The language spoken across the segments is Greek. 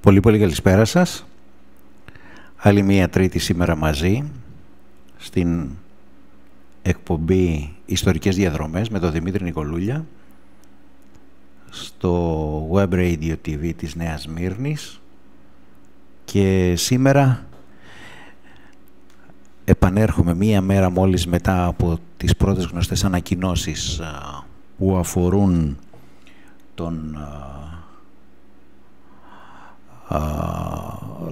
Πολύ πολύ καλησπέρα σας. Άλλη μία τρίτη σήμερα μαζί στην εκπομπή Ιστορικές Διαδρομές με τον Δημήτρη Νικολούλια στο Web Radio TV της Νέας Μύρνης και σήμερα επανέρχομαι μία μέρα μόλις μετά από τις πρώτες γνωστές ανακοινώσεις που αφορούν τον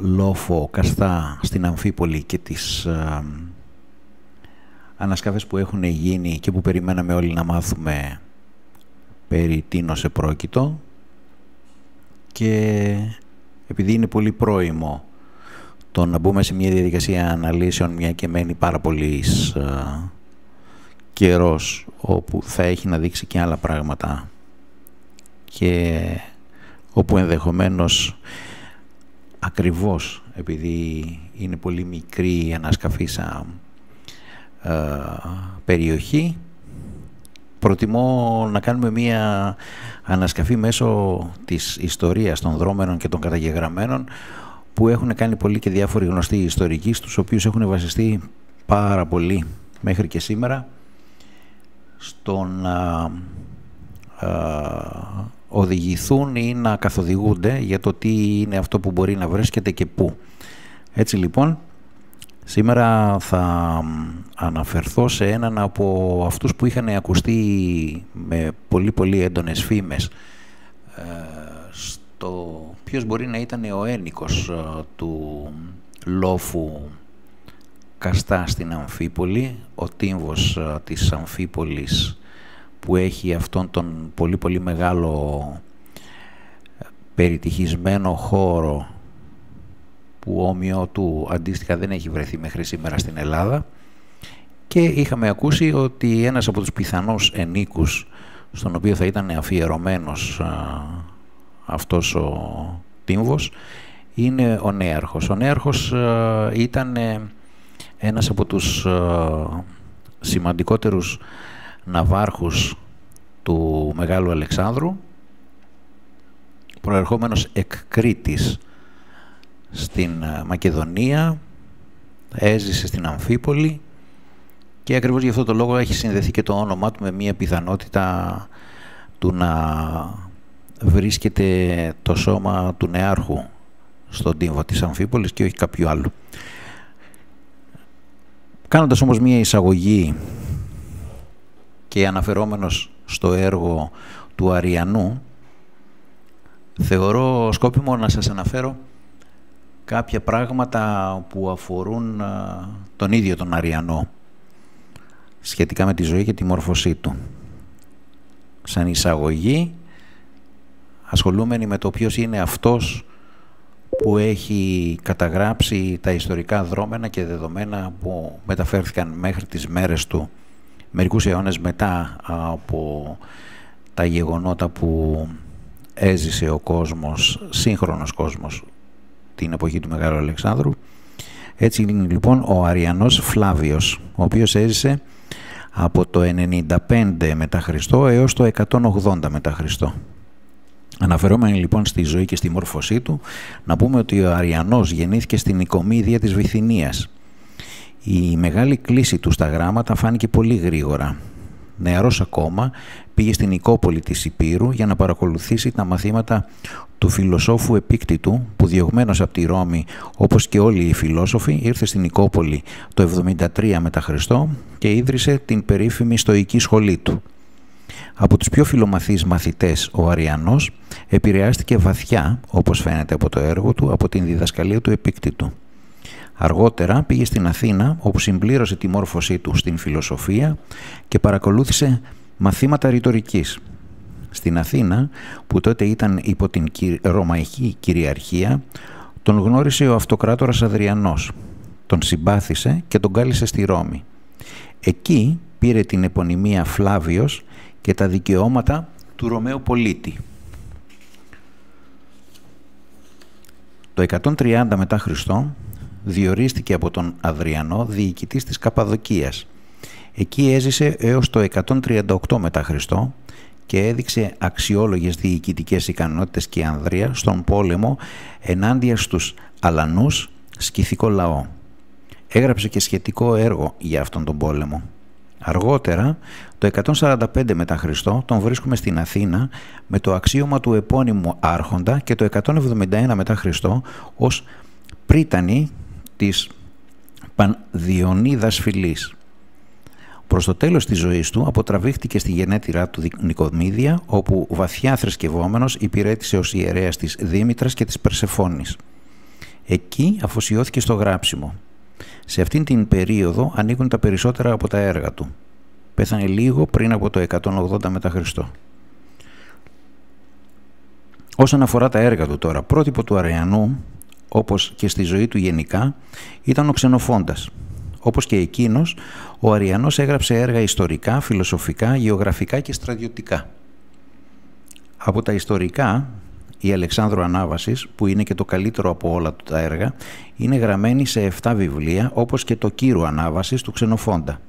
λόφο Καστά στην Αμφίπολη και τις α, ανασκαφές που έχουν γίνει και που περιμέναμε όλοι να μάθουμε περί σε πρόκειτο. και επειδή είναι πολύ πρόημο το να μπούμε σε μια διαδικασία αναλύσεων μια και μένει πάρα πολύς καιρός όπου θα έχει να δείξει και άλλα πράγματα και όπου ενδεχομένως ακριβώς επειδή είναι πολύ μικρή η ανασκαφίσα ε, περιοχή προτιμώ να κάνουμε μία ανασκαφή μέσω της ιστορίας των δρόμενων και των καταγεγραμμένων που έχουν κάνει πολύ και διάφοροι γνωστοί ιστορικοί στους οποίους έχουν βασιστεί πάρα πολύ μέχρι και σήμερα στον οδηγηθούν ή να καθοδηγούνται για το τι είναι αυτό που μπορεί να βρίσκεται και πού. Έτσι λοιπόν, σήμερα θα αναφερθώ σε έναν από αυτούς που είχαν ακουστεί με πολύ πολύ έντονες φήμες ε, στο ποιος μπορεί να ήταν ο ένικος ε, του λόφου Καστά στην Αμφίπολη, ο τύμβος ε, της Αμφίπολης που έχει αυτόν τον πολύ πολύ μεγάλο ε, περιτυχισμένο χώρο που όμοιο του αντίστοιχα δεν έχει βρεθεί μέχρι σήμερα στην Ελλάδα και είχαμε ακούσει ότι ένας από τους πιθανούς ενίκους στον οποίο θα ήταν αφιερωμένος α, αυτός ο τύμβος είναι ο Νέαρχος. Ο Νέαρχος ήταν ένας από τους α, σημαντικότερους ναυάρχους του Μεγάλου Αλεξάνδρου προερχόμενος εκ Κρήτης στην ε, Μακεδονία έζησε στην Αμφίπολη και ακριβώς γι' αυτό το λόγο έχει συνδεθεί και το όνομά του με μια πιθανότητα του να βρίσκεται το σώμα του νεάρχου στον τύμβο της Αμφίπολης και όχι κάποιου άλλου. Κάνοντας όμως μία εισαγωγή και αναφερόμενος στο έργο του Αριανού, θεωρώ σκόπιμο να σας αναφέρω κάποια πράγματα που αφορούν τον ίδιο τον Αριανό σχετικά με τη ζωή και τη μόρφωσή του. Σαν εισαγωγή, ασχολούμενοι με το ποιος είναι αυτός που έχει καταγράψει τα ιστορικά δρόμενα και δεδομένα που μεταφέρθηκαν μέχρι τις μέρες του μερικούς αιώνες μετά από τα γεγονότα που έζησε ο κόσμος, σύγχρονος κόσμος, την εποχή του Μεγάλου Αλεξάνδρου. Έτσι λοιπόν ο Αριανός Φλάβιος, ο οποίος έζησε από το 95 μετά Χριστό έως το 180 μετά Χριστό. Αναφερόμενοι λοιπόν στη ζωή και στη μόρφωσή του, να πούμε ότι ο Αριανός γεννήθηκε στην οικομίδια της Βυθινίας, η μεγάλη κλίση του στα γράμματα φάνηκε πολύ γρήγορα. Νεαρός ακόμα, πήγε στην Οικόπολη της Υπήρου για να παρακολουθήσει τα μαθήματα του φιλοσόφου επίκτητου που διωγμένος από τη Ρώμη όπως και όλοι οι φιλόσοφοι ήρθε στην Οικόπολη το 73 μετά Χριστό και ίδρυσε την περίφημη στοική σχολή του. Από τους πιο φιλομαθείς μαθητές ο Αριανός επηρεάστηκε βαθιά όπως φαίνεται από το έργο του από την διδασκαλία του επίκτητου. Αργότερα πήγε στην Αθήνα όπου συμπλήρωσε τη μόρφωσή του στην φιλοσοφία και παρακολούθησε μαθήματα ρητορικής. Στην Αθήνα, που τότε ήταν υπό την ρωμαϊκή κυριαρχία, τον γνώρισε ο αυτοκράτορας Αδριανός. Τον συμπάθησε και τον κάλεσε στη Ρώμη. Εκεί πήρε την επωνυμία Φλάβιος και τα δικαιώματα του Ρωμαίου πολίτη. Το 130 μετά Χριστό διορίστηκε από τον Αδριανό διοικητής της Καπαδοκίας. Εκεί έζησε έως το 138 μετά Χριστό και έδειξε αξιόλογες διοικητικές ικανότητες και ανδρεία στον πόλεμο ενάντια στους Αλανούς σκηθικό λαό. Έγραψε και σχετικό έργο για αυτόν τον πόλεμο. Αργότερα, το 145 μετά Χριστό, τον βρίσκουμε στην Αθήνα με το αξίωμα του επώνυμου άρχοντα και το 171 μετά Χριστό ως πρίτανη της Πανδιονίδας Φιλής. Προς το τέλος της ζωής του αποτραβήχτηκε στη γενέτειρά του Νικοδμίδια όπου βαθιά θρησκευόμενος υπηρέτησε ως ιερέας της Δήμητρας και της Περσεφόνης. Εκεί αφοσιώθηκε στο γράψιμο. Σε αυτήν την περίοδο ανοίγουν τα περισσότερα από τα έργα του. Πέθανε λίγο πριν από το 180 μετά Χριστό. Όσον αφορά τα έργα του τώρα, πρότυπο του Αρεανού όπως και στη ζωή του γενικά, ήταν ο Ξενοφόντας. Όπως και εκείνος, ο Αριανός έγραψε έργα ιστορικά, φιλοσοφικά, γεωγραφικά και στρατιωτικά. Από τα ιστορικά, η Αλεξάνδρου Ανάβασης, που είναι και το καλύτερο από όλα του τα έργα, είναι γραμμένη σε 7 βιβλία, όπως και το κύρου Ανάβασης του Ξενοφόντα.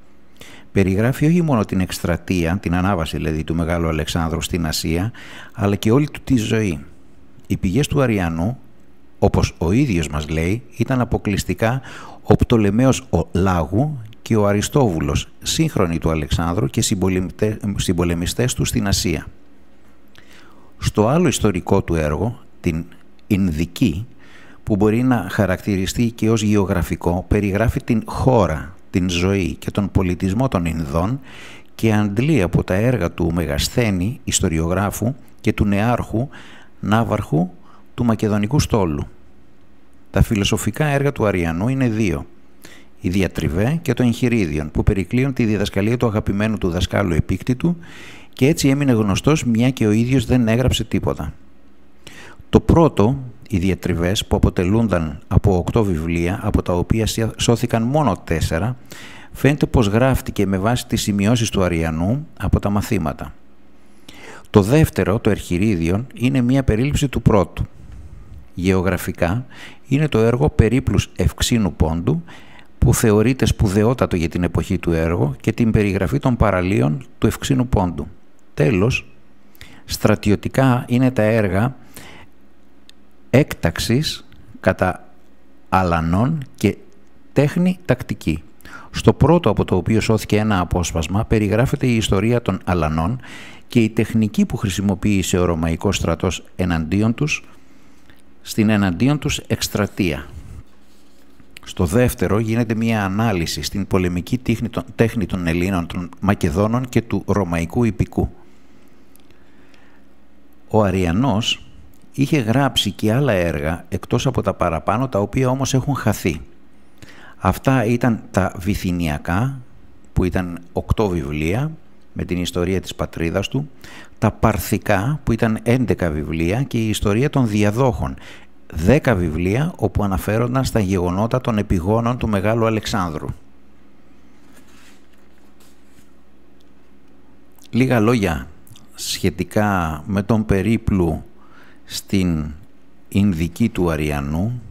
Περιγράφει όχι μόνο την εκστρατεία, την ανάβαση δηλαδή του Μεγάλου Αλεξάνδρου στην Ασία, αλλά και όλη του τη ζωή. Οι πηγές του Αριανού όπως ο ίδιος μας λέει, ήταν αποκλειστικά ο Πτολεμαίος ο Λάγου και ο Αριστόβουλος, σύγχρονοι του Αλεξάνδρου και συμπολεμιστές του στην Ασία. Στο άλλο ιστορικό του έργο, την Ινδική, που μπορεί να χαρακτηριστεί και ως γεωγραφικό, περιγράφει την χώρα, την ζωή και τον πολιτισμό των Ινδών και αντλεί από τα έργα του Μεγασθένη, ιστοριογράφου και του Νεάρχου, Ναύαρχου του Μακεδονικού στόλου. Τα φιλοσοφικά έργα του Αριανού είναι δύο. Η Διατριβέ και το Εγχειρίδιον, που περικλείουν τη διδασκαλία του αγαπημένου του δασκάλου επίκτητου και έτσι έμεινε γνωστός μια και ο ίδιος δεν έγραψε τίποτα. Το πρώτο, οι διατριβές που αποτελούνταν από οκτώ βιβλία, από τα οποία σώθηκαν μόνο τέσσερα, φαίνεται πως γράφτηκε με βάση τις σημειώσεις του Αριανού από τα μαθήματα. Το δεύτερο, το Εγχειρίδιον, είναι μια περίληψη του πρώτου γεωγραφικά είναι το έργο «Περίπλους Ευξήνου Πόντου» που θεωρείται σπουδαιότατο για την εποχή του έργου και την περιγραφή των παραλίων του Ευξήνου Πόντου. Τέλος, στρατιωτικά είναι τα έργα έκταξης κατά αλανών και τέχνη τακτική. Στο πρώτο από το οποίο σώθηκε ένα απόσπασμα περιγράφεται η ιστορία των αλανών και η τεχνική που χρησιμοποίησε ο Ρωμαϊκός στρατός εναντίον τους – στην εναντίον τους εκστρατεία. Στο δεύτερο γίνεται μια ανάλυση στην πολεμική τέχνη των, Ελλήνων, των Μακεδόνων και του Ρωμαϊκού Υπηκού. Ο Αριανός είχε γράψει και άλλα έργα εκτός από τα παραπάνω τα οποία όμως έχουν χαθεί. Αυτά ήταν τα Βυθινιακά που ήταν οκτώ βιβλία με την ιστορία της πατρίδας του, τα Παρθικά που ήταν 11 βιβλία και η ιστορία των διαδόχων, 10 βιβλία όπου αναφέρονταν στα γεγονότα των επιγόνων του Μεγάλου Αλεξάνδρου. Λίγα λόγια σχετικά με τον περίπλου στην Ινδική του Αριανού.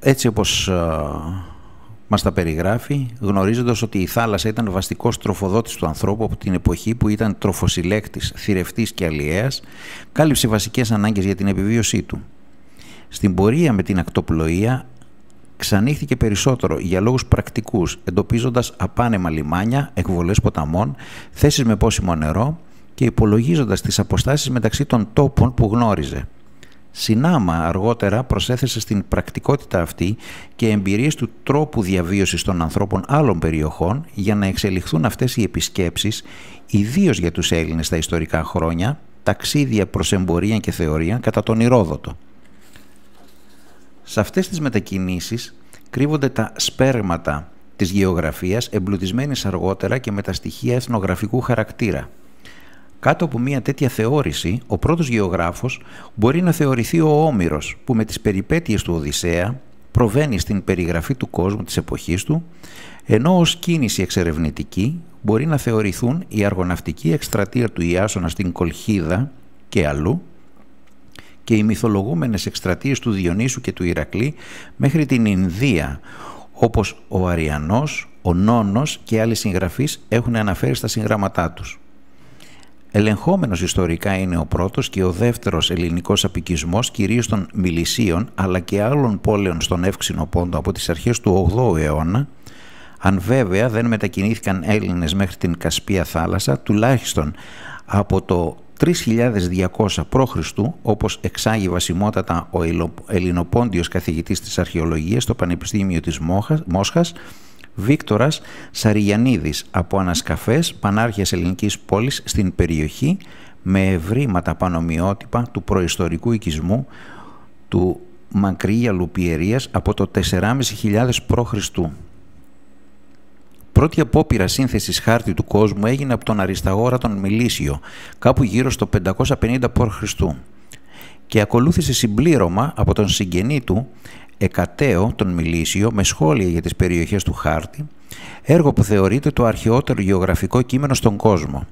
Έτσι όπως ε, Μας τα περιγράφει γνωρίζοντας ότι η θάλασσα ήταν βασικός τροφοδότης του ανθρώπου από την εποχή που ήταν τροφοσυλλέκτης, θηρευτής και αλλιέας, κάλυψε βασικές ανάγκες για την επιβίωσή του. Στην πορεία με την ακτοπλοεία ξανήχθηκε περισσότερο για λόγους πρακτικούς, εντοπίζοντας απάνεμα λιμάνια, εκβολές ποταμών, θέσεις με πόσιμο νερό και υπολογίζοντας τις αποστάσεις μεταξύ των τόπων που γνώριζε. Συνάμα αργότερα προσέθεσε στην πρακτικότητα αυτή και εμπειρίες του τρόπου διαβίωσης των ανθρώπων άλλων περιοχών για να εξελιχθούν αυτές οι επισκέψεις, ιδίως για τους Έλληνες τα ιστορικά χρόνια, ταξίδια προς εμπορία και θεωρία κατά τον Ηρόδοτο. Σε αυτές τις μετακινήσεις κρύβονται τα σπέρματα της γεωγραφίας εμπλουτισμένης αργότερα και με τα στοιχεία εθνογραφικού χαρακτήρα – κάτω από μια τέτοια θεώρηση, ο πρώτος γεωγράφος μπορεί να θεωρηθεί ο Όμηρος, που με τις περιπέτειες του Οδυσσέα προβαίνει στην περιγραφή του κόσμου της εποχής του, ενώ ως κίνηση εξερευνητική μπορεί να θεωρηθούν η αργοναυτική εκστρατεία του Ιάσονα στην Κολχίδα και αλλού και οι μυθολογούμενες εκστρατείες του Διονύσου και του Ηρακλή μέχρι την Ινδία, όπως ο Αριανός, ο Νόνος και άλλοι συγγραφείς έχουν αναφέρει στα συγγράμματά τους. Ελεγχόμενος ιστορικά είναι ο πρώτος και ο δεύτερος ελληνικός απικισμός κυρίως των Μιλισίων αλλά και άλλων πόλεων στον Εύξηνο Πόντο από τις αρχές του 8ου αιώνα αν βέβαια δεν μετακινήθηκαν Έλληνες μέχρι την Κασπία θάλασσα τουλάχιστον από το 3200 π.Χ. όπως εξάγει βασιμότατα ο Ελληνοπόντιος καθηγητής της αρχαιολογίας στο Πανεπιστήμιο της Μόσχας, Βίκτορας Σαριγιανίδης από ανασκαφές πανάρχιας ελληνικής πόλης στην περιοχή με ευρήματα πανομοιότυπα του προϊστορικού οικισμού του Μακρύγια Λουπιερίας από το 4.500 π.Χ. Πρώτη απόπειρα σύνθεσης χάρτη του κόσμου έγινε από τον Αρισταγόρα τον Μιλίσιο, κάπου γύρω στο 550 π.Χ. και ακολούθησε συμπλήρωμα από τον συγγενή του, Εκατέο τον Μιλίσιο, με σχόλια για τις περιοχές του χάρτη, έργο που θεωρείται το αρχαιότερο γεωγραφικό κείμενο στον κόσμο.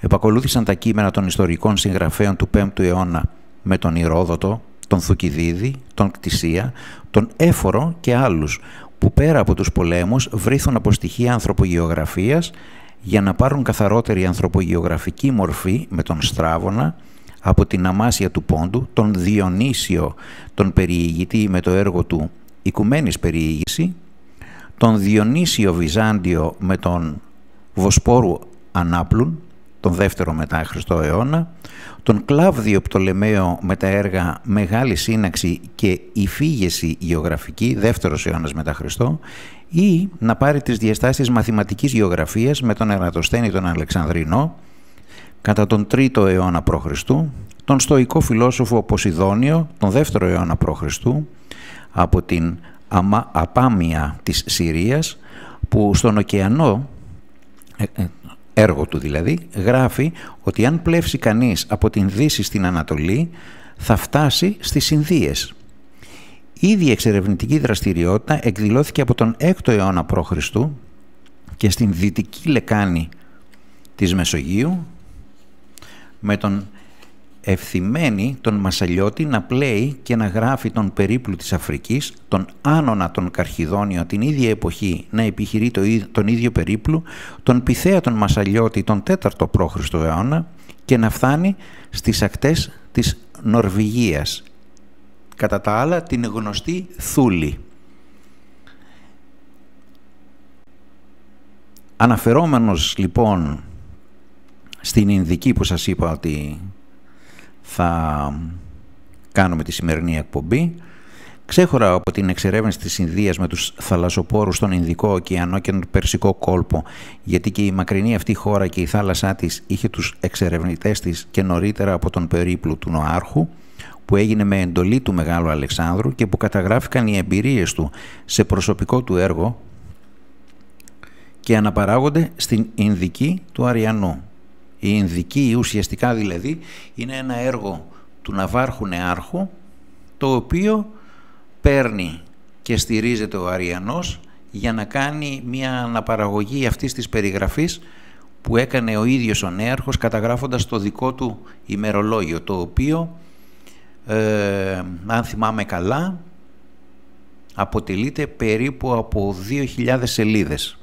Επακολούθησαν τα κείμενα των ιστορικών συγγραφέων του 5ου αιώνα με τον Ηρόδοτο, τον Θουκυδίδη, τον Κτησία, τον Έφορο και άλλους, που πέρα από τους πολέμους βρίθουν από στοιχεία ανθρωπογεωγραφίας για να πάρουν καθαρότερη ανθρωπογεωγραφική μορφή με τον Στράβωνα από την αμάσια του Πόντου, τον Διονύσιο, τον περιηγητή με το έργο του «Οικουμένης περιήγηση», τον Διονύσιο Βυζάντιο με τον Βοσπόρου Ανάπλουν, τον δεύτερο μετά Χριστό αιώνα, τον Κλάβδιο Πτολεμαίο με τα έργα «Μεγάλη σύναξη» και «Υφήγεση γεωγραφική», δεύτερος αιώνας μετά Χριστό, ή να πάρει τις διαστάσεις μαθηματικής γεωγραφίας με τον Ερατοσθένη τον Αλεξανδρινό, κατά τον 3ο αιώνα π.Χ., τον στοικό φιλόσοφο Ποσειδόνιο, τον 2ο αιώνα π.Χ., από την Απάμια της Συρίας, που στον ωκεανό ε, ε, έργο του δηλαδή, γράφει ότι αν πλεύσει κανείς από την Δύση στην Ανατολή θα φτάσει στις Ινδίες. Ήδη η εξερευνητική δραστηριότητα εκδηλώθηκε από τον 6ο αιώνα π.Χ. και στην δυτική λεκάνη της Μεσογείου με τον ευθυμένη τον Μασαλιώτη να πλέει και να γράφει τον περίπλου της Αφρικής, τον Άνωνα τον Καρχιδόνιο την ίδια εποχή να επιχειρεί τον ίδιο περίπλου, τον Πυθέα τον Μασαλιώτη τον 4ο π.Χ. αιώνα και να φτάνει στις ακτές της Νορβηγίας. Κατά τα άλλα την γνωστή Θούλη. Αναφερόμενος λοιπόν στην Ινδική που σας είπα ότι θα κάνουμε τη σημερινή εκπομπή. Ξέχωρα από την εξερεύνηση της Ινδίας με τους θαλασσοπόρους στον Ινδικό ωκεανό και τον Περσικό κόλπο, γιατί και η μακρινή αυτή χώρα και η θάλασσά της είχε τους εξερευνητές της και νωρίτερα από τον περίπλου του Νοάρχου, που έγινε με εντολή του Μεγάλου Αλεξάνδρου και που καταγράφηκαν οι εμπειρίες του σε προσωπικό του έργο και αναπαράγονται στην Ινδική του Αριανού. Η Ινδική ουσιαστικά δηλαδή είναι ένα έργο του Ναβάρχου Νεάρχου το οποίο παίρνει και στηρίζεται ο Αριανός για να κάνει μια αναπαραγωγή αυτής της περιγραφής που έκανε ο ίδιος ο Νέαρχος καταγράφοντας το δικό του ημερολόγιο το οποίο ε, αν θυμάμαι καλά αποτελείται περίπου από 2.000 σελίδες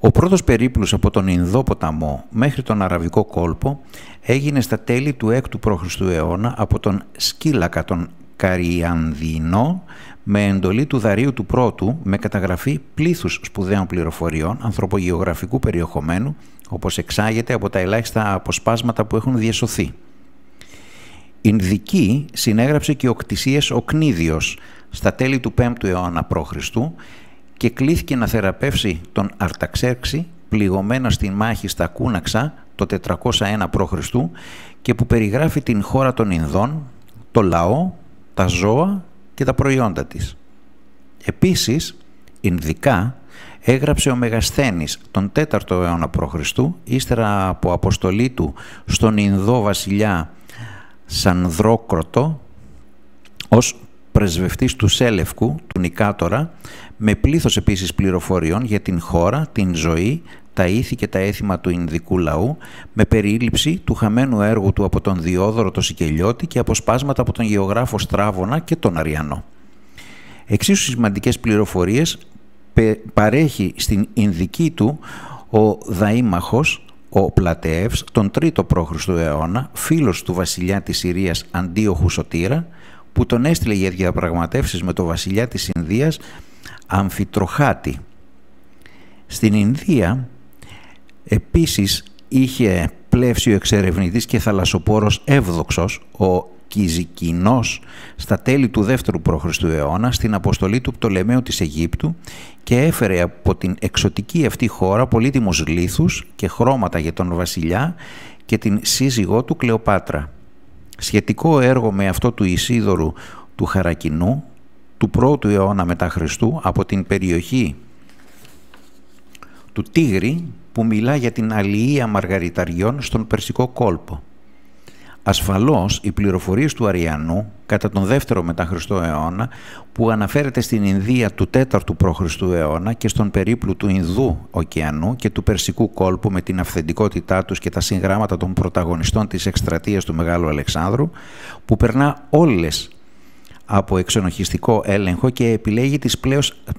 Ο πρώτος περίπλους από τον Ινδό ποταμό μέχρι τον Αραβικό κόλπο έγινε στα τέλη του 6ου π.Χ. αιώνα από τον Σκύλακα τον Καριανδινό με εντολή του Δαρίου του Πρώτου με καταγραφή πλήθους σπουδαίων πληροφοριών ανθρωπογεωγραφικού περιεχομένου όπως εξάγεται από τα ελάχιστα αποσπάσματα που έχουν διασωθεί. Ινδική συνέγραψε και οκτησίες ο Κνίδιος στα τέλη του 5ου αιώνα π.Χ και κλήθηκε να θεραπεύσει τον Αρταξέρξη πληγωμένο στη μάχη στα Κούναξα το 401 π.Χ. και που περιγράφει την χώρα των Ινδών, το λαό, τα ζώα και τα προϊόντα της. Επίσης, Ινδικά έγραψε ο Μεγασθένης τον 4ο αιώνα π.Χ. ύστερα από αποστολή του στον Ινδό βασιλιά Σανδρόκροτο ως πρεσβευτής του Σέλευκου, του Νικάτορα, με πλήθος επίσης πληροφοριών για την χώρα, την ζωή, τα ήθη και τα έθιμα του Ινδικού λαού, με περίληψη του χαμένου έργου του από τον Διόδωρο το Σικελιώτη και αποσπάσματα από τον γεωγράφο Στράβωνα και τον Αριανό. Εξίσου σημαντικές πληροφορίες παρέχει στην Ινδική του ο Δαΐμαχος, ο Πλατεεύς, τον 3ο π.Χ. αιώνα, φίλος του βασιλιά της Συρίας Αντίοχου Σωτήρα, που τον έστειλε για διαπραγματεύσεις με τον βασιλιά της Ινδίας Αμφιτροχάτη. Στην Ινδία επίσης είχε πλεύσει ο εξερευνητής και θαλασσοπόρος Εύδοξος, ο Κιζικινός στα τέλη του 2ου π.Χ. αιώνα στην αποστολή του Πτολεμαίου της Αιγύπτου και έφερε από την εξωτική αυτή χώρα πολύτιμους λίθους και χρώματα για τον βασιλιά και την σύζυγό του Κλεοπάτρα. Σχετικό έργο με αυτό του Ισίδωρου του Χαρακινού του 1ου αιώνα μετά Χριστού από την περιοχή του Τίγρη που μιλά για την αλληλεία μαργαριταριών στον Περσικό κόλπο. Ασφαλώς, οι πληροφορίες του Αριανού κατά τον 2ο μετά Χριστό αιώνα που αναφέρεται στην Ινδία του 4ου π.Χ. αιώνα και στον περίπλου του Ινδού ωκεανού και του Περσικού κόλπου με την αυθεντικότητά τους και τα συγγράμματα των πρωταγωνιστών της εκστρατείας του Μεγάλου Αλεξάνδρου που περνά όλες από εξενοχιστικό έλεγχο και επιλέγει τις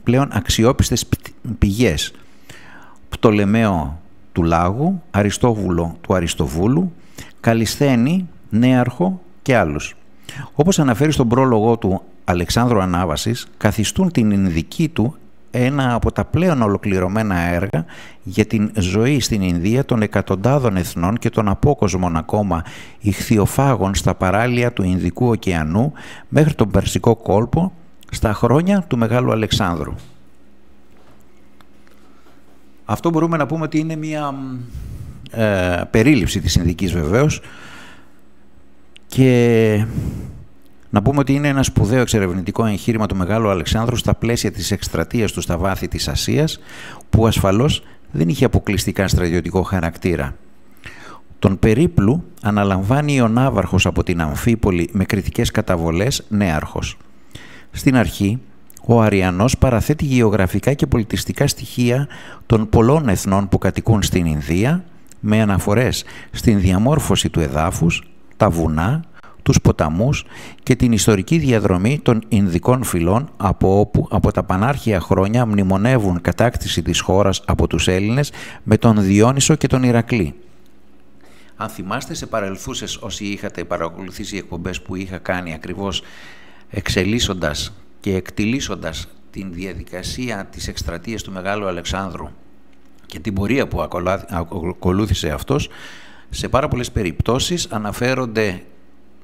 πλέον αξιόπιστες πηγές. Πτολεμαίο του Λάγου, Αριστόβουλο του Αριστοβούλου, Καλισθένη Νέαρχο και άλλους. Όπως αναφέρει στον πρόλογο του Αλεξάνδρου Ανάβασης, καθιστούν την Ινδική του ένα από τα πλέον ολοκληρωμένα έργα για την ζωή στην Ινδία των εκατοντάδων εθνών και των απόκοσμων ακόμα ηχθιοφάγων στα παράλια του Ινδικού ωκεανού μέχρι τον Περσικό κόλπο στα χρόνια του Μεγάλου Αλεξάνδρου. Αυτό μπορούμε να πούμε ότι είναι μια ε, περίληψη της Ινδικής βεβαίως, και να πούμε ότι είναι ένα σπουδαίο εξερευνητικό εγχείρημα του Μεγάλου Αλεξάνδρου στα πλαίσια της εκστρατείας του στα βάθη της Ασίας, που ασφαλώς δεν είχε αποκλειστικά στρατιωτικό χαρακτήρα. Τον περίπλου αναλαμβάνει ο Ναύαρχος από την Αμφίπολη με κριτικές καταβολές νέαρχος. Στην αρχή, ο Αριανός παραθέτει γεωγραφικά και πολιτιστικά στοιχεία των πολλών εθνών που κατοικούν στην Ινδία, με αναφορές στην διαμόρφωση του εδάφους, τα βουνά, τους ποταμούς και την ιστορική διαδρομή των Ινδικών φυλών από όπου από τα πανάρχια χρόνια μνημονεύουν κατάκτηση της χώρας από τους Έλληνες με τον Διόνυσο και τον Ηρακλή. Αν θυμάστε σε παρελθούσες όσοι είχατε παρακολουθήσει εκπομπές που είχα κάνει ακριβώς εξελίσσοντας και εκτιλήσοντας την διαδικασία της εκστρατείας του Μεγάλου Αλεξάνδρου και την πορεία που ακολούθησε αυτός, σε πάρα πολλές περιπτώσεις αναφέρονται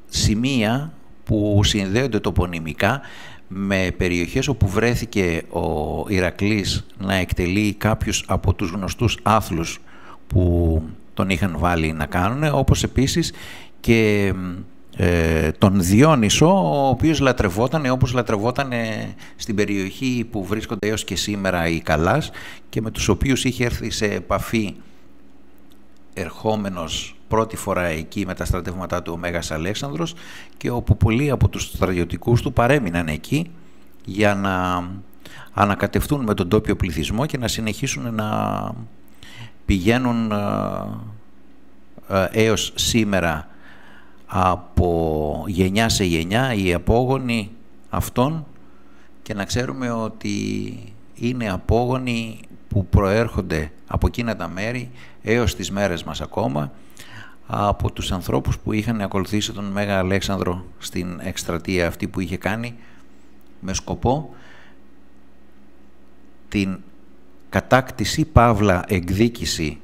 σημεία που συνδέονται τοπονημικά με περιοχές όπου βρέθηκε ο Ηρακλής να εκτελεί κάποιους από τους γνωστούς άθλους που τον είχαν βάλει να κάνουν, όπως επίσης και ε, τον Διόνυσο, ο οποίος λατρευόταν όπως λατρευόταν στην περιοχή που βρίσκονται έως και σήμερα οι Καλάς και με τους οποίους είχε έρθει σε επαφή ερχόμενος πρώτη φορά εκεί με τα στρατεύματά του ο Μέγας Αλέξανδρος και όπου πολλοί από τους στρατιωτικούς του παρέμειναν εκεί για να ανακατευτούν με τον τόπιο πληθυσμό και να συνεχίσουν να πηγαίνουν ε, ε, έως σήμερα από γενιά σε γενιά οι απόγονοι αυτών και να ξέρουμε ότι είναι απόγονοι που προέρχονται από εκείνα τα μέρη έως τις μέρες μας ακόμα από τους ανθρώπους που είχαν ακολουθήσει τον Μέγα Αλέξανδρο στην εκστρατεία αυτή που είχε κάνει με σκοπό την κατάκτηση παύλα εκδίκηση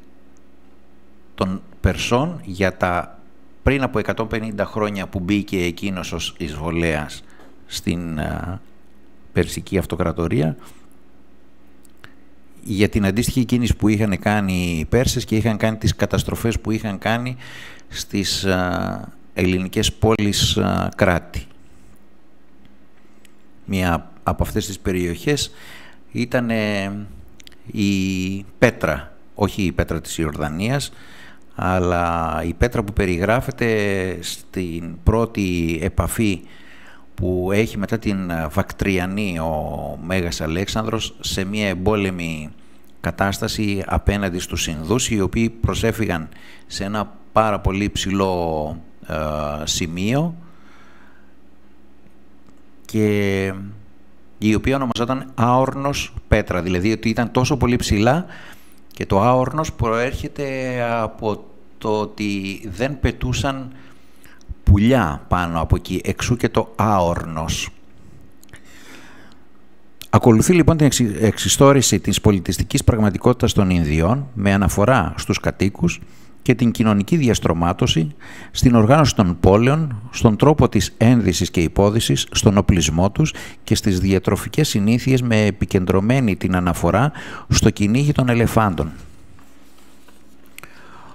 των Περσών για τα πριν από 150 χρόνια που μπήκε εκείνος ως εισβολέας στην ε, Περσική Αυτοκρατορία για την αντίστοιχη κίνηση που είχαν κάνει οι Πέρσες και είχαν κάνει τις καταστροφές που είχαν κάνει στις ελληνικές πόλεις κράτη. Μία από αυτές τις περιοχές ήταν η Πέτρα, όχι η Πέτρα της Ιορδανίας, αλλά η Πέτρα που περιγράφεται στην πρώτη επαφή που έχει μετά την ε, Βακτριανή ο Μέγας Αλέξανδρος σε μια εμπόλεμη κατάσταση απέναντι στους Ινδούς οι οποίοι προσέφυγαν σε ένα πάρα πολύ ψηλό ε, σημείο και η οποία ονομαζόταν άορνος πέτρα, δηλαδή ότι ήταν τόσο πολύ ψηλά και το άορνος προέρχεται από το ότι δεν πετούσαν πουλιά πάνω από εκεί, εξού και το άορνος. Ακολουθεί λοιπόν την εξιστόρηση της πολιτιστικής πραγματικότητας των Ινδιών με αναφορά στους κατοίκους και την κοινωνική διαστρωμάτωση, στην οργάνωση των πόλεων, στον τρόπο της ένδυσης και υπόδησης, στον οπλισμό τους και στις διατροφικές συνήθειες με επικεντρωμένη την αναφορά στο κυνήγι των ελεφάντων.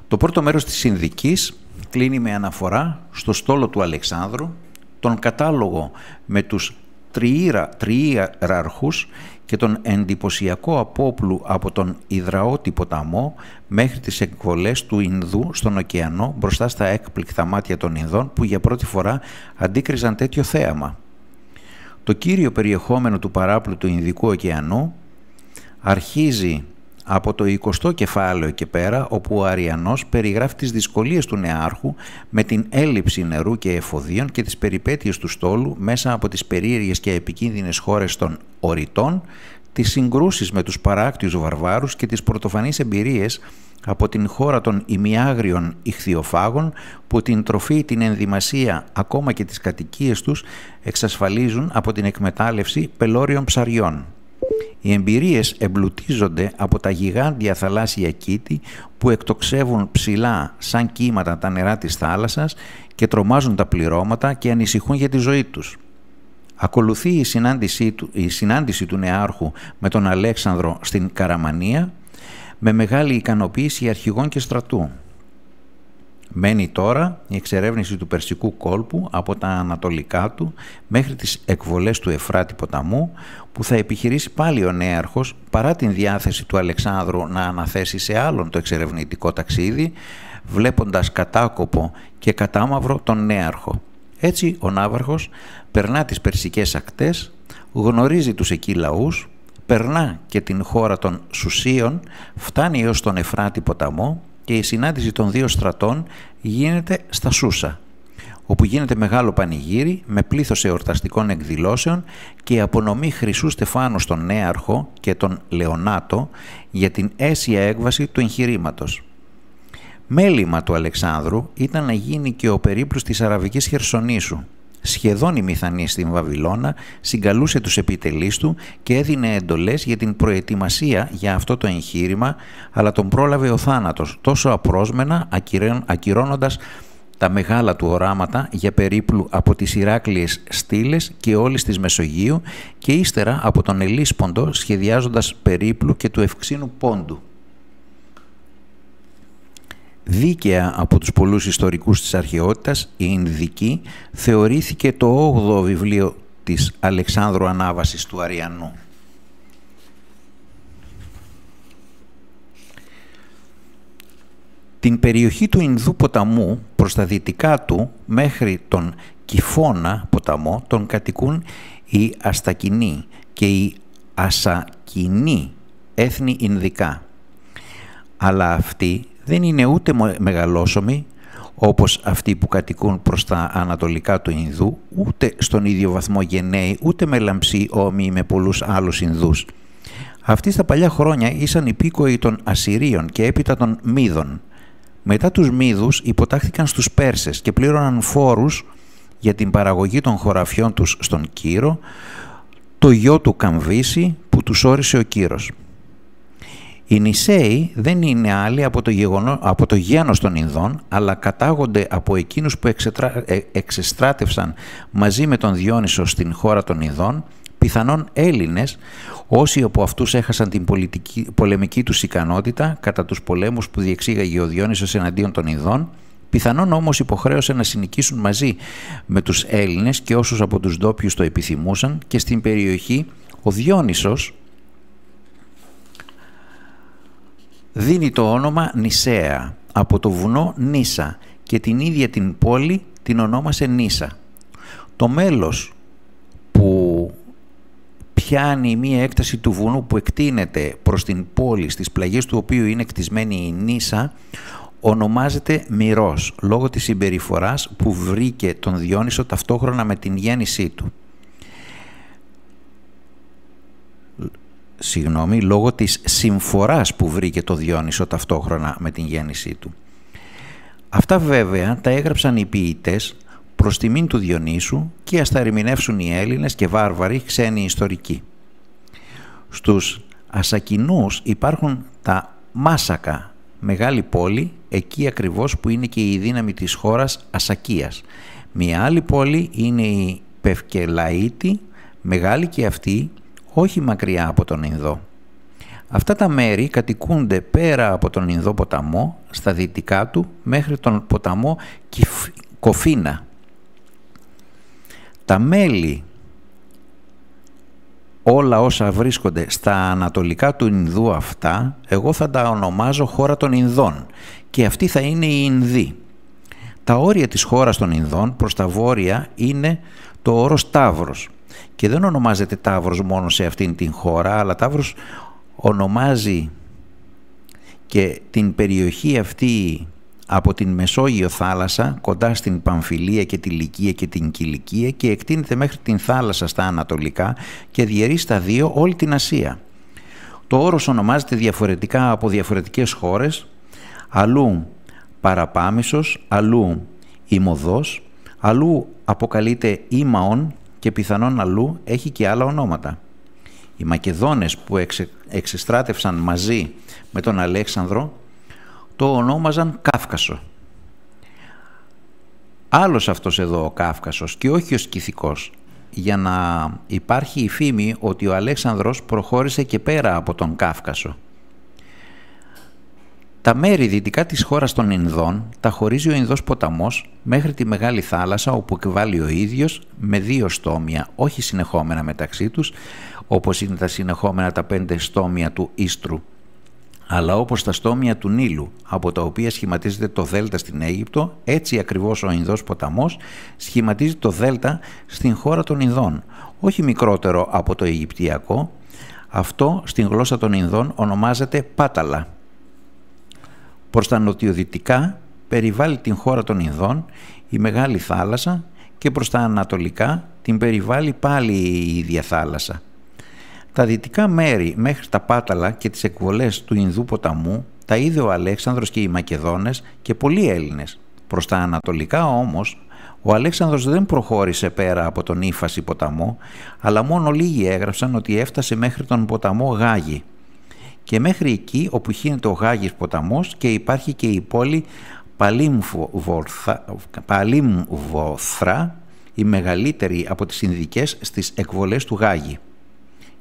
Το πρώτο μέρος της συνδικής κλείνει με αναφορά στο στόλο του Αλεξάνδρου, τον κατάλογο με τους τριήραρχους και τον εντυπωσιακό απόπλου από τον Ιδραώτη ποταμό μέχρι τις εκβολές του Ινδού στον ωκεανό μπροστά στα έκπληκτα μάτια των Ινδών που για πρώτη φορά αντίκριζαν τέτοιο θέαμα. Το κύριο περιεχόμενο του παράπλου του Ινδικού ωκεανού αρχίζει από το 20ο κεφάλαιο και πέρα, όπου ο Αριανός περιγράφει τις δυσκολίες του νεάρχου με την έλλειψη νερού και εφοδίων και τις περιπέτειες του στόλου μέσα από τις περίεργες και επικίνδυνες χώρες των οριτών, τις συγκρούσεις με τους παράκτιους βαρβάρους και τις πρωτοφανείς εμπειρίες από την χώρα των ημιάγριων ηχθιοφάγων που την τροφή, την ενδυμασία ακόμα και τις κατοικίες τους εξασφαλίζουν από την εκμετάλλευση πελώριων ψαριών. Οι εμπειρίες εμπλουτίζονται από τα γιγάντια θαλάσσια κήτη που εκτοξεύουν ψηλά σαν κύματα τα νερά της θάλασσας και τρομάζουν τα πληρώματα και ανησυχούν για τη ζωή τους. Ακολουθεί η συνάντησή του, η συνάντηση του νεάρχου με τον Αλέξανδρο στην Καραμανία με μεγάλη ικανοποίηση αρχηγών και στρατού. Μένει τώρα η εξερεύνηση του Περσικού κόλπου από τα ανατολικά του μέχρι τις εκβολές του Εφράτη ποταμού που θα επιχειρήσει πάλι ο νέαρχος παρά την διάθεση του Αλεξάνδρου να αναθέσει σε άλλον το εξερευνητικό ταξίδι, βλέποντας κατάκοπο και κατάμαυρο τον νέαρχο. Έτσι ο Ναύαρχος περνά τις περσικές ακτές, γνωρίζει τους εκεί λαούς, περνά και την χώρα των Σουσίων, φτάνει έως τον Εφράτη ποταμό και η συνάντηση των δύο στρατών γίνεται στα Σούσα, όπου γίνεται μεγάλο πανηγύρι με πλήθος εορταστικών εκδηλώσεων και απονομή Χρυσού Στεφάνου στον Νέαρχο και τον Λεωνάτο για την αίσια έκβαση του εγχειρήματος. Μέλημα του Αλεξάνδρου ήταν να γίνει και ο περίπλους της Αραβικής Χερσονήσου. Σχεδόν η μηθανή στην Βαβυλώνα συγκαλούσε τους επιτελείς του και έδινε εντολές για την προετοιμασία για αυτό το εγχείρημα, αλλά τον πρόλαβε ο θάνατος, τόσο απρόσμενα ακυρώνοντας τα μεγάλα του οράματα για περίπλου από τις Ηράκλειες στήλες και όλης της Μεσογείου και ύστερα από τον Ελίσποντο σχεδιάζοντας περίπλου και του Ευξήνου Πόντου. Δίκαια από τους πολλούς ιστορικούς της αρχαιότητας, η Ινδική θεωρήθηκε το 8ο βιβλίο της Αλεξάνδρου Ανάβασης του Αριανού. Την περιοχή του Ινδού ποταμού προς τα δυτικά του μέχρι τον Κιφώνα ποταμό τον κατοικούν οι Αστακινοί και οι Ασακινοί έθνη Ινδικά. Αλλά αυτοί δεν είναι ούτε μεγαλόσωμοι όπως αυτοί που κατοικούν προς τα ανατολικά του Ινδού, ούτε στον ίδιο βαθμό γενναίοι, ούτε με λαμψή όμοιοι με πολλούς άλλους Ινδούς. Αυτοί στα παλιά χρόνια ήσαν υπήκοοι των Ασσυρίων και έπειτα των Μίδων. Μετά τους Μύδους υποτάχθηκαν στους Πέρσες και πλήρωναν φόρους για την παραγωγή των χωραφιών τους στον Κύρο, το γιο του Καμβίση που τους όρισε ο Κύρος. Οι Νησέοι δεν είναι άλλοι από το, γεγονό, από το γένος των Ινδών, αλλά κατάγονται από εκείνους που ε, εξεστράτευσαν μαζί με τον Διόνυσο στην χώρα των Ινδών πιθανόν Έλληνες, όσοι από αυτούς έχασαν την πολιτική, πολεμική τους ικανότητα κατά τους πολέμους που διεξήγαγε ο Διόνυσος εναντίον των Ιδών Πιθανόν όμως υποχρέωσε να συνοικήσουν μαζί με τους Έλληνες και όσους από τους ντόπιους το επιθυμούσαν και στην περιοχή ο Διόνυσος δίνει το όνομα Νησέα από το βουνό Νίσα και την ίδια την πόλη την ονόμασε Νίσα. Το μέλος που πιάνει μία έκταση του βουνού που εκτείνεται προς την πόλη, στις πλαγιές του οποίου είναι κτισμένη η Νίσα, ονομάζεται Μυρός, λόγω της συμπεριφοράς που βρήκε τον Διόνυσο ταυτόχρονα με την γέννησή του. Συγγνώμη, λόγω της συμφοράς που βρήκε τον Διόνυσο ταυτόχρονα με την γέννησή του. Αυτά βέβαια τα έγραψαν οι ποιητές προς τιμήν του Διονύσου και ας τα ερμηνεύσουν οι Έλληνες και βάρβαροι ξένοι ιστορικοί. Στους Ασακινούς υπάρχουν τα Μάσακα, μεγάλη πόλη, εκεί ακριβώς που είναι και η δύναμη της χώρας Ασακίας. Μια άλλη πόλη είναι η Πευκελαίτη, μεγάλη και αυτή, όχι μακριά από τον Ινδό. Αυτά τα μέρη κατοικούνται πέρα από τον Ινδό ποταμό, στα δυτικά του, μέχρι τον ποταμό Κοφίνα, τα μέλη όλα όσα βρίσκονται στα ανατολικά του Ινδού αυτά, εγώ θα τα ονομάζω χώρα των Ινδών και αυτή θα είναι η Ινδοί. Τα όρια της χώρας των Ινδών προς τα βόρεια είναι το όρος Ταύρος και δεν ονομάζεται Ταύρος μόνο σε αυτήν την χώρα, αλλά Ταύρος ονομάζει και την περιοχή αυτή από την Μεσόγειο θάλασσα κοντά στην Πανφιλία και τη Λυκία και την Κιλικία και εκτείνεται μέχρι την θάλασσα στα Ανατολικά και διαιρεί στα δύο όλη την Ασία. Το όρος ονομάζεται διαφορετικά από διαφορετικές χώρες, αλλού Παραπάμισος, αλλού Ιμωδός, αλλού αποκαλείται Ήμαον και πιθανόν αλλού έχει και άλλα ονόματα. Οι Μακεδόνες που εξεστράτευσαν μαζί με τον Αλέξανδρο το ονόμαζαν Κάφκασο. Άλλος αυτός εδώ ο Κάφκασος και όχι ο Σκηθικός για να υπάρχει η φήμη ότι ο Αλέξανδρος προχώρησε και πέρα από τον Κάφκασο. Τα μέρη δυτικά της χώρας των Ινδών τα χωρίζει ο Ινδός ποταμός μέχρι τη Μεγάλη Θάλασσα όπου εκβάλλει ο ίδιος με δύο στόμια, όχι συνεχόμενα μεταξύ τους όπως είναι τα συνεχόμενα τα πέντε στόμια του Ίστρου αλλά όπως τα στόμια του Νείλου, από τα οποία σχηματίζεται το Δέλτα στην Αίγυπτο, έτσι ακριβώς ο Ινδός ποταμός σχηματίζει το Δέλτα στην χώρα των Ινδών, όχι μικρότερο από το Αιγυπτιακό, αυτό στην γλώσσα των Ινδών ονομάζεται Πάταλα. Προς τα νοτιοδυτικά περιβάλλει την χώρα των Ινδών η Μεγάλη Θάλασσα και προς τα ανατολικά την περιβάλλει πάλι η ίδια θάλασσα. Τα δυτικά μέρη μέχρι τα Πάταλα και τις εκβολές του Ινδού ποταμού τα είδε ο Αλέξανδρος και οι Μακεδόνες και πολλοί Έλληνες. Προς τα ανατολικά όμως ο Αλέξανδρος δεν προχώρησε πέρα από τον Ήφαση ποταμό, αλλά μόνο λίγοι έγραψαν ότι έφτασε μέχρι τον ποταμό Γάγη. Και μέχρι εκεί όπου χύνεται ο Γάγης ποταμός και υπάρχει και η πόλη Παλίμβοθρα, η μεγαλύτερη από τις Ινδικές στις εκβολές του Γάγη.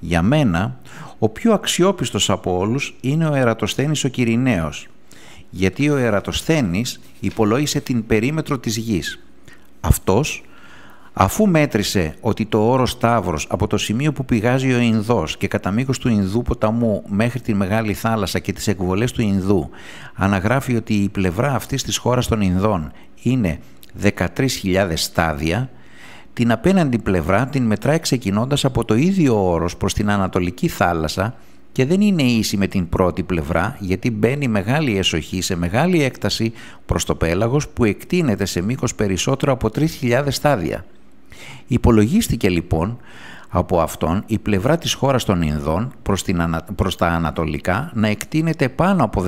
Για μένα, ο πιο αξιόπιστος από όλους είναι ο Ερατοσθένης ο Κυριναίος, γιατί ο Ερατοσθένης υπολόγισε την περίμετρο της γης. Αυτός, αφού μέτρησε ότι το όρος Σταύρος από το σημείο που πηγάζει ο Ινδός και κατά μήκος του Ινδού ποταμού μέχρι τη Μεγάλη Θάλασσα και τις εκβολές του Ινδού, αναγράφει ότι η πλευρά αυτής της χώρας των Ινδών είναι 13.000 στάδια, την απέναντι πλευρά την μετράει ξεκινώντας από το ίδιο όρος προς την Ανατολική θάλασσα και δεν είναι ίση με την πρώτη πλευρά γιατί μπαίνει μεγάλη εσοχή σε μεγάλη έκταση προς το πέλαγος που εκτείνεται σε μήκος περισσότερο από 3.000 στάδια. Υπολογίστηκε λοιπόν από αυτόν η πλευρά της χώρας των Ινδών προς, την, τα ανατολικά να εκτείνεται πάνω από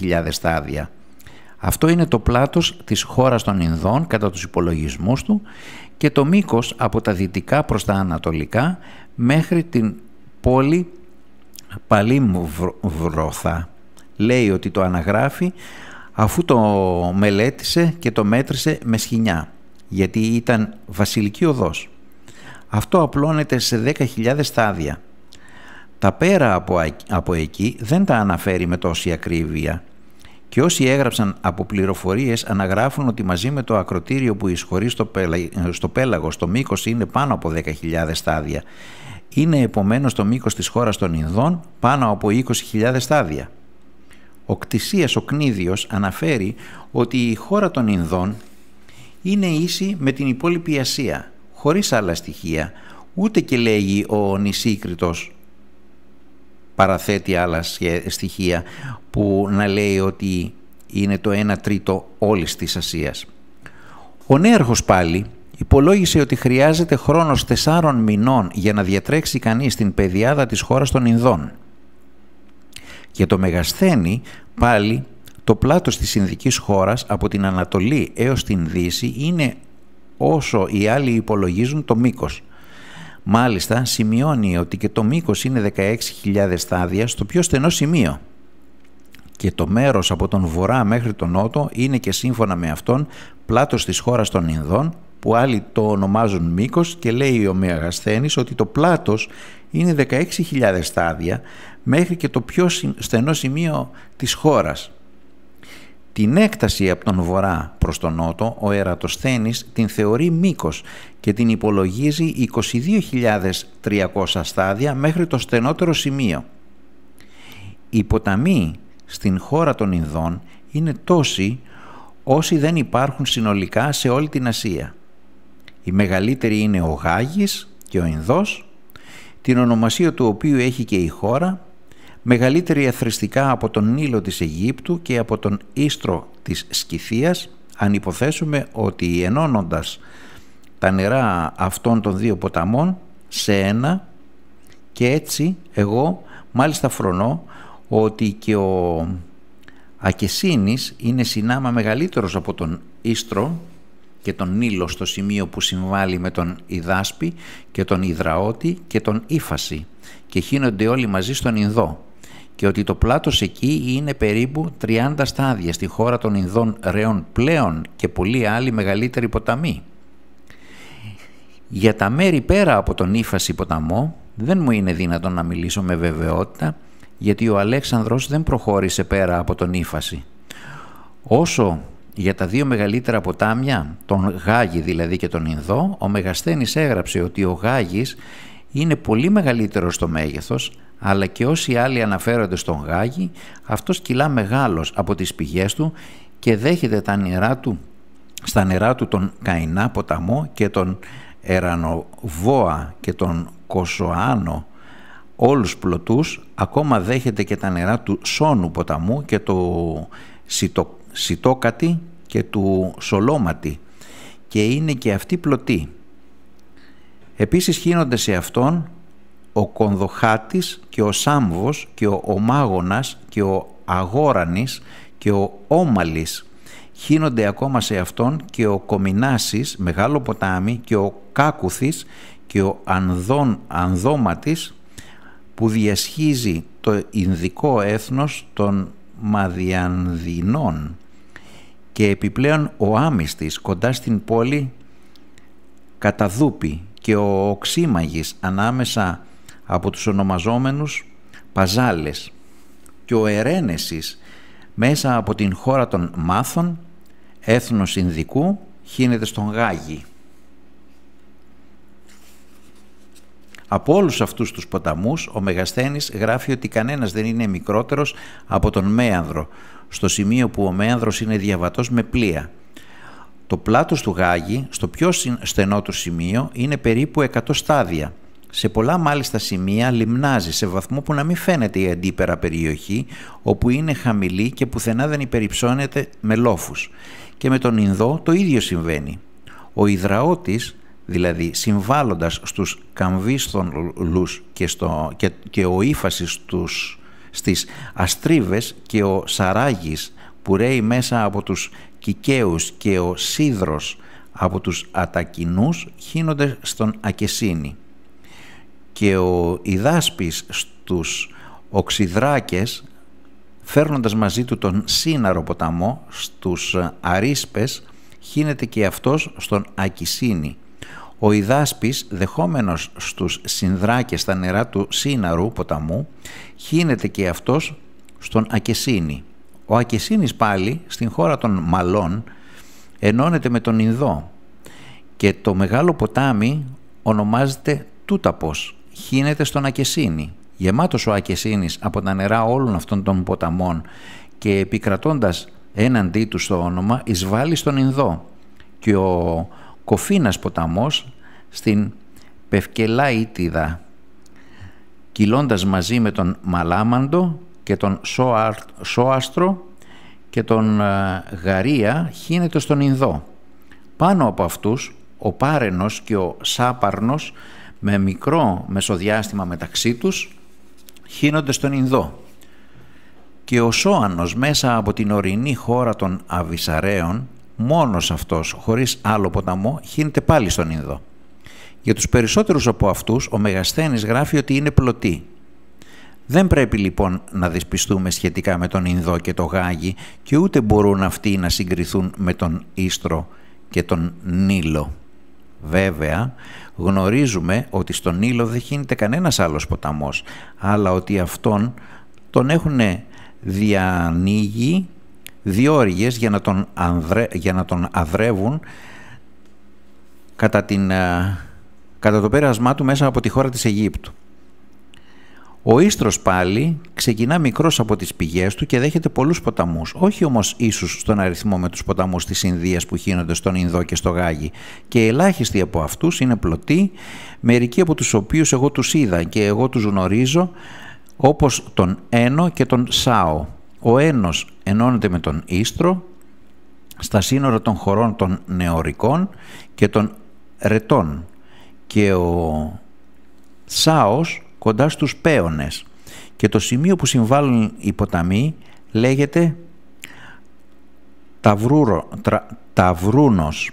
16.000 στάδια. Αυτό είναι το πλάτος της χώρας των Ινδών κατά τους υπολογισμούς του και το μήκος από τα δυτικά προς τα ανατολικά μέχρι την πόλη Παλίμβροθα. Λέει ότι το αναγράφει αφού το μελέτησε και το μέτρησε με σχοινιά, γιατί ήταν βασιλική οδός. Αυτό απλώνεται σε 10.000 στάδια. Τα πέρα από εκεί δεν τα αναφέρει με τόση ακρίβεια, και όσοι έγραψαν από πληροφορίες αναγράφουν ότι μαζί με το ακροτήριο που εισχωρεί στο, πέλα, στο το μήκος είναι πάνω από 10.000 στάδια. Είναι επομένως το μήκος της χώρας των Ινδών πάνω από 20.000 στάδια. Ο Κτησίας ο Κνίδιος αναφέρει ότι η χώρα των Ινδών είναι ίση με την υπόλοιπη Ασία, χωρίς άλλα στοιχεία, ούτε και λέγει ο Νησίκριτος παραθέτει άλλα στοιχεία που να λέει ότι είναι το 1 τρίτο όλης της Ασίας. Ο Νέαρχος πάλι υπολόγισε ότι χρειάζεται χρόνος τεσσάρων μηνών για να διατρέξει κανείς την πεδιάδα της χώρας των Ινδών. Και το Μεγασθένη πάλι το πλάτος της Ινδικής χώρας από την Ανατολή έως την Δύση είναι όσο οι άλλοι υπολογίζουν το μήκος. Μάλιστα, σημειώνει ότι και το μήκος είναι 16.000 στάδια στο πιο στενό σημείο και το μέρος από τον βορρά μέχρι τον νότο είναι και σύμφωνα με αυτόν πλάτος της χώρας των Ινδών που άλλοι το ονομάζουν μήκος και λέει ο Μεγασθένης ότι το πλάτος είναι 16.000 στάδια μέχρι και το πιο στενό σημείο της χώρας. Την έκταση από τον βορρά προς τον νότο ο Ερατοσθένης την θεωρεί μήκος και την υπολογίζει 22.300 στάδια μέχρι το στενότερο σημείο. Οι ποταμοί στην χώρα των Ινδών είναι τόσοι όσοι δεν υπάρχουν συνολικά σε όλη την Ασία. Η μεγαλύτερη είναι ο Γάγης και ο Ινδός, την ονομασία του οποίου έχει και η χώρα μεγαλύτερη αθρηστικά από τον Νείλο της Αιγύπτου και από τον Ίστρο της Σκυθίας, αν υποθέσουμε ότι ενώνοντας τα νερά αυτών των δύο ποταμών σε ένα και έτσι εγώ μάλιστα φρονώ ότι και ο Ακεσίνης είναι συνάμα μεγαλύτερος από τον Ίστρο και τον Νείλο στο σημείο που συμβάλλει με τον Ιδάσπη και τον Ιδραώτη και τον Ήφαση και χύνονται όλοι μαζί στον Ινδό και ότι το πλάτος εκεί είναι περίπου 30 στάδια στη χώρα των Ινδών Ρεών πλέον και πολλοί άλλοι μεγαλύτεροι ποταμοί. Για τα μέρη πέρα από τον ύφαση ποταμό δεν μου είναι δυνατόν να μιλήσω με βεβαιότητα γιατί ο Αλέξανδρος δεν προχώρησε πέρα από τον ύφαση. Όσο για τα δύο μεγαλύτερα ποτάμια, τον Γάγη δηλαδή και τον Ινδό, ο Μεγασθένης έγραψε ότι ο Γάγης είναι πολύ μεγαλύτερο στο μέγεθος, αλλά και όσοι άλλοι αναφέρονται στον Γάγη, αυτός κυλά μεγάλος από τις πηγές του και δέχεται τα νερά του, στα νερά του τον Καϊνά ποταμό και τον Ερανοβόα και τον Κοσοάνο όλους πλωτούς, ακόμα δέχεται και τα νερά του Σόνου ποταμού και του Σιτό, Σιτόκατη και του Σολόματη και είναι και αυτή πλωτή Επίσης χύνονται σε αυτόν ο Κονδοχάτης και ο Σάμβος και ο Ομάγονας και ο Αγόρανης και ο Όμαλης. Χύνονται ακόμα σε αυτόν και ο Κομινάσης, Μεγάλο Ποτάμι και ο Κάκουθης και ο Ανδόν Ανδόματης που διασχίζει το Ινδικό έθνος των Μαδιανδινών και επιπλέον ο Άμιστης κοντά στην πόλη Καταδούπη και ο Οξύμαγης ανάμεσα από τους ονομαζόμενους Παζάλες και ο Ερένεσης μέσα από την χώρα των Μάθων, έθνος Ινδικού, χύνεται στον Γάγη. Από όλους αυτούς τους ποταμούς, ο Μεγασθένης γράφει ότι κανένας δεν είναι μικρότερος από τον Μέανδρο, στο σημείο που ο Μέανδρος είναι διαβατός με πλοία – το πλάτος του Γάγη στο πιο στενό του σημείο είναι περίπου 100 στάδια. Σε πολλά μάλιστα σημεία λιμνάζει σε βαθμό που να μην φαίνεται η αντίπερα περιοχή όπου είναι χαμηλή και πουθενά δεν υπερυψώνεται με λόφους. Και με τον Ινδό το ίδιο συμβαίνει. Ο υδραώτης, δηλαδή συμβάλλοντας στους καμβίστολους και, στο, και, και ο ύφασης στις αστρίβες και ο σαράγης που ρέει μέσα από τους και ο Σίδρος από τους Ατακινούς χύνονται στον Ακεσίνη και ο Ιδάσπης στους Οξυδράκες φέρνοντας μαζί του τον Σύναρο ποταμό στους Αρίσπες χύνεται και αυτός στον Ακισίνη. Ο Ιδάσπης δεχόμενος στους Συνδράκες στα νερά του Σύναρου ποταμού χύνεται και αυτός στον Ακεσίνη. Ο Ακεσίνης πάλι στην χώρα των Μαλών ενώνεται με τον Ινδό και το μεγάλο ποτάμι ονομάζεται Τούταπος, χύνεται στον Ακεσίνη. Γεμάτος ο Ακεσίνης από τα νερά όλων αυτών των ποταμών και επικρατώντας έναντί του στο όνομα εισβάλλει στον Ινδό και ο Κοφίνας ποταμός στην Πευκελάιτιδα κυλώντας μαζί με τον Μαλάμαντο και τον Σόαστρο και τον ε, Γαρία χύνεται στον Ινδό. Πάνω από αυτούς ο Πάρενος και ο Σάπαρνος με μικρό μεσοδιάστημα μεταξύ τους χύνονται στον Ινδό. Και ο Σόανος μέσα από την ορεινή χώρα των Αβυσαραίων μόνος αυτός χωρίς άλλο ποταμό χύνεται πάλι στον Ινδό. Για τους περισσότερους από αυτούς ο Μεγασθένης γράφει ότι είναι πλωτή δεν πρέπει λοιπόν να δυσπιστούμε σχετικά με τον Ινδό και το Γάγι και ούτε μπορούν αυτοί να συγκριθούν με τον Ίστρο και τον Νίλο, Βέβαια, γνωρίζουμε ότι στον Νίλο δεν χύνεται κανένας άλλος ποταμός, αλλά ότι αυτόν τον έχουν διανοίγει διόρυγες για να τον, ανδρε, για να τον αδρεύουν κατά, την, ε, κατά το πέρασμά του μέσα από τη χώρα της Αιγύπτου. Ο ίστρος πάλι ξεκινά μικρός από τις πηγές του και δέχεται πολλούς ποταμούς, όχι όμως ίσως στον αριθμό με τους ποταμούς της Ινδίας που χύνονται στον Ινδό και στο Γάγι και ελάχιστοι από αυτούς είναι πλωτοί, μερικοί από τους οποίους εγώ τους είδα και εγώ τους γνωρίζω όπως τον Ένο και τον Σάο. Ο Ένος ενώνεται με τον Ίστρο στα σύνορα των χωρών των Νεωρικών και των Ρετών και ο Σάος κοντά στους πέονες και το σημείο που συμβάλλουν οι ποταμοί λέγεται ταυρούρο, τρα, ταυρούνος.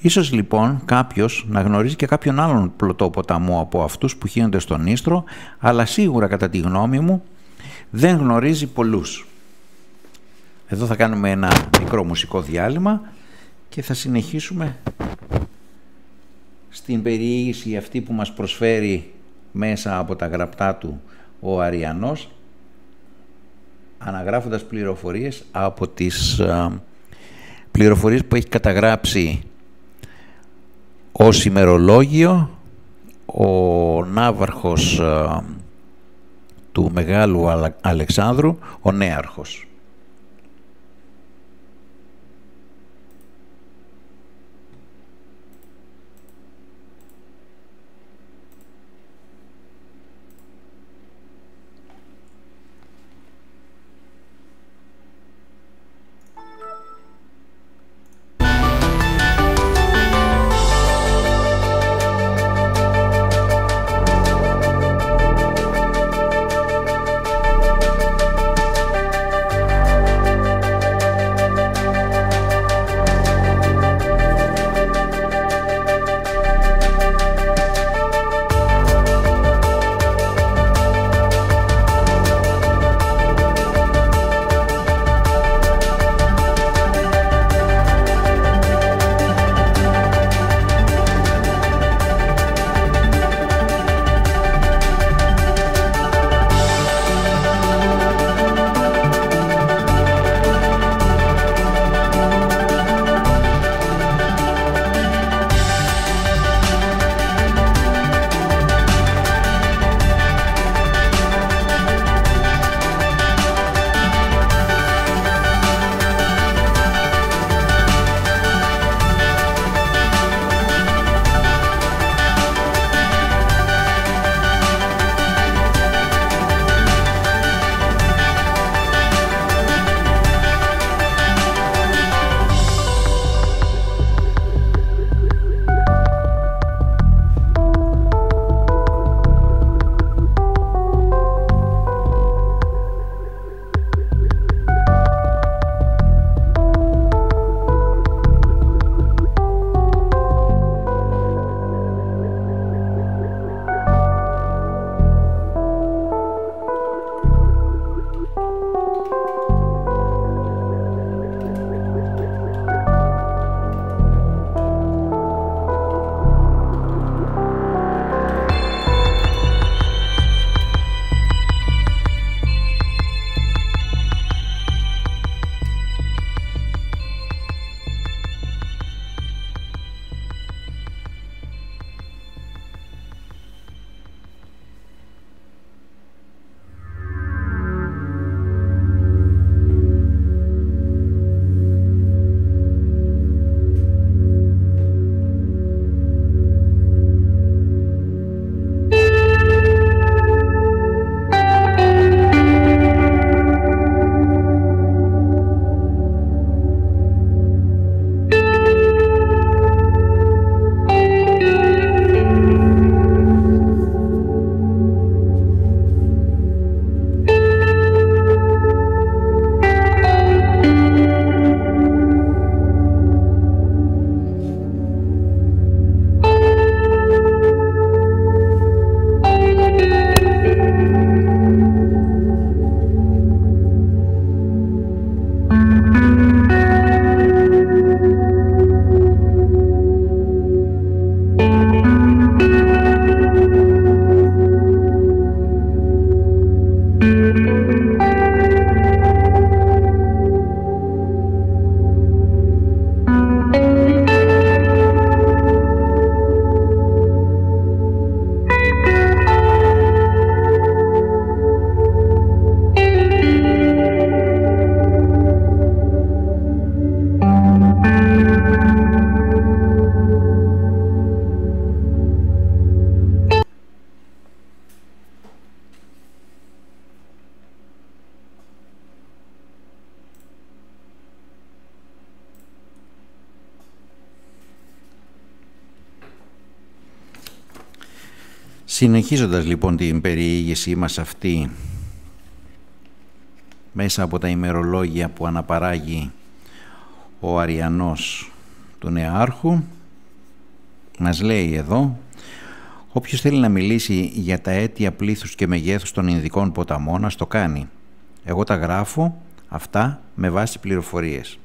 Ίσως λοιπόν κάποιος να γνωρίζει και κάποιον άλλον πλωτό ποταμό από αυτούς που χύνονται στον Ίστρο, αλλά σίγουρα κατά τη γνώμη μου δεν γνωρίζει πολλούς. Εδώ θα κάνουμε ένα μικρό μουσικό διάλειμμα και θα συνεχίσουμε στην περιήγηση αυτή που μας προσφέρει μέσα από τα γραπτά του ο Αριανός αναγράφοντας πληροφορίες από τις α, πληροφορίες που έχει καταγράψει ο ημερολόγιο ο ναύαρχος του Μεγάλου Αλεξάνδρου, ο νέαρχος. Συνεχίζοντας λοιπόν την περιήγησή μας αυτή μέσα από τα ημερολόγια που αναπαράγει ο Αριανός του Νεάρχου μας λέει εδώ Όποιος θέλει να μιλήσει για τα αίτια πλήθους και μεγέθους των Ινδικών ποταμών, ας το κάνει. Εγώ τα γράφω αυτά με βάση πληροφορίες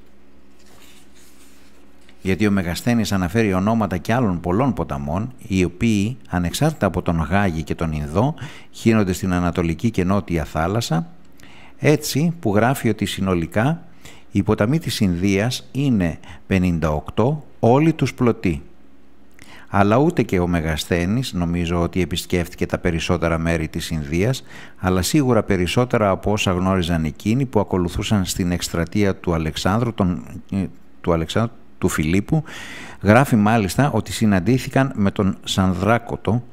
γιατί ο Μεγασθένης αναφέρει ονόματα και άλλων πολλών ποταμών, οι οποίοι, ανεξάρτητα από τον Γάγη και τον Ινδό, χύνονται στην Ανατολική και Νότια θάλασσα, έτσι που γράφει ότι συνολικά οι ποταμοί της Ινδίας είναι 58 όλοι τους πλωτοί. Αλλά ούτε και ο Μεγασθένης νομίζω ότι επισκέφθηκε τα περισσότερα μέρη της Ινδίας, αλλά σίγουρα περισσότερα από όσα γνώριζαν εκείνοι που ακολουθούσαν στην εκστρατεία του Αλεξάνδρου, τον, ε, του Αλεξάνδρου του Φιλίππου, γράφει μάλιστα ότι συναντήθηκαν με τον Σανδράκοτο,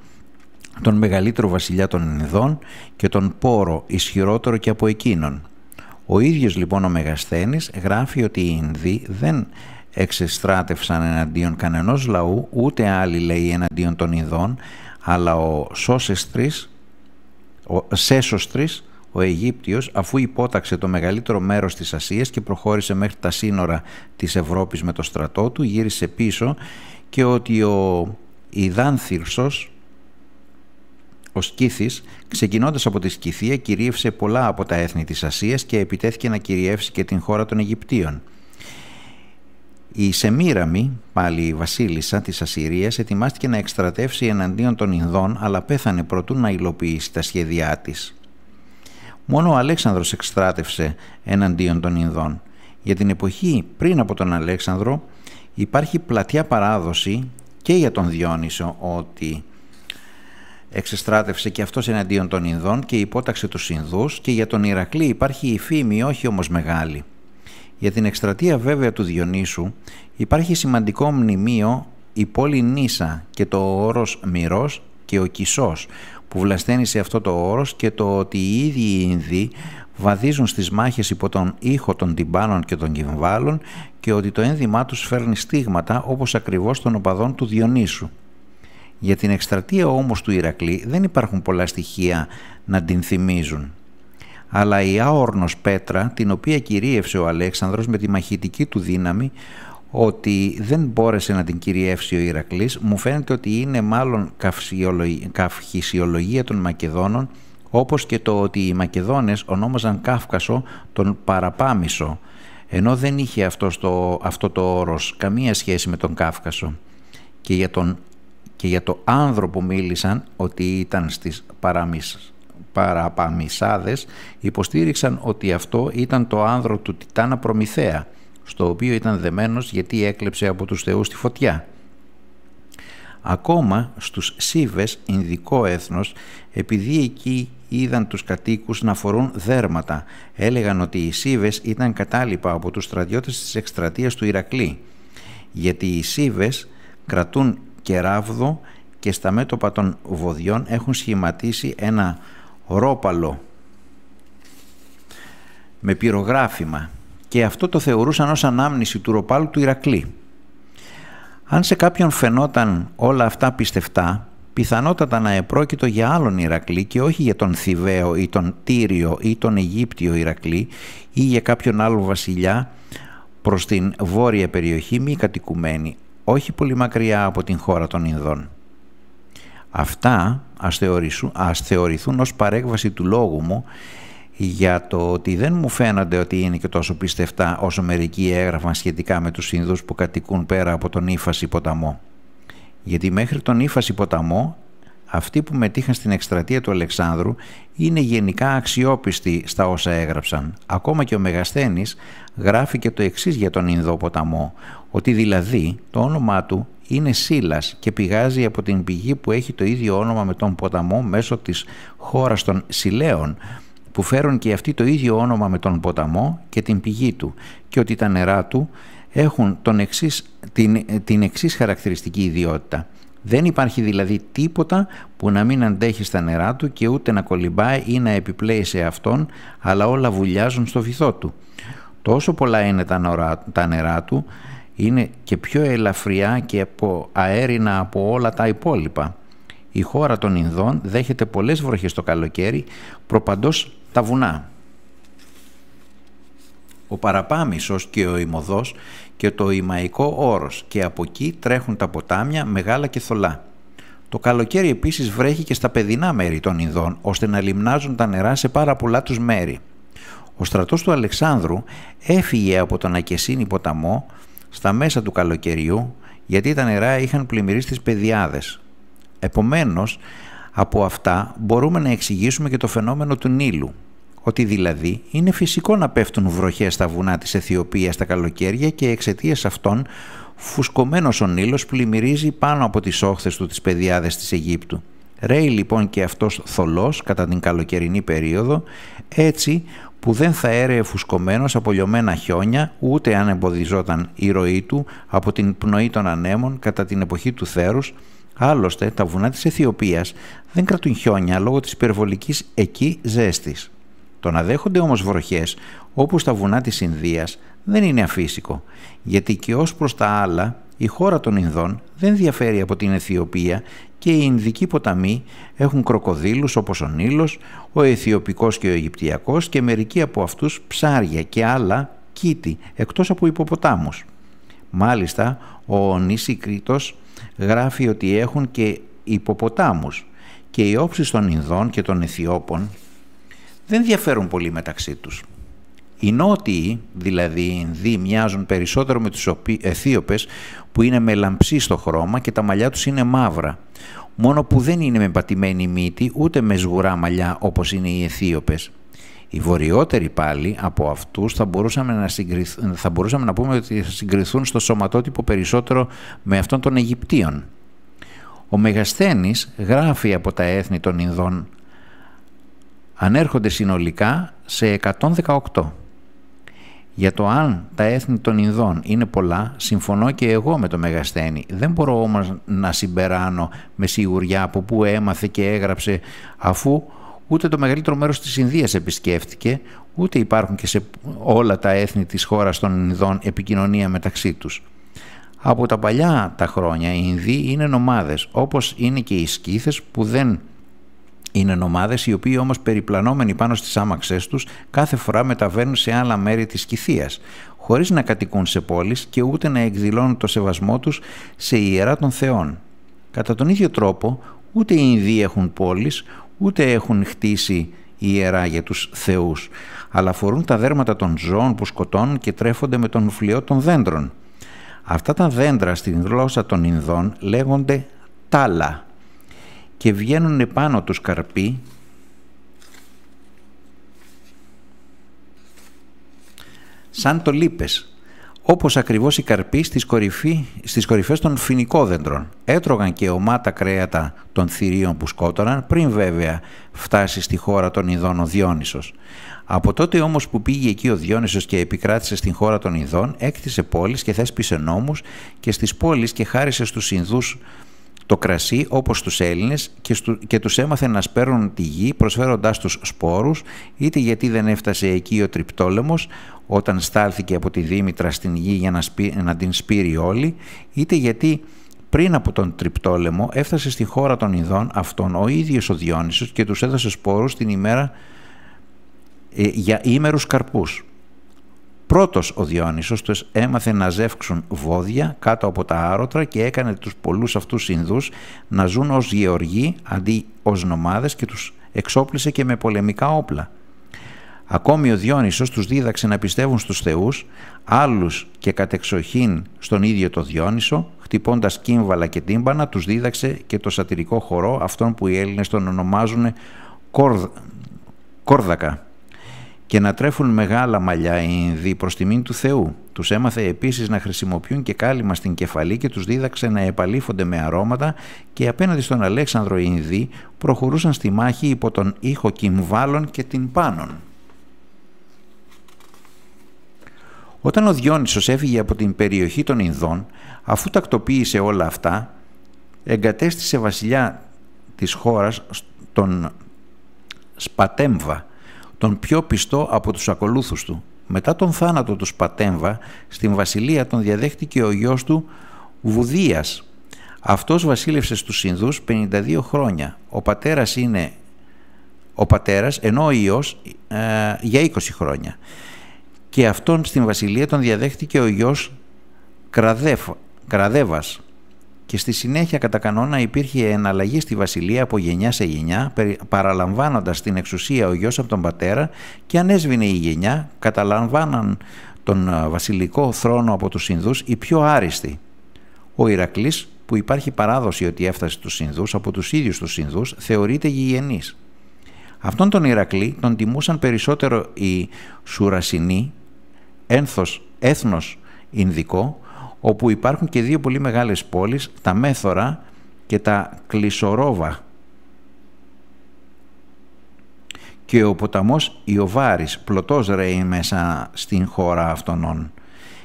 τον μεγαλύτερο βασιλιά των Ινδών και τον Πόρο, ισχυρότερο και από εκείνον. Ο ίδιος λοιπόν ο Μεγασθένης γράφει ότι οι Ινδοί δεν εξεστράτευσαν εναντίον κανενός λαού, ούτε άλλοι λέει εναντίον των Ινδών, αλλά ο Σόσεστρης, ο ο Αιγύπτιος, αφού υπόταξε το μεγαλύτερο μέρος της Ασίας και προχώρησε μέχρι τα σύνορα της Ευρώπης με το στρατό του, γύρισε πίσω και ότι ο Ιδάνθυρσος, ο Σκήθης, ξεκινώντας από τη Σκηθία, κυρίευσε πολλά από τα έθνη της Ασίας και επιτέθηκε να κυριεύσει και την χώρα των Αιγυπτίων. Η Σεμίραμη, πάλι η βασίλισσα της Ασσυρίας, ετοιμάστηκε να εκστρατεύσει εναντίον των Ινδών, αλλά πέθανε προτού να υλοποιήσει τα σχέδιά της. Μόνο ο Αλέξανδρος εξτράτευσε εναντίον των Ινδών. Για την εποχή πριν από τον Αλέξανδρο υπάρχει πλατιά παράδοση και για τον Διόνυσο ότι εξεστράτευσε και αυτός εναντίον των Ινδών και υπόταξε τους Ινδούς και για τον Ηρακλή υπάρχει η φήμη όχι όμως μεγάλη. Για την εκστρατεία βέβαια του Διονύσου υπάρχει σημαντικό μνημείο η πόλη Νίσα και το όρος Μυρός και ο Κισός που βλασταίνει σε αυτό το όρος και το ότι οι ίδιοι οι Ινδοί βαδίζουν στις μάχες υπό τον ήχο των τυμπάνων και των κυμβάλων και ότι το ένδυμά τους φέρνει στίγματα όπως ακριβώς των οπαδών του Διονύσου. Για την εκστρατεία όμως του Ηρακλή δεν υπάρχουν πολλά στοιχεία να την θυμίζουν. Αλλά η άορνος πέτρα την οποία κυρίευσε ο Αλέξανδρος με τη μαχητική του δύναμη ότι δεν μπόρεσε να την κυριεύσει ο Ηρακλής μου φαίνεται ότι είναι μάλλον καυχησιολογία των Μακεδόνων όπως και το ότι οι Μακεδόνες ονόμαζαν Κάφκασο τον Παραπάμισο ενώ δεν είχε αυτό, στο, αυτό το όρος καμία σχέση με τον Κάφκασο και για, τον, και για το άνδρο που μίλησαν ότι ήταν στις παραμισ, παραπαμισάδες υποστήριξαν ότι αυτό ήταν το άνδρο του Τιτάνα Προμηθέα στο οποίο ήταν δεμένος γιατί έκλεψε από τους θεούς τη φωτιά. Ακόμα στους Σίβες, Ινδικό έθνος, επειδή εκεί είδαν τους κατοίκους να φορούν δέρματα, έλεγαν ότι οι Σίβες ήταν κατάλοιπα από τους στρατιώτες της εκστρατείας του Ηρακλή, γιατί οι Σίβες κρατούν κεράβδο και στα μέτωπα των βοδιών έχουν σχηματίσει ένα ρόπαλο με πυρογράφημα και αυτό το θεωρούσαν ως ανάμνηση του ροπάλου του Ηρακλή. Αν σε κάποιον φαινόταν όλα αυτά πιστευτά, πιθανότατα να επρόκειτο για άλλον Ηρακλή και όχι για τον Θηβαίο ή τον Τύριο ή τον Αιγύπτιο Ηρακλή ή για κάποιον άλλο βασιλιά προς την βόρεια περιοχή μη κατοικουμένη, όχι πολύ μακριά από την χώρα των Ινδών. Αυτά ας, θεωρηθούν ως παρέκβαση του λόγου μου για το ότι δεν μου φαίνονται ότι είναι και τόσο πιστευτά όσο μερικοί έγραφαν σχετικά με τους Ινδούς που κατοικούν πέρα από τον Ήφαση ποταμό. Γιατί μέχρι τον Ήφαση ποταμό αυτοί που μετήχαν στην εκστρατεία του Αλεξάνδρου είναι γενικά αξιόπιστοι στα όσα έγραψαν. Ακόμα και ο Μεγασθένης γράφει και το εξής για τον Ινδό ποταμό, ότι δηλαδή το όνομά του είναι Σίλας και πηγάζει από την πηγή που έχει το ίδιο όνομα με τον ποταμό μέσω της χώρας των Σιλέων, που φέρουν και αυτοί το ίδιο όνομα με τον ποταμό και την πηγή του και ότι τα νερά του έχουν τον εξής, την, την εξής χαρακτηριστική ιδιότητα. Δεν υπάρχει δηλαδή τίποτα που να μην αντέχει στα νερά του και ούτε να κολυμπάει ή να επιπλέει σε αυτόν, αλλά όλα βουλιάζουν στο βυθό του. Τόσο πολλά είναι τα, νερά, τα νερά του, είναι και πιο ελαφριά και από αέρινα από όλα τα υπόλοιπα. Η χώρα των Ινδών δέχεται πολλές βροχές το καλοκαίρι, προπαντός τα βουνά. Ο Παραπάμισος και ο Ημοδός και το Ημαϊκό όρος και από εκεί τρέχουν τα ποτάμια μεγάλα και θολά. Το καλοκαίρι επίσης βρέχει και στα παιδινά μέρη των Ινδών, ώστε να λιμνάζουν τα νερά σε πάρα πολλά τους μέρη. Ο στρατός του Αλεξάνδρου έφυγε από τον Ακεσίνη ποταμό στα μέσα του καλοκαιριού, γιατί τα νερά είχαν πλημμυρίσει τις πεδιάδες. Επομένως, από αυτά μπορούμε να εξηγήσουμε και το φαινόμενο του Νείλου, ότι δηλαδή είναι φυσικό να πέφτουν βροχές στα βουνά της Αιθιοπίας τα καλοκαίρια και εξαιτίας αυτών φουσκωμένος ο Νείλος πλημμυρίζει πάνω από τις όχθες του τις πεδιάδες της Αιγύπτου. Ρέει λοιπόν και αυτός θολός κατά την καλοκαιρινή περίοδο, έτσι που δεν θα έρεε φουσκωμένος από λιωμένα χιόνια, ούτε αν εμποδιζόταν η ροή του από την πνοή των ανέμων κατά την εποχή του θέρους, Άλλωστε, τα βουνά της Αιθιοπίας δεν κρατούν χιόνια λόγω της υπερβολικής εκεί ζέστης. Το να δέχονται όμως βροχές, όπως τα βουνά της Ινδίας, δεν είναι αφύσικο, γιατί και ως προς τα άλλα, η χώρα των Ινδών δεν διαφέρει από την Αιθιοπία και οι Ινδικοί ποταμοί έχουν κροκοδίλους όπως ο Νείλος, ο Αιθιοπικός και ο Αιγυπτιακός και μερικοί από αυτούς ψάρια και άλλα κήτη, εκτός από υποποτάμους. Μάλιστα, ο Κρήτο γράφει ότι έχουν και υποποτάμους και οι όψεις των Ινδών και των Αιθιώπων δεν διαφέρουν πολύ μεταξύ τους. Οι νότιοι, δηλαδή οι Ινδοί, μοιάζουν περισσότερο με τους Αιθίωπες που είναι με λαμψή στο χρώμα και τα μαλλιά τους είναι μαύρα, μόνο που δεν είναι με πατημένη μύτη ούτε με σγουρά μαλλιά όπως είναι οι Αιθίωπες. Οι βορειότεροι πάλι από αυτούς θα μπορούσαμε να, συγκριθ... να πούμε ότι θα συγκριθούν στο σωματότυπο περισσότερο με αυτόν των Αιγυπτίων. Ο Μεγασθένης γράφει από τα έθνη των Ινδών ανέρχονται συνολικά σε 118. Για το αν τα έθνη των Ινδών είναι πολλά, συμφωνώ και εγώ με το Μεγασθένη. Δεν μπορώ όμως να συμπεράνω με σιγουριά από πού έμαθε και έγραψε, αφού ούτε το μεγαλύτερο μέρος της Ινδίας επισκέφτηκε, ούτε υπάρχουν και σε όλα τα έθνη της χώρας των Ινδών επικοινωνία μεταξύ τους. Από τα παλιά τα χρόνια οι Ινδοί είναι νομάδες, όπως είναι και οι σκήθες που δεν είναι νομάδες οι οποίοι όμως περιπλανόμενοι πάνω στις άμαξές τους κάθε φορά μεταβαίνουν σε άλλα μέρη της σκηθίας, χωρίς να κατοικούν σε πόλεις και ούτε να εκδηλώνουν το σεβασμό τους σε ιερά των θεών. Κατά τον ίδιο τρόπο, ούτε οι Ινδοί έχουν πόλεις, ούτε έχουν χτίσει ιερά για τους θεούς, αλλά φορούν τα δέρματα των ζώων που σκοτώνουν και τρέφονται με τον φλοιό των δέντρων. Αυτά τα δέντρα στην γλώσσα των Ινδών λέγονται τάλα και βγαίνουν επάνω τους καρποί σαν το λίπες όπως ακριβώς οι καρποί στις, κορυφή, στις κορυφές των φοινικόδεντρων. Έτρωγαν και ομάτα κρέατα των θηρίων που σκότωναν, πριν βέβαια φτάσει στη χώρα των Ιδών ο Διόνυσος. Από τότε όμως που πήγε εκεί ο Διόνυσος και επικράτησε στην χώρα των Ιδών, έκτισε πόλεις και θέσπισε νόμους και στις πόλεις και χάρισε στους Ινδούς το κρασί όπως τους Έλληνες και, τους έμαθε να σπέρνουν τη γη προσφέροντάς τους σπόρους είτε γιατί δεν έφτασε εκεί ο Τριπτόλεμος όταν στάλθηκε από τη Δήμητρα στην γη για να, την σπείρει όλη είτε γιατί πριν από τον Τριπτόλεμο έφτασε στη χώρα των ειδών αυτόν ο ίδιος ο Διόνυσος και τους έδωσε σπόρους την ημέρα ε, για ήμερους καρπούς. Πρώτος ο Διόνυσος τους έμαθε να ζεύξουν βόδια κάτω από τα άρωτρα και έκανε τους πολλούς αυτούς Ινδούς να ζουν ως γεωργοί αντί ως νομάδες και τους εξόπλισε και με πολεμικά όπλα. Ακόμη ο Διόνυσος τους δίδαξε να πιστεύουν στους θεούς, άλλους και κατεξοχήν στον ίδιο το Διόνυσο, χτυπώντας κύμβαλα και τύμπανα, τους δίδαξε και το σατυρικό χορό, αυτόν που οι Έλληνες τον ονομάζουν «Κόρδακα» και να τρέφουν μεγάλα μαλλιά οι Ινδοί προς τιμήν του Θεού. Τους έμαθε επίσης να χρησιμοποιούν και κάλυμα στην κεφαλή και τους δίδαξε να επαλήφονται με αρώματα και απέναντι στον Αλέξανδρο οι Ινδοί προχωρούσαν στη μάχη υπό τον ήχο κυμβάλων και την πάνων. Όταν ο Διόνυσος έφυγε από την περιοχή των Ινδών, αφού τακτοποίησε όλα αυτά, εγκατέστησε βασιλιά της χώρας τον Σπατέμβα, τον πιο πιστό από τους ακολούθους του. Μετά τον θάνατο του Σπατέμβα, στην βασιλεία τον διαδέχτηκε ο γιος του Βουδίας. Αυτός βασίλευσε στους Ινδούς 52 χρόνια. Ο πατέρας είναι ο πατέρας, ενώ ο ιός ε, για 20 χρόνια. Και αυτόν στην βασιλεία τον διαδέχτηκε ο γιος Κραδέβας και στη συνέχεια κατά κανόνα υπήρχε εναλλαγή στη βασιλεία από γενιά σε γενιά, παραλαμβάνοντας την εξουσία ο γιος από τον πατέρα και αν έσβηνε η γενιά, καταλαμβάναν τον ε, βασιλικό θρόνο από τους Ινδούς οι πιο άριστοι. Ο Ηρακλής, που υπάρχει παράδοση ότι έφτασε τους Ινδούς από τους ίδιους τους Ινδούς, θεωρείται γηγενής. Αυτόν τον Ηρακλή τον τιμούσαν περισσότερο οι Σουρασινοί, ένθος, έθνος Ινδικό, όπου υπάρχουν και δύο πολύ μεγάλες πόλεις, τα Μέθορα και τα Κλισορόβα Και ο ποταμός Ιωβάρης, πλωτός ρέει μέσα στην χώρα αυτών.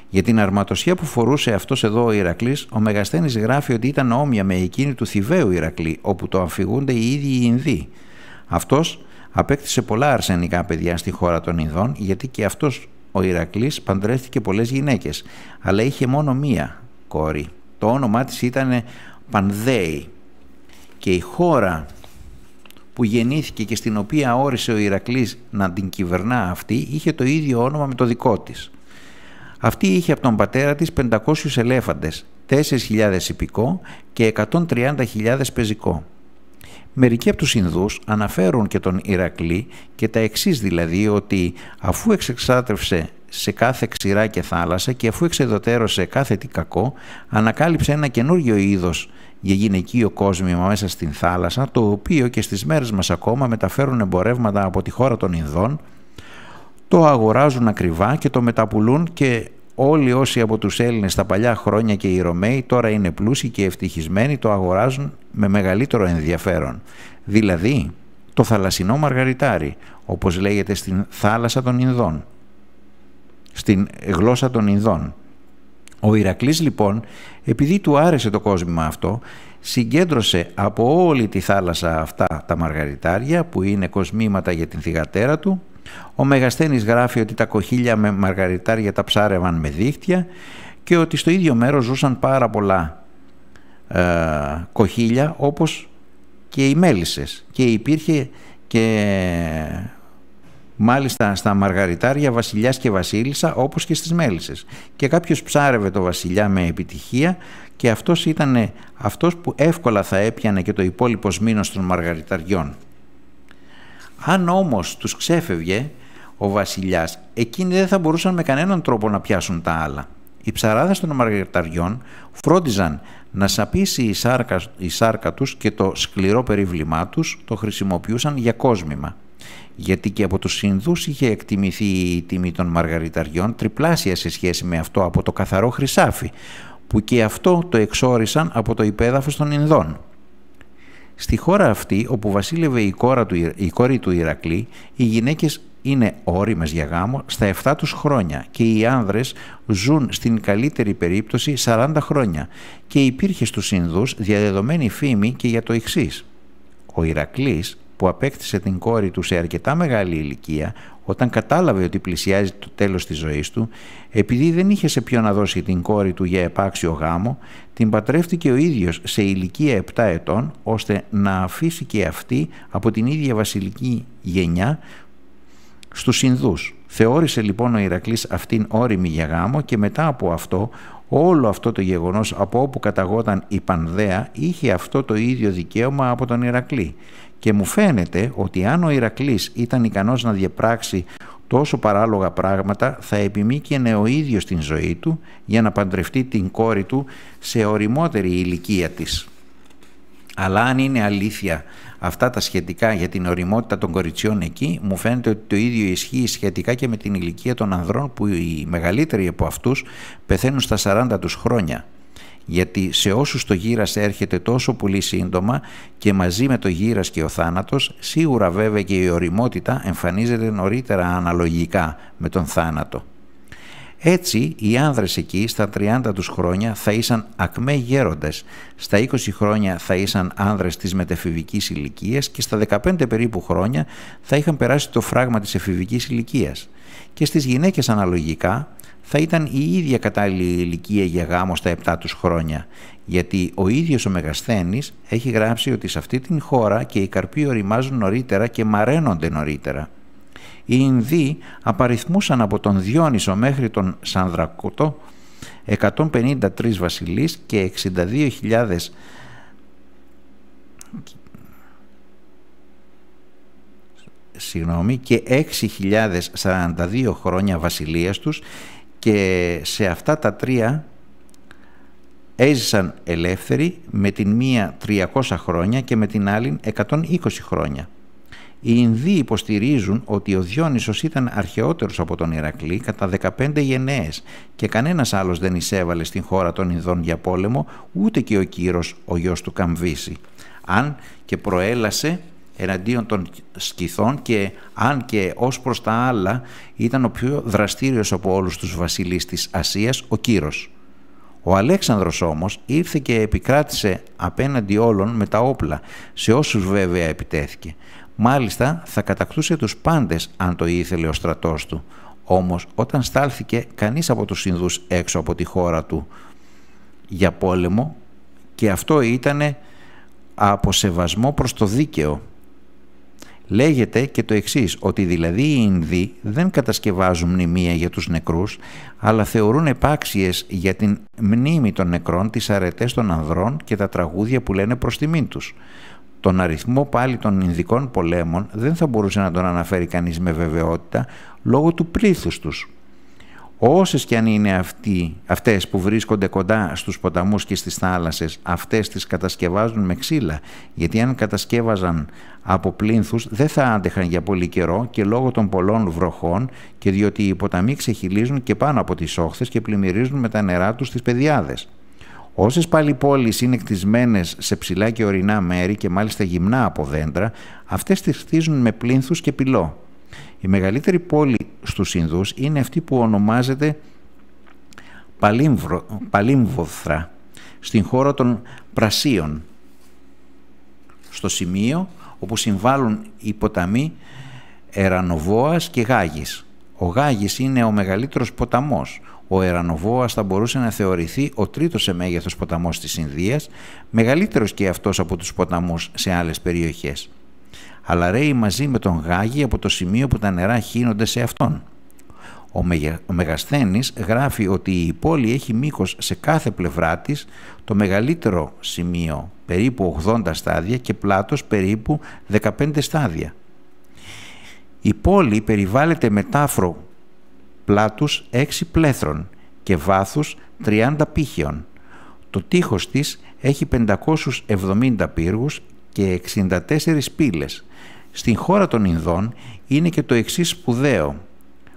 Για την αρματοσία που φορούσε αυτός εδώ ο Ηρακλής, ο Μεγασθένης γράφει ότι ήταν όμοια με εκείνη του Θηβαίου Ηρακλή, όπου το αφηγούνται οι ίδιοι οι Ινδοί. Αυτός απέκτησε πολλά αρσενικά παιδιά στη χώρα των Ινδών, γιατί και αυτός ο Ηρακλής παντρεύτηκε πολλές γυναίκες, αλλά είχε μόνο μία κόρη. Το όνομά της ήταν Πανδέη και η χώρα που γεννήθηκε και στην οποία όρισε ο Ηρακλής να την κυβερνά αυτή είχε το ίδιο όνομα με το δικό της. Αυτή είχε από τον πατέρα της 500 ελέφαντες, 4.000 υπηκό και 130.000 πεζικό. Μερικοί από τους Ινδούς αναφέρουν και τον Ηρακλή και τα εξής δηλαδή ότι αφού εξεξάτρευσε σε κάθε ξηρά και θάλασσα και αφού εξεδοτέρωσε κάθε τι κακό ανακάλυψε ένα καινούργιο είδος για γυναικείο κόσμημα μέσα στην θάλασσα το οποίο και στις μέρες μας ακόμα μεταφέρουν εμπορεύματα από τη χώρα των Ινδών το αγοράζουν ακριβά και το μεταπουλούν και Όλοι όσοι από τους Έλληνες τα παλιά χρόνια και οι Ρωμαίοι τώρα είναι πλούσιοι και ευτυχισμένοι το αγοράζουν με μεγαλύτερο ενδιαφέρον. Δηλαδή το θαλασσινό μαργαριτάρι, όπως λέγεται στην θάλασσα των Ινδών, στην γλώσσα των Ινδών. Ο Ηρακλής λοιπόν, επειδή του άρεσε το κόσμημα αυτό, συγκέντρωσε από όλη τη θάλασσα αυτά τα μαργαριτάρια που είναι κοσμήματα για την θηγατέρα του ο Μεγασθένης γράφει ότι τα κοχύλια με μαργαριτάρια τα ψάρευαν με δίχτυα και ότι στο ίδιο μέρος ζούσαν πάρα πολλά ε, κοχύλια όπως και οι μέλισσες και υπήρχε και μάλιστα στα μαργαριτάρια βασιλιάς και βασίλισσα όπως και στις μέλισσες και κάποιος ψάρευε το βασιλιά με επιτυχία και αυτός ήταν αυτός που εύκολα θα έπιανε και το υπόλοιπο σμήνος των μαργαριταριών αν όμως τους ξέφευγε ο βασιλιάς, εκείνοι δεν θα μπορούσαν με κανέναν τρόπο να πιάσουν τα άλλα. Οι ψαράδες των Μαργαριταριών φρόντιζαν να σαπίσει η σάρκα, η σάρκα τους και το σκληρό περιβλημά τους το χρησιμοποιούσαν για κόσμημα. Γιατί και από τους Ινδούς είχε εκτιμηθεί η τιμή των μαργαριταριών τριπλάσια σε σχέση με αυτό από το καθαρό χρυσάφι, που και αυτό το εξόρισαν από το υπέδαφος των Ινδών. Στη χώρα αυτή όπου βασίλευε η, κόρα του, η κόρη του Ηρακλή, οι γυναίκες είναι όριμες για γάμο στα 7 τους χρόνια και οι άνδρες ζουν στην καλύτερη περίπτωση 40 χρόνια και υπήρχε στους Ινδούς διαδεδομένη φήμη και για το εξής. Ο Ηρακλής που απέκτησε την κόρη του σε αρκετά μεγάλη ηλικία όταν κατάλαβε ότι πλησιάζει το τέλος της ζωής του, επειδή δεν είχε σε ποιον να δώσει την κόρη του για επάξιο γάμο, την πατρεύτηκε ο ίδιος σε ηλικία 7 ετών, ώστε να αφήσει και αυτή από την ίδια βασιλική γενιά στους Ινδούς. Θεώρησε λοιπόν ο Ηρακλής αυτήν όριμη για γάμο και μετά από αυτό όλο αυτό το γεγονός από όπου καταγόταν η Πανδέα είχε αυτό το ίδιο δικαίωμα από τον Ηρακλή. Και μου φαίνεται ότι αν ο Ηρακλής ήταν ικανός να διαπράξει τόσο παράλογα πράγματα θα επιμήκαινε ο ίδιος την ζωή του για να παντρευτεί την κόρη του σε οριμότερη ηλικία της. Αλλά αν είναι αλήθεια αυτά τα σχετικά για την οριμότητα των κοριτσιών εκεί, μου φαίνεται ότι το ίδιο ισχύει σχετικά και με την ηλικία των ανδρών που οι μεγαλύτεροι από αυτούς πεθαίνουν στα 40 τους χρόνια γιατί σε όσους το γύρας έρχεται τόσο πολύ σύντομα και μαζί με το γύρας και ο θάνατος, σίγουρα βέβαια και η οριμότητα εμφανίζεται νωρίτερα αναλογικά με τον θάνατο. Έτσι, οι άνδρες εκεί στα 30 τους χρόνια θα ήσαν ακμέ γέροντες, στα 20 χρόνια θα ήσαν άνδρες της μετεφηβικής ηλικίας και στα 15 περίπου χρόνια θα είχαν περάσει το φράγμα της εφηβικής ηλικίας. Και στις γυναίκες αναλογικά, θα ήταν η ίδια κατάλληλη ηλικία για γάμο στα 7 τους χρόνια, γιατί ο ίδιος ο Μεγασθένης έχει γράψει ότι σε αυτή την χώρα και οι καρποί οριμάζουν νωρίτερα και μαραίνονται νωρίτερα. Οι Ινδοί απαριθμούσαν από τον Διόνυσο μέχρι τον Σανδρακοτό 153 βασιλείς και 62.000 συγγνώμη, και 6.042 χρόνια βασιλείας τους και σε αυτά τα τρία έζησαν ελεύθεροι με την μία 300 χρόνια και με την άλλη 120 χρόνια. Οι Ινδοί υποστηρίζουν ότι ο Διόνυσος ήταν αρχαιότερος από τον Ηρακλή κατά 15 γενναίες και κανένας άλλος δεν εισέβαλε στην χώρα των Ινδών για πόλεμο ούτε και ο Κύρος, ο γιος του Καμβίση. Αν και προέλασε εναντίον των σκηθών και αν και ως προς τα άλλα ήταν ο πιο δραστήριος από όλους τους βασιλείς της Ασίας, ο Κύρος. Ο Αλέξανδρος όμως ήρθε και επικράτησε απέναντι όλων με τα όπλα, σε όσους βέβαια επιτέθηκε. Μάλιστα θα κατακτούσε τους πάντες αν το ήθελε ο στρατός του. Όμως όταν στάλθηκε κανείς από τους Ινδούς έξω από τη χώρα του για πόλεμο και αυτό ήτανε από σεβασμό προς το δίκαιο Λέγεται και το εξής, ότι δηλαδή οι Ινδοί δεν κατασκευάζουν μνημεία για τους νεκρούς, αλλά θεωρούν επάξιες για την μνήμη των νεκρών τις αρετές των ανδρών και τα τραγούδια που λένε προς τιμή τους. Τον αριθμό πάλι των Ινδικών πολέμων δεν θα μπορούσε να τον αναφέρει κανείς με βεβαιότητα λόγω του πλήθους τους όσες και αν είναι αυτοί, αυτές που βρίσκονται κοντά στους ποταμούς και στις θάλασσες, αυτές τις κατασκευάζουν με ξύλα, γιατί αν κατασκεύαζαν από πλήνθους δεν θα άντεχαν για πολύ καιρό και λόγω των πολλών βροχών και διότι οι ποταμοί ξεχυλίζουν και πάνω από τις όχθες και πλημμυρίζουν με τα νερά τους τις πεδιάδες. Όσες πάλι πόλεις είναι κτισμένες σε ψηλά και ορεινά μέρη και μάλιστα γυμνά από δέντρα, αυτές τις χτίζουν με πλήνθου και πυλό. Η μεγαλύτερη πόλη στους Ινδούς είναι αυτή που ονομάζεται Παλίμβρο, Παλίμβοθρα, στην χώρα των Πρασίων, στο σημείο όπου συμβάλλουν οι ποταμοί Ερανοβόας και Γάγης. Ο Γάγης είναι ο μεγαλύτερος ποταμός. Ο Ερανοβόας θα μπορούσε να θεωρηθεί ο τρίτος σε μέγεθος ποταμός της Ινδίας, μεγαλύτερος και αυτός από τους ποταμούς σε άλλες περιοχές αλλά ρέει μαζί με τον Γάγη από το σημείο που τα νερά χύνονται σε αυτόν. Ο, Μεγε, Μεγασθένης γράφει ότι η πόλη έχει μήκος σε κάθε πλευρά της το μεγαλύτερο σημείο περίπου 80 στάδια και πλάτος περίπου 15 στάδια. Η πόλη περιβάλλεται με τάφρο πλάτους 6 πλέθρων και βάθους 30 πύχεων. Το τείχος της έχει 570 πύργους και 64 πύλες στην χώρα των Ινδών είναι και το εξής σπουδαίο,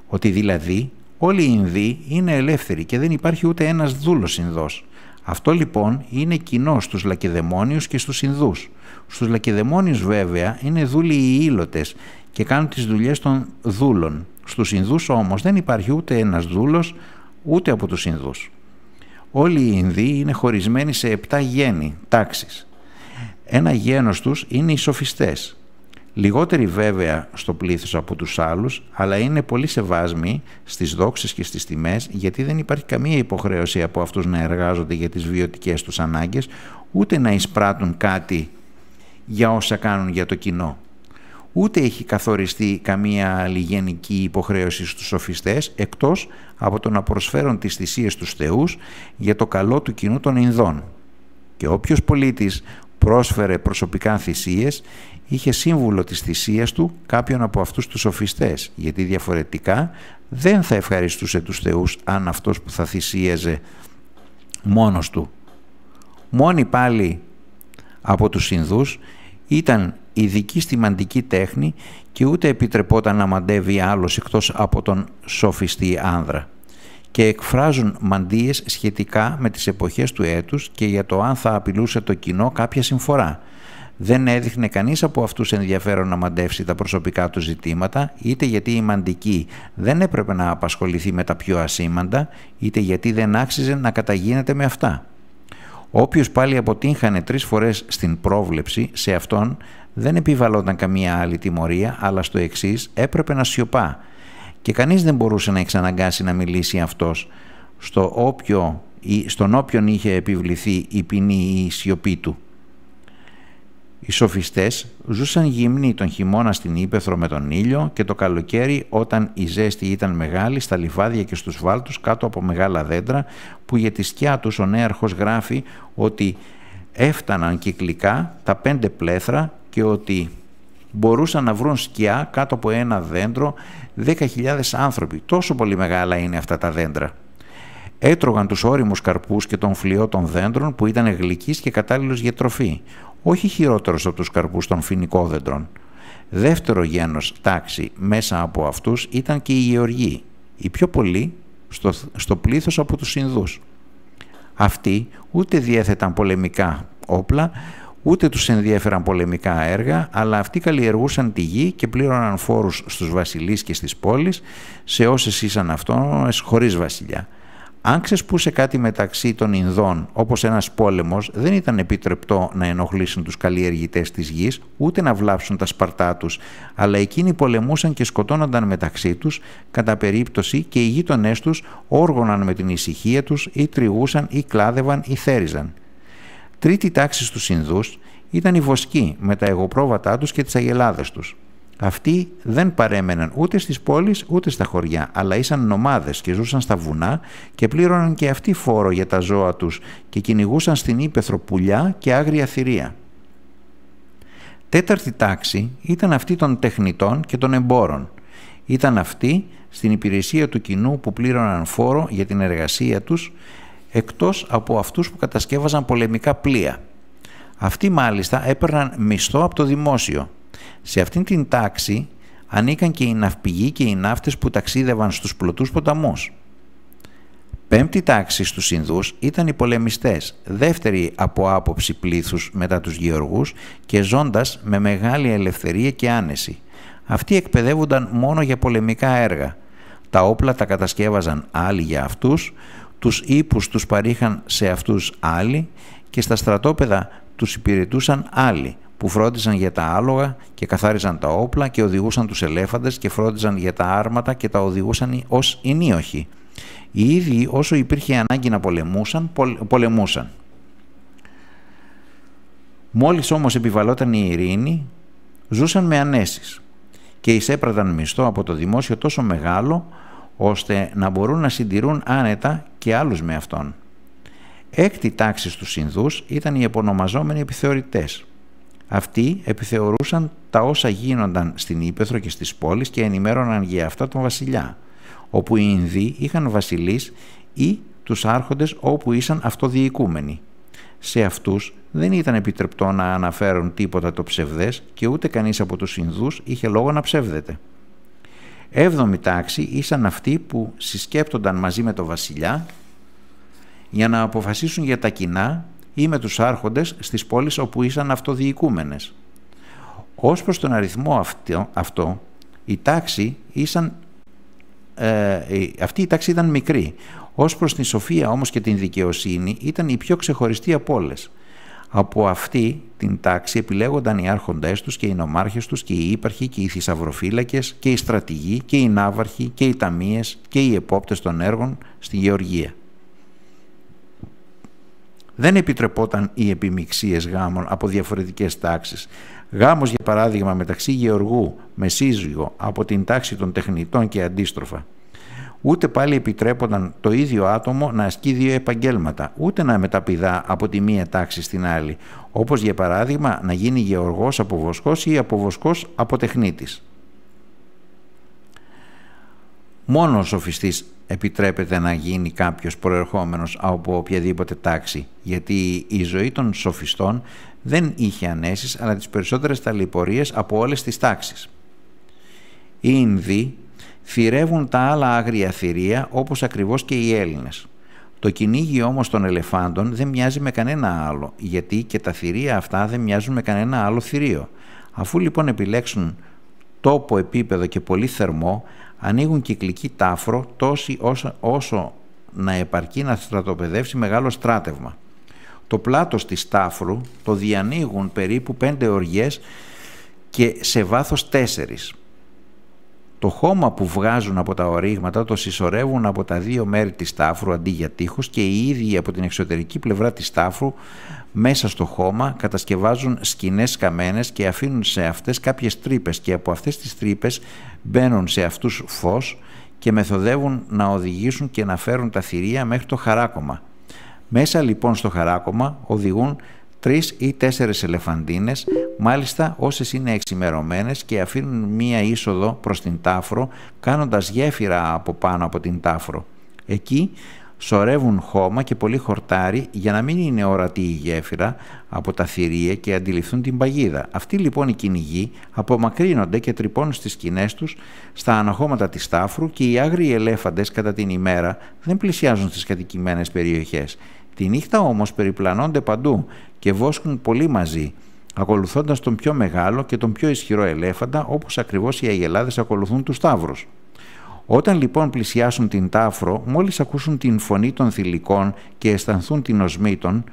ότι δηλαδή όλοι οι Ινδοί είναι ελεύθεροι και δεν υπάρχει ούτε ένας δούλος Ινδός. Αυτό λοιπόν είναι κοινό στους Λακεδαιμόνιους και στους Ινδούς. Στους Λακεδαιμόνιους βέβαια είναι δούλοι οι ήλωτες και κάνουν τις δουλειές των δούλων. Στους Ινδούς όμως δεν υπάρχει ούτε ένας δούλος ούτε από τους Ινδούς. Όλοι οι Ινδοί είναι χωρισμένοι σε επτά γέννη, τάξεις. Ένα γένος τους είναι οι σοφιστές, λιγότερη βέβαια στο πλήθος από τους άλλους, αλλά είναι πολύ σεβάσμοι στις δόξες και στις τιμές, γιατί δεν υπάρχει καμία υποχρέωση από αυτούς να εργάζονται για τις βιωτικές τους ανάγκες, ούτε να εισπράττουν κάτι για όσα κάνουν για το κοινό. Ούτε έχει καθοριστεί καμία λιγενική υποχρέωση στους σοφιστές, εκτός από το να προσφέρουν τις θυσίες τους θεούς για το καλό του κοινού των Ινδών. Και όποιος πολίτης πρόσφερε προσωπικά θυσίες, είχε σύμβουλο της θυσίας του κάποιον από αυτούς τους σοφιστές, γιατί διαφορετικά δεν θα ευχαριστούσε τους θεούς αν αυτός που θα θυσίαζε μόνος του. Μόνοι πάλι από τους Ινδούς ήταν ειδική στη μαντική τέχνη και ούτε επιτρεπόταν να μαντεύει άλλος εκτός από τον σοφιστή άνδρα και εκφράζουν μαντίες σχετικά με τις εποχές του έτους και για το αν θα απειλούσε το κοινό κάποια συμφορά. Δεν έδειχνε κανείς από αυτούς ενδιαφέρον να μαντεύσει τα προσωπικά του ζητήματα, είτε γιατί η μαντική δεν έπρεπε να απασχοληθεί με τα πιο ασήμαντα, είτε γιατί δεν άξιζε να καταγίνεται με αυτά. Όποιος πάλι αποτύχανε τρεις φορές στην πρόβλεψη, σε αυτόν δεν επιβαλόταν καμία άλλη τιμωρία, αλλά στο εξής έπρεπε να σιωπά, και κανείς δεν μπορούσε να εξαναγκάσει να μιλήσει αυτός στο όποιο, στον όποιον είχε επιβληθεί η ποινή ή η σιωπή του. Οι σοφιστές ζούσαν γυμνοί τον χειμώνα στην Ήπεθρο με τον ήλιο και το καλοκαίρι όταν η ζέστη ήταν μεγάλη στα λιβάδια και στους βάλτους κάτω από μεγάλα δέντρα που για τη σκιά τους ο νέαρχος γράφει ότι έφταναν κυκλικά τα πέντε πλέθρα και ότι μπορούσαν να βρουν σκιά κάτω από ένα δέντρο 10.000 άνθρωποι. Τόσο πολύ μεγάλα είναι αυτά τα δέντρα. Έτρωγαν τους όριμους καρπούς και τον φλοιό των δέντρων που ήταν γλυκής και κατάλληλος για τροφή, όχι χειρότερος από τους καρπούς των δέντρων. Δεύτερο γένος τάξη μέσα από αυτούς ήταν και οι γεωργοί, οι πιο πολλοί στο, στο πλήθος από τους Ινδούς. Αυτοί ούτε διέθεταν πολεμικά όπλα, Ούτε τους ενδιαφέραν πολεμικά έργα, αλλά αυτοί καλλιεργούσαν τη γη και πλήρωναν φόρους στους βασιλείς και στις πόλεις, σε όσες ήσαν αυτόνομες χωρίς βασιλιά. Αν ξεσπούσε κάτι μεταξύ των Ινδών, όπως ένας πόλεμος, δεν ήταν επιτρεπτό να ενοχλήσουν τους καλλιεργητές της γης, ούτε να βλάψουν τα σπαρτά τους, αλλά εκείνοι πολεμούσαν και σκοτώνονταν μεταξύ τους, κατά περίπτωση και οι γείτονές τους όργωναν με την ησυχία τους ή τριγούσαν ή κλάδευαν ή θέριζαν. Τρίτη τάξη στους Ινδούς ήταν οι βοσκοί με τα εγωπρόβατά τους και τις αγελάδες τους. Αυτοί δεν παρέμεναν ούτε στις πόλεις ούτε στα χωριά, αλλά ήσαν νομάδες και ζούσαν στα βουνά και πλήρωναν και αυτοί φόρο για τα ζώα τους και κυνηγούσαν στην ύπεθρο πουλιά και άγρια θηρία. Τέταρτη τάξη ήταν αυτή των τεχνητών και των εμπόρων. Ήταν αυτοί στην υπηρεσία του κοινού που πλήρωναν φόρο για την εργασία τους εκτός από αυτούς που κατασκεύαζαν πολεμικά πλοία. Αυτοί μάλιστα έπαιρναν μισθό από το δημόσιο. Σε αυτήν την τάξη ανήκαν και οι ναυπηγοί και οι ναύτες που ταξίδευαν στους πλωτούς ποταμούς. Πέμπτη τάξη στους Ινδούς ήταν οι πολεμιστές, δεύτερη από άποψη πλήθους μετά τους γεωργούς και ζώντας με μεγάλη ελευθερία και άνεση. Αυτοί εκπαιδεύονταν μόνο για πολεμικά έργα. Τα όπλα τα κατασκεύαζαν άλλοι για αυτούς, τους ύπους τους παρήχαν σε αυτούς άλλοι και στα στρατόπεδα τους υπηρετούσαν άλλοι που φρόντιζαν για τα άλογα και καθάριζαν τα όπλα και οδηγούσαν τους ελέφαντες και φρόντιζαν για τα άρματα και τα οδηγούσαν ως ενίοχοι. Οι ίδιοι όσο υπήρχε ανάγκη να πολεμούσαν, πολεμούσαν. Μόλις όμως επιβαλόταν η ειρήνη, ζούσαν με ανέσεις και εισέπραταν μισθό από το δημόσιο τόσο μεγάλο ώστε να μπορούν να συντηρούν άνετα και άλλους με αυτόν. Έκτη τάξη στους Ινδούς ήταν οι επωνομαζόμενοι επιθεωρητές. Αυτοί επιθεωρούσαν τα όσα γίνονταν στην Ήπεθρο και στις πόλεις και ενημέρωναν για αυτά τον βασιλιά, όπου οι Ινδοί είχαν βασιλείς ή τους άρχοντες όπου ήσαν αυτοδιοικούμενοι. Σε αυτούς δεν ήταν επιτρεπτό να αναφέρουν τίποτα το ψευδές και ούτε κανείς από τους Ινδούς είχε λόγο να ψεύδεται. Έβδομη τάξη ήσαν αυτοί που συσκέπτονταν μαζί με τον βασιλιά για να αποφασίσουν για τα κοινά ή με τους άρχοντες στις πόλεις όπου ήσαν αυτοδιοικούμενες. Ως προς τον αριθμό αυτό, αυτό η τάξη ήσαν, ε, αυτή η τάξη ήταν μικρή. Ως προς την σοφία όμως και την δικαιοσύνη ήταν η πιο ξεχωριστή από όλες. Από αυτή την τάξη επιλέγονταν οι άρχοντές τους και οι νομάρχες τους και οι ύπαρχοι και οι θησαυροφύλακες και οι στρατηγοί και οι ναύαρχοι και οι ταμείες και οι επόπτες των έργων στη Γεωργία. Δεν επιτρεπόταν οι επιμειξίες γάμων από διαφορετικές τάξεις. Γάμος για παράδειγμα μεταξύ Γεωργού με σύζυγο από την τάξη των τεχνητών και αντίστροφα. Ούτε πάλι επιτρέπονταν το ίδιο άτομο να ασκεί δύο επαγγέλματα, ούτε να μεταπηδά από τη μία τάξη στην άλλη, όπως για παράδειγμα να γίνει γεωργός από βοσκός ή από βοσκός από τεχνίτης. Μόνο ο σοφιστής επιτρέπεται να γίνει κάποιος προερχόμενος από οποιαδήποτε τάξη, γιατί η ζωή των σοφιστών δεν είχε ανέσεις αλλά τις περισσότερες ταλαιπωρίες από όλες τις τάξεις. Οι Ινδοί θυρεύουν τα άλλα άγρια θηρία όπως ακριβώς και οι Έλληνες. Το κυνήγι όμως των ελεφάντων δεν μοιάζει με κανένα άλλο, γιατί και τα θηρία αυτά δεν μοιάζουν με κανένα άλλο θηρίο. Αφού λοιπόν επιλέξουν τόπο επίπεδο και πολύ θερμό, ανοίγουν κυκλική τάφρο τόσο όσο, όσο να επαρκεί να στρατοπεδεύσει μεγάλο στράτευμα. Το πλάτος της τάφρου το διανοίγουν περίπου πέντε οργές και σε βάθος τέσσερις το χώμα που βγάζουν από τα ορίγματα το συσσωρεύουν από τα δύο μέρη της στάφρου αντί για τείχος και οι ίδιοι από την εξωτερική πλευρά της στάφρου μέσα στο χώμα κατασκευάζουν σκηνές καμένες και αφήνουν σε αυτές κάποιες τρύπες και από αυτές τις τρύπες μπαίνουν σε αυτούς φως και μεθοδεύουν να οδηγήσουν και να φέρουν τα θηρία μέχρι το χαράκωμα. Μέσα λοιπόν στο χαράκωμα οδηγούν τρεις ή τέσσερες ελεφαντίνες, μάλιστα όσες είναι εξημερωμένες και αφήνουν μία είσοδο προς την τάφρο, κάνοντας γέφυρα από πάνω από την τάφρο. Εκεί σορεύουν χώμα και πολύ χορτάρι για να μην είναι ορατή η γέφυρα από τα θηρία και αντιληφθούν την παγίδα. Αυτοί λοιπόν οι κυνηγοί απομακρύνονται και τρυπώνουν στις σκηνές τους στα αναχώματα της τάφρου και οι άγριοι ελέφαντες κατά την ημέρα δεν πλησιάζουν στις κατοικημένες περιοχές. Τη νύχτα όμως περιπλανώνται παντού και βόσκουν πολύ μαζί, ακολουθώντας τον πιο μεγάλο και τον πιο ισχυρό ελέφαντα, όπως ακριβώς οι αγελάδες ακολουθούν τους Σταύρους. Όταν λοιπόν πλησιάσουν την τάφρο, μόλις ακούσουν την φωνή των θηλυκών και αισθανθούν την οσμή των,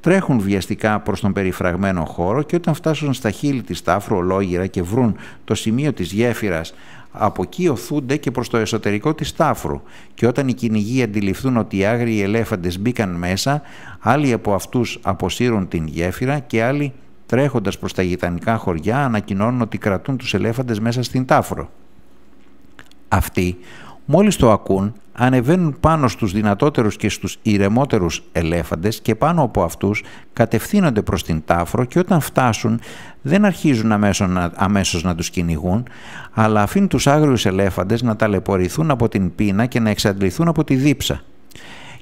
τρέχουν βιαστικά προς τον περιφραγμένο χώρο και όταν φτάσουν στα χείλη της τάφρου ολόγυρα και βρουν το σημείο της γέφυρας από εκεί οθούνται και προς το εσωτερικό της τάφρου και όταν οι κυνηγοί αντιληφθούν ότι οι άγριοι ελέφαντες μπήκαν μέσα, άλλοι από αυτούς αποσύρουν την γέφυρα και άλλοι τρέχοντας προς τα γειτανικά χωριά ανακοινώνουν ότι κρατούν τους ελέφαντες μέσα στην τάφρο. Αυτοί μόλις το ακούν ανεβαίνουν πάνω στους δυνατότερους και στους ηρεμότερους ελέφαντες και πάνω από αυτούς κατευθύνονται προς την τάφρο και όταν φτάσουν δεν αρχίζουν αμέσως να τους κυνηγούν αλλά αφήνουν τους άγριους ελέφαντες να ταλαιπωρηθούν από την πείνα και να εξαντληθούν από τη δίψα.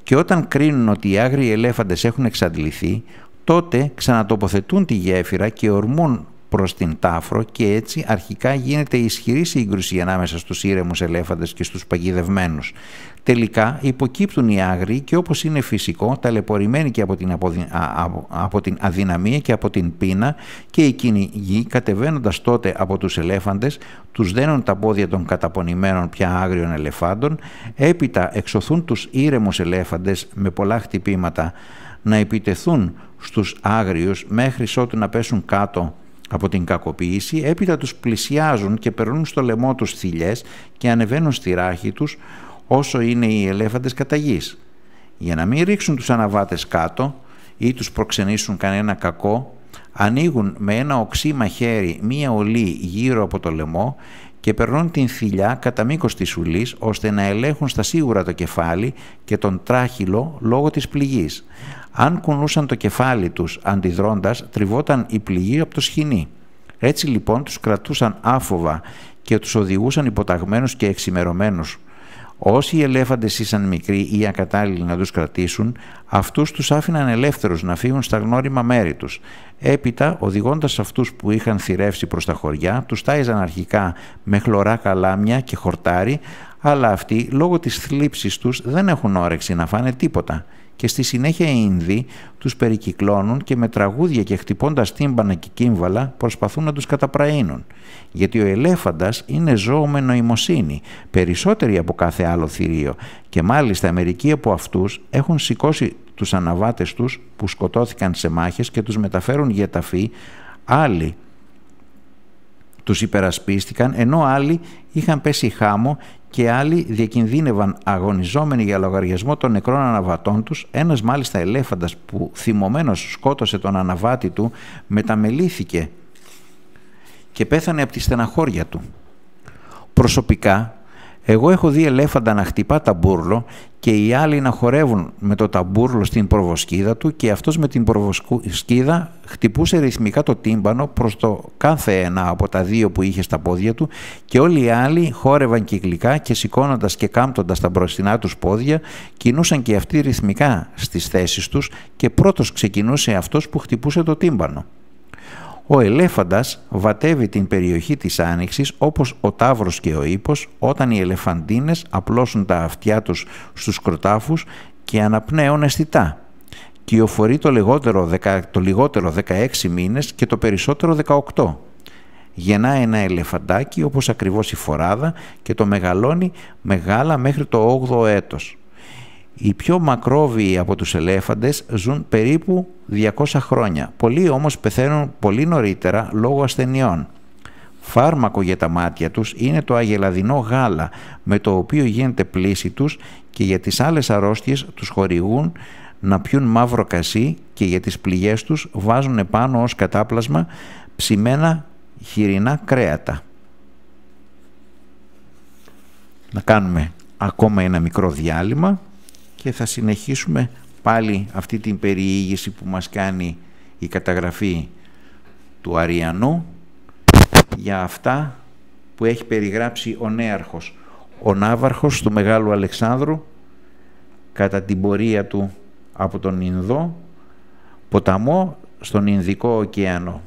Και όταν κρίνουν ότι οι άγριοι ελέφαντες έχουν εξαντληθεί τότε ξανατοποθετούν τη γέφυρα και ορμούν προς την Τάφρο και έτσι αρχικά γίνεται ισχυρή σύγκρουση ανάμεσα στους ήρεμους ελέφαντες και στους παγιδευμένους. Τελικά υποκύπτουν οι άγριοι και όπως είναι φυσικό ταλαιπωρημένοι και από την, από την αδυναμία και από την πείνα και οι κυνηγοί κατεβαίνοντας τότε από τους ελέφαντες τους δένουν τα πόδια των καταπονημένων πια άγριων ελεφάντων έπειτα εξωθούν τους ήρεμους ελέφαντες με πολλά χτυπήματα να επιτεθούν στους άγριους μέχρι ότου να πέσουν κάτω από την κακοποίηση, έπειτα τους πλησιάζουν και περνούν στο λαιμό τους θηλιές και ανεβαίνουν στη ράχη τους όσο είναι οι ελέφαντες κατά γης. Για να μην ρίξουν τους αναβάτες κάτω ή τους προξενήσουν κανένα κακό, ανοίγουν με ένα οξύ μαχαίρι μία ολή γύρω από το λαιμό και περνούν την θηλιά κατά μήκος της ουλής ώστε να ελέγχουν στα σίγουρα το κεφάλι και τον τράχυλο λόγω της πληγής. Αν κουνούσαν το κεφάλι τους αντιδρώντας, τριβόταν η πληγή από το σχοινί. Έτσι λοιπόν τους κρατούσαν άφοβα και τους οδηγούσαν υποταγμένους και εξημερωμένους. Όσοι οι ελέφαντες ήσαν μικροί ή ακατάλληλοι να τους κρατήσουν, αυτούς τους άφηναν ελεύθερους να φύγουν στα γνώριμα μέρη τους. Έπειτα, οδηγώντας αυτούς που είχαν θυρεύσει προς τα χωριά, τους τάιζαν αρχικά με χλωρά καλάμια και χορτάρι, αλλά αυτοί λόγω της θλίψης τους δεν έχουν όρεξη να φάνε τίποτα και στη συνέχεια οι Ινδοί τους περικυκλώνουν και με τραγούδια και χτυπώντας τύμπανα και κύμβαλα προσπαθούν να τους καταπραίνουν. Γιατί ο ελέφαντας είναι ζώο με νοημοσύνη, περισσότεροι από κάθε άλλο θηρίο και μάλιστα μερικοί από αυτούς έχουν σηκώσει τους αναβάτες τους που σκοτώθηκαν σε μάχες και τους μεταφέρουν για ταφή, άλλοι τους υπερασπίστηκαν ενώ άλλοι είχαν πέσει χάμο και άλλοι διακινδύνευαν αγωνιζόμενοι για λογαριασμό των νεκρών αναβατών τους, ένας μάλιστα ελέφαντας που θυμωμένος σκότωσε τον αναβάτη του, μεταμελήθηκε και πέθανε από τη στεναχώρια του. Προσωπικά εγώ έχω δει ελέφαντα να χτυπά ταμπούρλο και οι άλλοι να χορεύουν με το ταμπούρλο στην προβοσκίδα του και αυτός με την προβοσκίδα χτυπούσε ρυθμικά το τύμπανο προς το κάθε ένα από τα δύο που είχε στα πόδια του και όλοι οι άλλοι χόρευαν κυκλικά και σηκώνοντας και κάμπτοντας τα μπροστινά τους πόδια κινούσαν και αυτοί ρυθμικά στις θέσεις τους και πρώτος ξεκινούσε αυτός που χτυπούσε το τύμπανο. Ο ελέφαντας βατεύει την περιοχή της άνοιξης όπως ο τάβρος και ο ύπος όταν οι ελεφαντίνες απλώσουν τα αυτιά τους στους κροτάφους και αναπνέουν αισθητά. Κυοφορεί το λιγότερο, το λιγότερο 16 μήνες και το περισσότερο 18. Γεννά ένα ελεφαντάκι όπως ακριβώς η φοράδα και το μεγαλώνει μεγάλα μέχρι το 8ο έτος. Οι πιο μακρόβιοι από τους ελέφαντες ζουν περίπου 200 χρόνια. Πολλοί όμως πεθαίνουν πολύ νωρίτερα λόγω ασθενειών. Φάρμακο για τα μάτια τους είναι το αγελαδινό γάλα με το οποίο γίνεται πλήση τους και για τις άλλες αρρώστιες τους χορηγούν να πιούν μαύρο κασί και για τις πληγές τους βάζουν επάνω ως κατάπλασμα ψημένα χοιρινά κρέατα. Να κάνουμε ακόμα ένα μικρό διάλειμμα και θα συνεχίσουμε πάλι αυτή την περιήγηση που μας κάνει η καταγραφή του Αριανού για αυτά που έχει περιγράψει ο Νέαρχος, ο Ναύαρχος του Μεγάλου Αλεξάνδρου κατά την πορεία του από τον Ινδό ποταμό στον Ινδικό ωκεανό.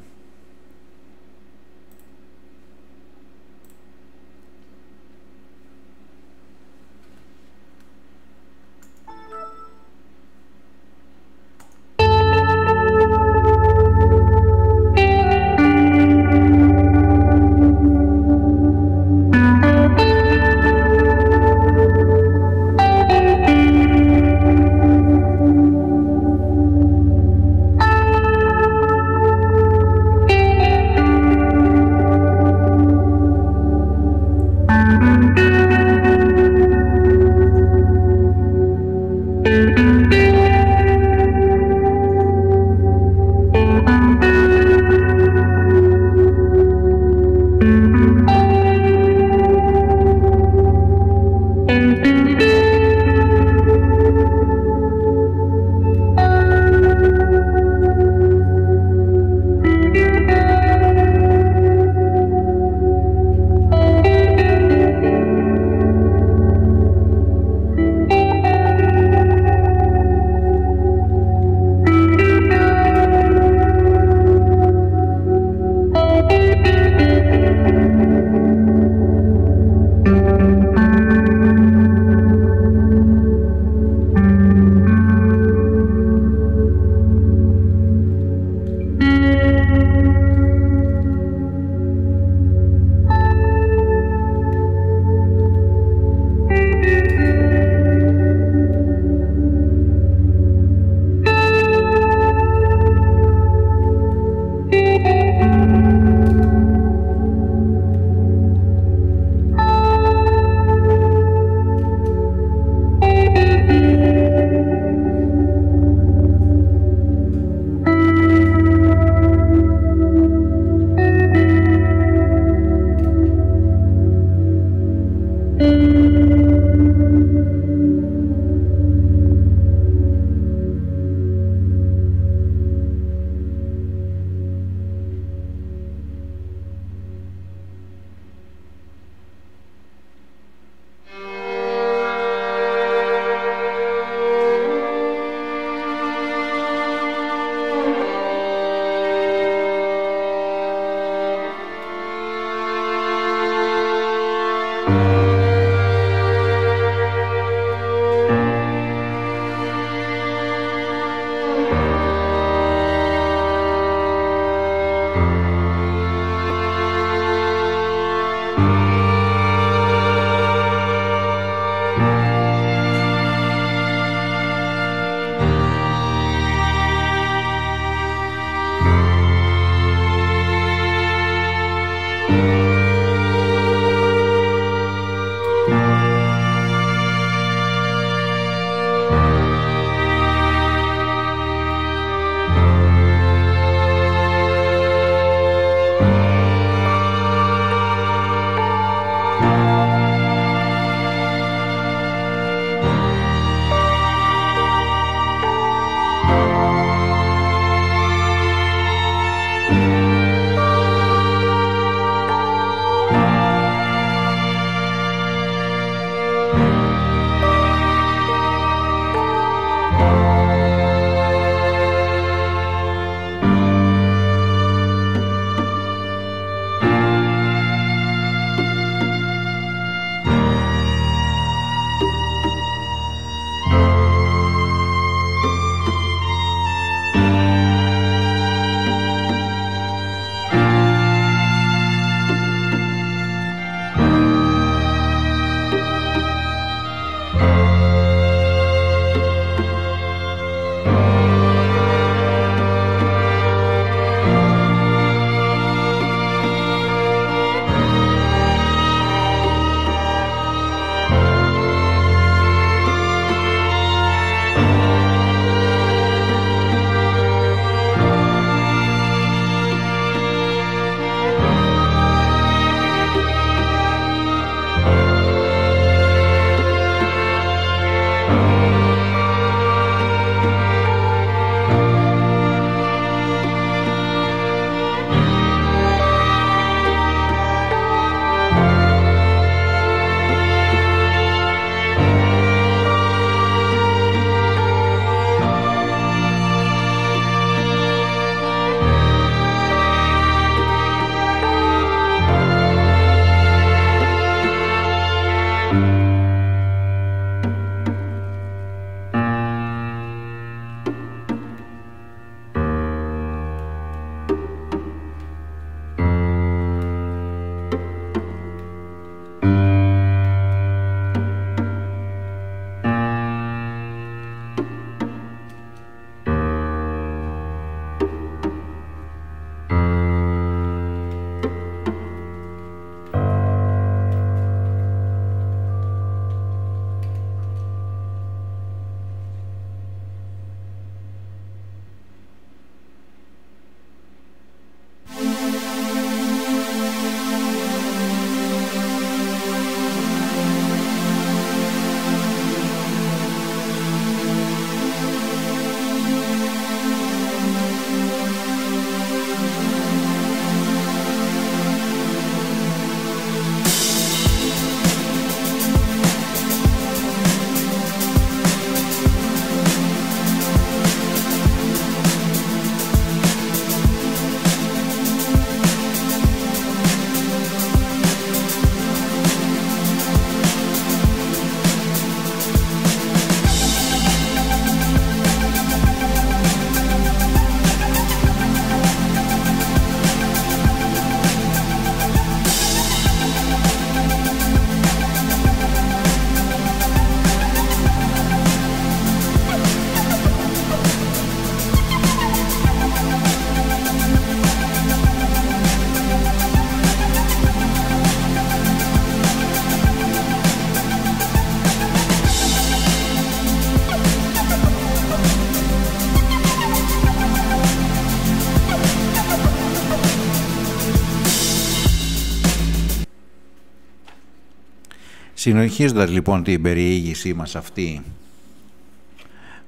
Συνεχίζοντας λοιπόν την περιήγησή μας αυτή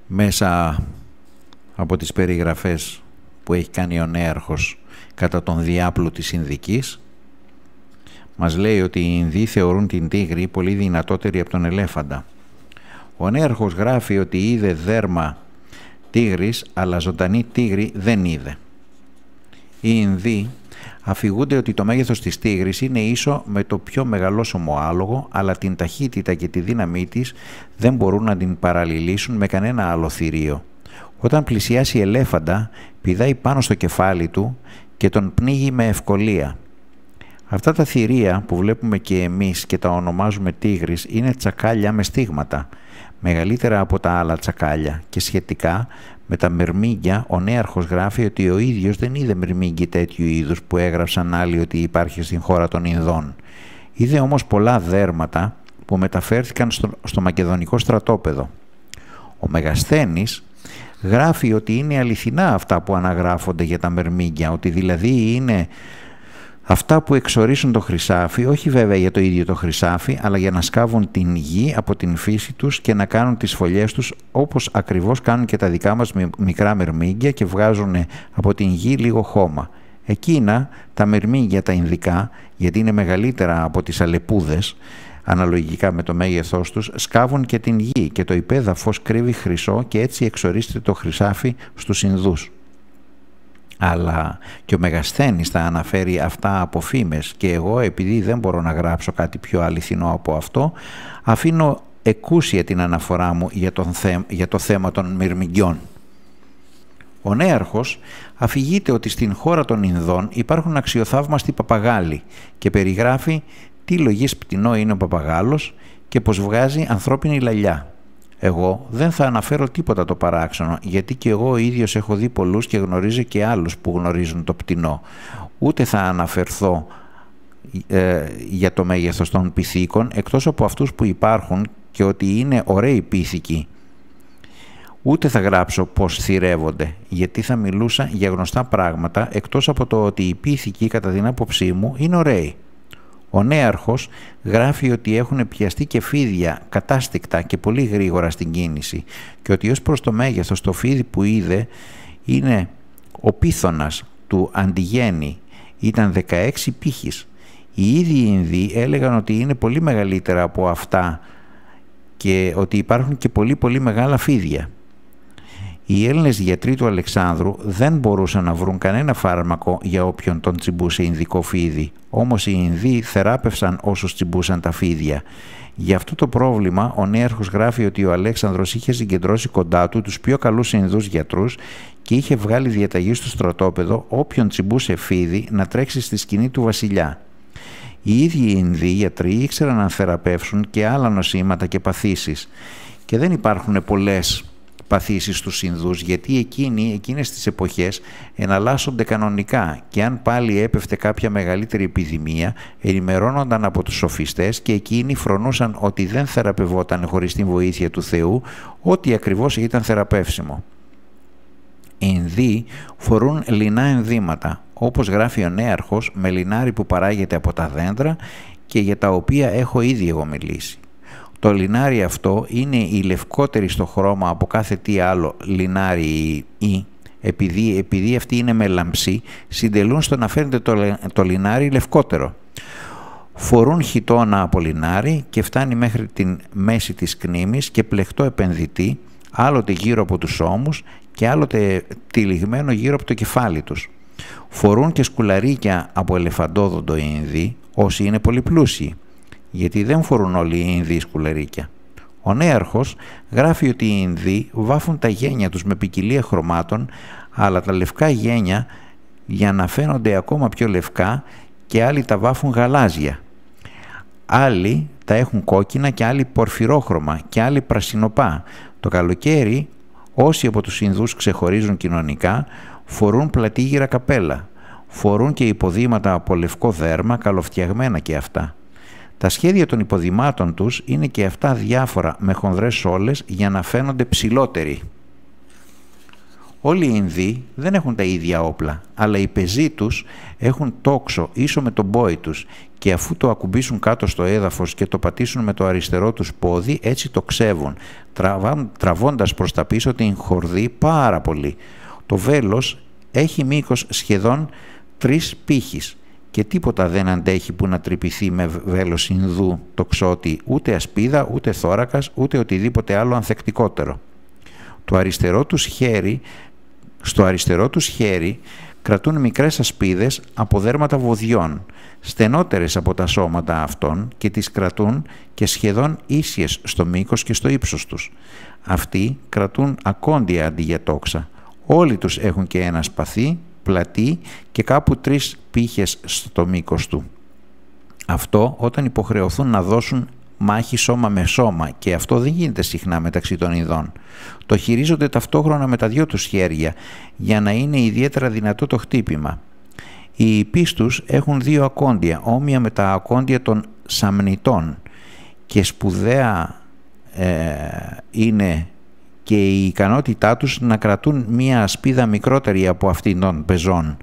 μέσα από τις περιγραφές που έχει κάνει ο Νέαρχος κατά τον διάπλου της Ινδικής μας λέει ότι οι Ινδοί θεωρούν την τίγρη πολύ δυνατότερη από τον ελέφαντα. Ο Νέαρχος γράφει ότι είδε δέρμα τίγρης αλλά ζωντανή τίγρη δεν είδε. Οι Ινδοί Αφηγούνται ότι το μέγεθος της τίγρης είναι ίσο με το πιο μεγαλόσωμο άλογο, αλλά την ταχύτητα και τη δύναμή της δεν μπορούν να την παραλληλήσουν με κανένα άλλο θηρίο. Όταν πλησιάσει ελέφαντα, πηδάει πάνω στο κεφάλι του και τον πνίγει με ευκολία. Αυτά τα θηρία που βλέπουμε και εμείς και τα ονομάζουμε τίγρης είναι τσακάλια με στίγματα, μεγαλύτερα από τα άλλα τσακάλια και σχετικά με τα μερμήγκια ο νέαρχος γράφει ότι ο ίδιος δεν είδε μερμήγκι τέτοιου είδους που έγραψαν άλλοι ότι υπάρχει στην χώρα των Ινδών. Είδε όμως πολλά δέρματα που μεταφέρθηκαν στο, στο μακεδονικό στρατόπεδο. Ο Μεγασθένης γράφει ότι είναι αληθινά αυτά που αναγράφονται για τα μερμήγκια, ότι δηλαδή είναι Αυτά που εξορίσουν το χρυσάφι, όχι βέβαια για το ίδιο το χρυσάφι, αλλά για να σκάβουν την γη από την φύση τους και να κάνουν τις φωλιές τους όπως ακριβώς κάνουν και τα δικά μας μικρά μερμήγκια και βγάζουν από την γη λίγο χώμα. Εκείνα, τα μερμήγκια τα ινδικά, γιατί είναι μεγαλύτερα από τις αλεπούδες, αναλογικά με το μέγεθός τους, σκάβουν και την γη και το υπέδαφος κρύβει χρυσό και έτσι εξορίσεται το χρυσάφι στους Ινδούς αλλά και ο Μεγασθένης θα αναφέρει αυτά από φήμες και εγώ επειδή δεν μπορώ να γράψω κάτι πιο αληθινό από αυτό αφήνω εκούσια την αναφορά μου για, τον για το θέμα των μυρμηγκιών. Ο νέαρχος αφηγείται ότι στην χώρα των Ινδών υπάρχουν αξιοθαύμαστοι παπαγάλοι και περιγράφει τι λογής πτηνό είναι ο παπαγάλος και πως βγάζει ανθρώπινη λαλιά. Εγώ δεν θα αναφέρω τίποτα το παράξενο, γιατί και εγώ ο ίδιος έχω δει πολλούς και γνωρίζω και άλλους που γνωρίζουν το πτηνό. Ούτε θα αναφερθώ ε, για το μέγεθος των πηθήκων εκτός από αυτούς που υπάρχουν και ότι είναι ωραίοι πύθικοι. Ούτε θα γράψω πώς θυρεύονται, γιατί θα μιλούσα για γνωστά πράγματα, εκτός από το ότι οι πύθικοι, κατά την άποψή μου, είναι ωραίοι. Ο νέαρχος γράφει ότι έχουν πιαστεί και φίδια κατάστικτα και πολύ γρήγορα στην κίνηση και ότι ως προς το μέγεθος το φίδι που είδε είναι ο πίθωνας του Αντιγέννη ήταν 16 πύχης. Οι ίδιοι Ινδοί έλεγαν ότι είναι πολύ μεγαλύτερα από αυτά και ότι υπάρχουν και πολύ πολύ μεγάλα φίδια. Οι Έλληνες γιατροί του Αλεξάνδρου δεν μπορούσαν να βρουν κανένα φάρμακο για όποιον τον τσιμπούσε Ινδικό φίδι. Όμως οι Ινδοί θεράπευσαν όσους τσιμπούσαν τα φίδια. Γι' αυτό το πρόβλημα ο Νέαρχος γράφει ότι ο Αλέξανδρος είχε συγκεντρώσει κοντά του τους πιο καλούς Ινδούς γιατρούς και είχε βγάλει διαταγή στο στρατόπεδο όποιον τσιμπούσε φίδι να τρέξει στη σκηνή του βασιλιά. Οι ίδιοι οι Ινδοί γιατροί ήξεραν να θεραπεύσουν και άλλα νοσήματα και παθήσεις και δεν υπάρχουν πολλές παθήσεις στους Ινδούς γιατί εκείνοι εκείνες τις εποχές εναλλάσσονται κανονικά και αν πάλι έπεφτε κάποια μεγαλύτερη επιδημία ενημερώνονταν από τους σοφιστές και εκείνοι φρονούσαν ότι δεν θεραπευόταν χωρίς την βοήθεια του Θεού ό,τι ακριβώς ήταν θεραπεύσιμο. Οι Ινδοί φορούν λινά ενδύματα, όπως γράφει ο νέαρχος με λινάρι που παράγεται από τα δέντρα και για τα οποία έχω ήδη εγώ μιλήσει. Το λινάρι αυτό είναι η λευκότερη στο χρώμα από κάθε τι άλλο λινάρι ή επειδή, επειδή αυτή είναι με λαμψή, συντελούν στο να φαίνεται το, το λινάρι λευκότερο. Φορούν χιτόνα από λινάρι και φτάνει μέχρι την μέση της κνήμης και πλεκτό επενδυτή, άλλοτε γύρω από τους ώμους και άλλοτε τυλιγμένο γύρω από το κεφάλι τους. Φορούν και σκουλαρίκια από ελεφαντόδοντο Ινδί, όσοι είναι πολύ πλούσιοι γιατί δεν φορούν όλοι οι Ινδοί σκουλερίκια. Ο νέαρχος γράφει ότι οι Ινδοί βάφουν τα γένια τους με ποικιλία χρωμάτων, αλλά τα λευκά γένια για να φαίνονται ακόμα πιο λευκά και άλλοι τα βάφουν γαλάζια. Άλλοι τα έχουν κόκκινα και άλλοι πορφυρόχρωμα και άλλοι πρασινοπά. Το καλοκαίρι όσοι από τους Ινδούς ξεχωρίζουν κοινωνικά φορούν πλατήγυρα καπέλα. Φορούν και υποδήματα από λευκό δέρμα καλοφτιαγμένα και αυτά. Τα σχέδια των υποδημάτων τους είναι και αυτά διάφορα με χονδρές σόλες για να φαίνονται ψηλότεροι. Όλοι οι Ινδοί δεν έχουν τα ίδια όπλα, αλλά οι πεζοί τους έχουν τόξο ίσο με τον πόη τους και αφού το ακουμπήσουν κάτω στο έδαφος και το πατήσουν με το αριστερό τους πόδι, έτσι το ξεύουν, τραβώντας προς τα πίσω την χορδή πάρα πολύ. Το βέλος έχει μήκος σχεδόν τρεις πύχης και τίποτα δεν αντέχει που να τρυπηθεί με βέλος Ινδού το ξώτη, ούτε ασπίδα, ούτε θώρακας, ούτε οτιδήποτε άλλο ανθεκτικότερο. Το αριστερό τους χέρι, στο αριστερό τους χέρι κρατούν μικρές ασπίδες από δέρματα βοδιών, στενότερες από τα σώματα αυτών και τις κρατούν και σχεδόν ίσιες στο μήκος και στο ύψος τους. Αυτοί κρατούν ακόντια αντί για τόξα. Όλοι τους έχουν και ένα σπαθί πλατή και κάπου τρεις πύχες στο μήκος του. Αυτό όταν υποχρεωθούν να δώσουν μάχη σώμα με σώμα και αυτό δεν γίνεται συχνά μεταξύ των ειδών. Το χειρίζονται ταυτόχρονα με τα δυο τους χέρια για να είναι ιδιαίτερα δυνατό το χτύπημα. Οι πίστους έχουν δύο ακόντια, όμοια με τα ακόντια των σαμνητών και σπουδαία ε, είναι και η ικανότητά τους να κρατούν μία σπίδα μικρότερη από αυτήν των πεζών.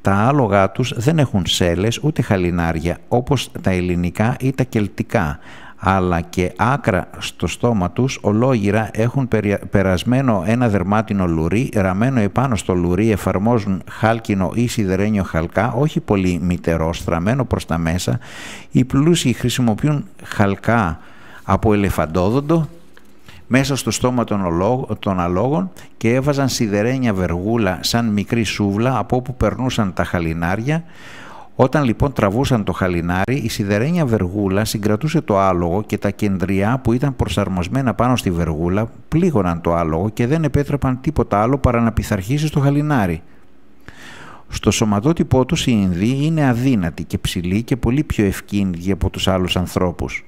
Τα άλογα τους δεν έχουν σέλες ούτε χαλινάρια όπως τα ελληνικά ή τα κελτικά, αλλά και άκρα στο στόμα τους ολόγυρα έχουν περασμένο ένα δερμάτινο λουρί, ραμμένο επάνω στο λουρί εφαρμόζουν χάλκινο ή σιδερένιο χαλκά, όχι πολύ μητερό, στραμμένο προς τα μέσα. Οι πλούσιοι χρησιμοποιούν χαλκά από ελεφαντόδοντο, μέσα στο στόμα των αλόγων και έβαζαν σιδερένια βεργούλα σαν μικρή σούβλα από όπου περνούσαν τα χαλινάρια. Όταν λοιπόν τραβούσαν το χαλινάρι, η σιδερένια βεργούλα συγκρατούσε το άλογο και τα κεντριά που ήταν προσαρμοσμένα πάνω στη βεργούλα πλήγωναν το άλογο και δεν επέτρεπαν τίποτα άλλο παρά να πειθαρχήσει στο χαλινάρι. Στο σωματότυπό τους οι Ινδοί είναι αδύνατοι και ψηλοί και πολύ πιο ευκίνητοι από τους άλλους ανθρώπους.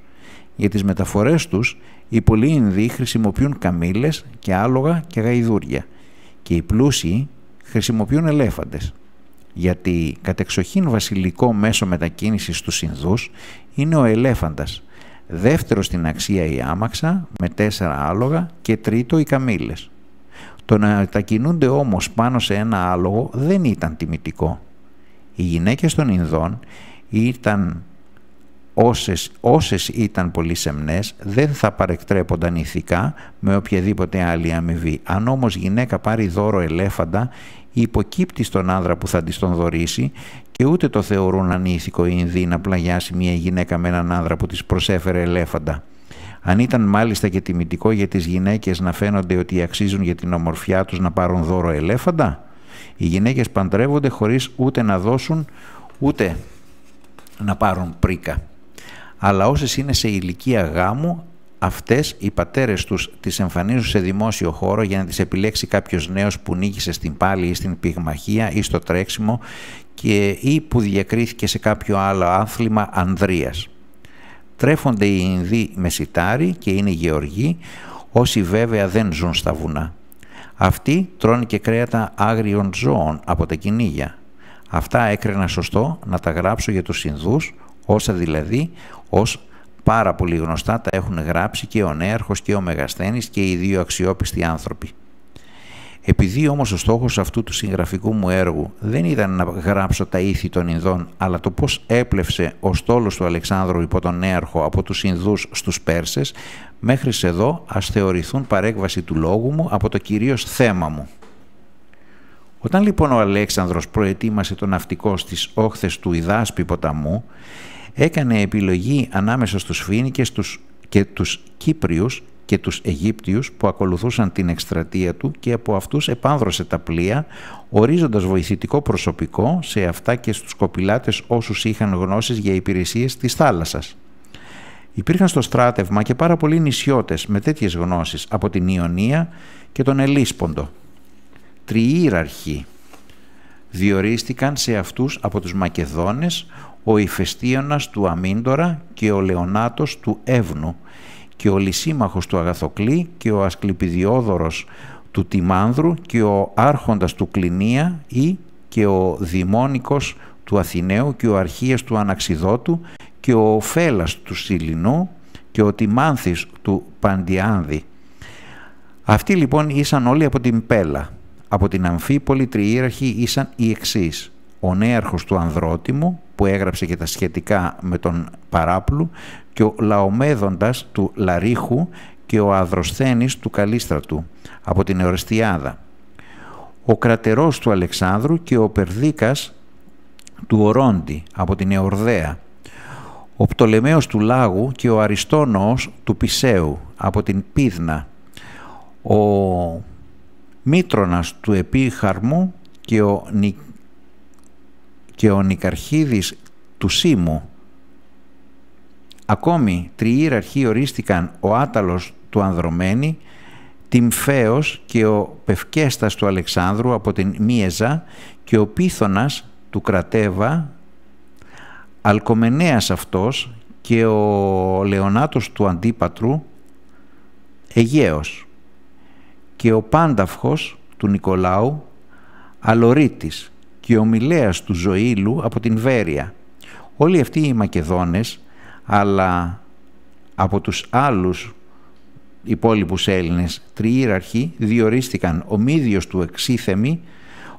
Για τις μεταφορές τους, οι πολλοί Ινδοί χρησιμοποιούν καμήλες και άλογα και γαϊδούρια και οι πλούσιοι χρησιμοποιούν ελέφαντες. Γιατί κατεξοχήν βασιλικό μέσο μετακίνησης στους Ινδούς είναι ο ελέφαντας, δεύτερο στην αξία η άμαξα με τέσσερα άλογα και τρίτο οι καμήλες. Το να μετακινούνται όμως πάνω σε ένα άλογο δεν ήταν τιμητικό. Οι γυναίκες των Ινδών ήταν όσες, όσες ήταν πολύ σεμνές δεν θα παρεκτρέπονταν ηθικά με οποιαδήποτε άλλη αμοιβή. Αν όμως γυναίκα πάρει δώρο ελέφαντα υποκύπτει στον άνδρα που θα της τον δωρήσει και ούτε το θεωρούν ανήθικο ή Ινδοί να πλαγιάσει μια γυναίκα με έναν άνδρα που της προσέφερε ελέφαντα. Αν ήταν μάλιστα και τιμητικό για τις γυναίκες να φαίνονται ότι αξίζουν για την ομορφιά τους να πάρουν δώρο ελέφαντα, οι γυναίκες παντρεύονται χωρίς ούτε να δώσουν ούτε να πάρουν πρίκα αλλά όσες είναι σε ηλικία γάμου αυτές οι πατέρες τους τις εμφανίζουν σε δημόσιο χώρο για να τις επιλέξει κάποιος νέος που νίκησε στην πάλη ή στην πυγμαχία ή στο τρέξιμο και, ή που διακρίθηκε σε κάποιο άλλο άθλημα ανδριας Τρέφονται οι Ινδοί με σιτάρι και είναι γεωργοί, όσοι βέβαια δεν ζουν στα βουνά. Αυτοί τρώνε και κρέατα άγριων ζώων από τα κυνήγια. Αυτά έκρινα σωστό να τα γράψω για τους Ινδούς, όσα δηλαδή ως πάρα πολύ γνωστά τα έχουν γράψει και ο Νέαρχος και ο Μεγασθένης και οι δύο αξιόπιστοι άνθρωποι. Επειδή όμως ο στόχος αυτού του συγγραφικού μου έργου δεν ήταν να γράψω τα ήθη των Ινδών, αλλά το πώς έπλευσε ο στόλος του Αλεξάνδρου υπό τον Νέαρχο από τους Ινδούς στους Πέρσες, μέχρι εδώ ας θεωρηθούν παρέκβαση του λόγου μου από το κυρίως θέμα μου. Όταν λοιπόν ο Αλέξανδρος προετοίμασε το ναυτικό στις όχθες του Ιδάσπη ποταμού, έκανε επιλογή ανάμεσα στους Φίνικες τους, και τους Κύπριους και τους Αιγύπτιους που ακολουθούσαν την εκστρατεία του και από αυτούς επάνδρωσε τα πλοία ορίζοντας βοηθητικό προσωπικό σε αυτά και στους κοπηλάτες όσους είχαν γνώσεις για υπηρεσίες της θάλασσας. Υπήρχαν στο στράτευμα και πάρα πολλοί νησιώτες με τέτοιες γνώσεις από την Ιωνία και τον Ελίσποντο. Τριήραρχοι διορίστηκαν σε αυτούς από τους Μακεδόνες ο Ιφαιστίωνας του Αμύντορα και ο Λεωνάτος του Εύνου και ο Λυσίμαχος του Αγαθοκλή και ο Ασκληπιδιόδωρος του Τιμάνδρου και ο Άρχοντας του Κλινία ή και ο Δημόνικος του Αθηναίου και ο Αρχίας του Αναξιδότου και ο Φέλας του Σιλινού και ο Τιμάνθης του Παντιάνδη. Αυτοί λοιπόν ήσαν όλοι από την Πέλα. Από την Αμφίπολη τριήραχοι ήσαν οι εξής. Ο νέαρχος του Ανδρότιμου, που έγραψε και τα σχετικά με τον Παράπλου και ο Λαομέδοντας του Λαρίχου και ο Αδροσθένης του Καλίστρατου από την Εορεστιάδα. Ο κρατερός του Αλεξάνδρου και ο Περδίκας του Ορόντι από την Εορδαία. Ο Πτολεμαίος του Λάγου και ο Αριστόνος του Πισέου από την Πίδνα. Ο Μήτρονας του Επίχαρμου και ο και ο Νικαρχίδης του Σίμου. Ακόμη τριήραρχοι ορίστηκαν ο Άταλος του Ανδρομένη, Τιμφέος και ο Πευκέστας του Αλεξάνδρου από την Μίεζα και ο Πίθωνας του Κρατέβα, Αλκομενέας αυτός και ο Λεωνάτος του Αντίπατρου, Αιγαίος και ο Πάνταυχος του Νικολάου, Αλωρίτης και Μιλέας του Ζωήλου από την Βέρεια. Όλοι αυτοί οι Μακεδόνες, αλλά από τους άλλους υπόλοιπους Έλληνες τριήραρχοι διορίστηκαν ο Μίδιος του Εξίθεμη,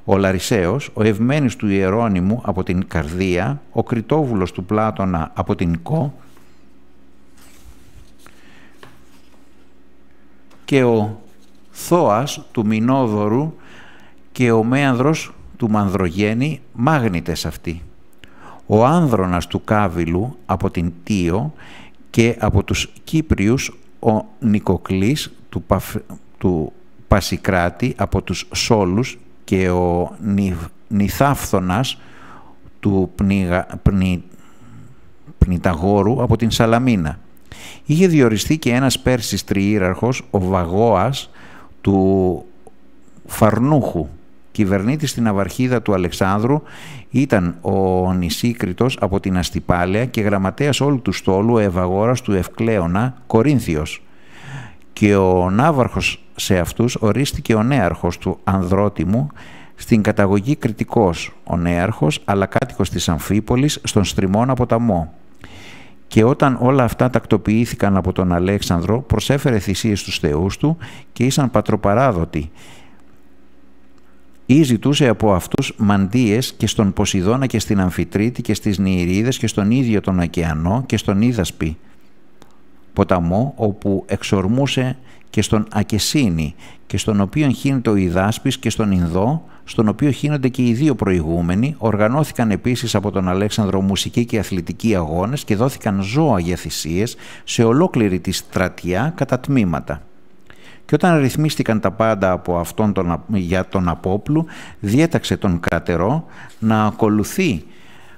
ο Λαρισαίος, ο Ευμένης του Ιερώνυμου από την Καρδία, ο Κριτόβουλος του Πλάτωνα από την Κο και ο Θώας του Μινόδωρου και ο Μέανδρος του Μανδρογέννη μάγνητες αυτοί. Ο άνδρονας του Κάβυλου από την Τίο και από τους Κύπριους ο Νικοκλής του, του Πασικράτη από τους Σόλους και ο Νι... του πνιγα... πνι... Πνηταγόρου από την Σαλαμίνα. Είχε διοριστεί και ένας Πέρσης τριήραρχος, ο Βαγόας του Φαρνούχου Κυβερνήτης στην Αβαρχίδα του Αλεξάνδρου ήταν ο Νησίκριτος από την Αστυπάλαια και γραμματέας όλου του στόλου Ευαγόρας του Ευκλέωνα Κορίνθιος. Και ο Ναύαρχος σε αυτούς ορίστηκε ο νέαρχος του Ανδρότιμου στην καταγωγή κριτικός ο νέαρχος αλλά κάτοικος της Αμφίπολης στον Στριμώνα ποταμό. Και όταν όλα αυτά τακτοποιήθηκαν από τον Αλέξανδρο, προσέφερε θυσίες στους θεούς του και ήσαν πατροπαράδοτοι ή ζητούσε από αυτούς μαντίες και στον Ποσειδώνα και στην Αμφιτρίτη και στις Νιηρίδες και στον ίδιο τον Ακεανό και στον Ιδάσπη ποταμό όπου εξορμούσε και στον Ακεσίνη και στον οποίο χύνεται ο Ιδάσπης και στον Ινδό στον οποίο χύνονται και οι δύο προηγούμενοι οργανώθηκαν επίσης από τον Αλέξανδρο μουσικοί και αθλητικοί αγώνες και δόθηκαν ζώα για θυσίες σε ολόκληρη τη στρατιά κατά τμήματα. Και όταν ρυθμίστηκαν τα πάντα από αυτόν τον, για τον Απόπλου, διέταξε τον Κρατερό να ακολουθεί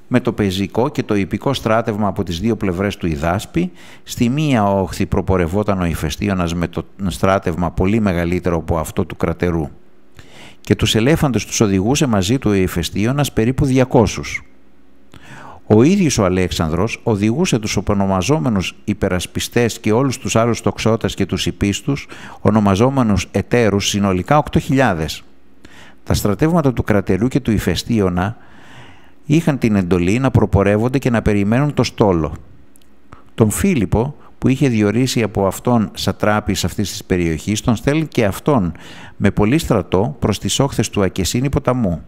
με το πεζικό και το υπηκό στράτευμα από τις δύο πλευρές του Ιδάσπη. Στη μία όχθη προπορευόταν ο Ιφαιστίωνας με το στράτευμα πολύ μεγαλύτερο από αυτό του Κρατερού. Και τους ελέφαντες τους οδηγούσε μαζί του ο Ιφαιστίωνας περίπου 200. Ο ίδιος ο Αλέξανδρος οδηγούσε τους ονομαζόμενους υπερασπιστές και όλους τους άλλους τοξότες και τους υπίστους, ονομαζόμενους εταίρους συνολικά 8.000. Τα στρατεύματα του κρατερού και του ηφαιστίωνα είχαν την εντολή να προπορεύονται και να περιμένουν το στόλο. Τον Φίλιππο, που είχε διορίσει από αυτόν σατράπης αυτής της περιοχής, τον στέλνει και αυτόν με πολύ στρατό προς τις όχθες του Ακεσίνη ποταμού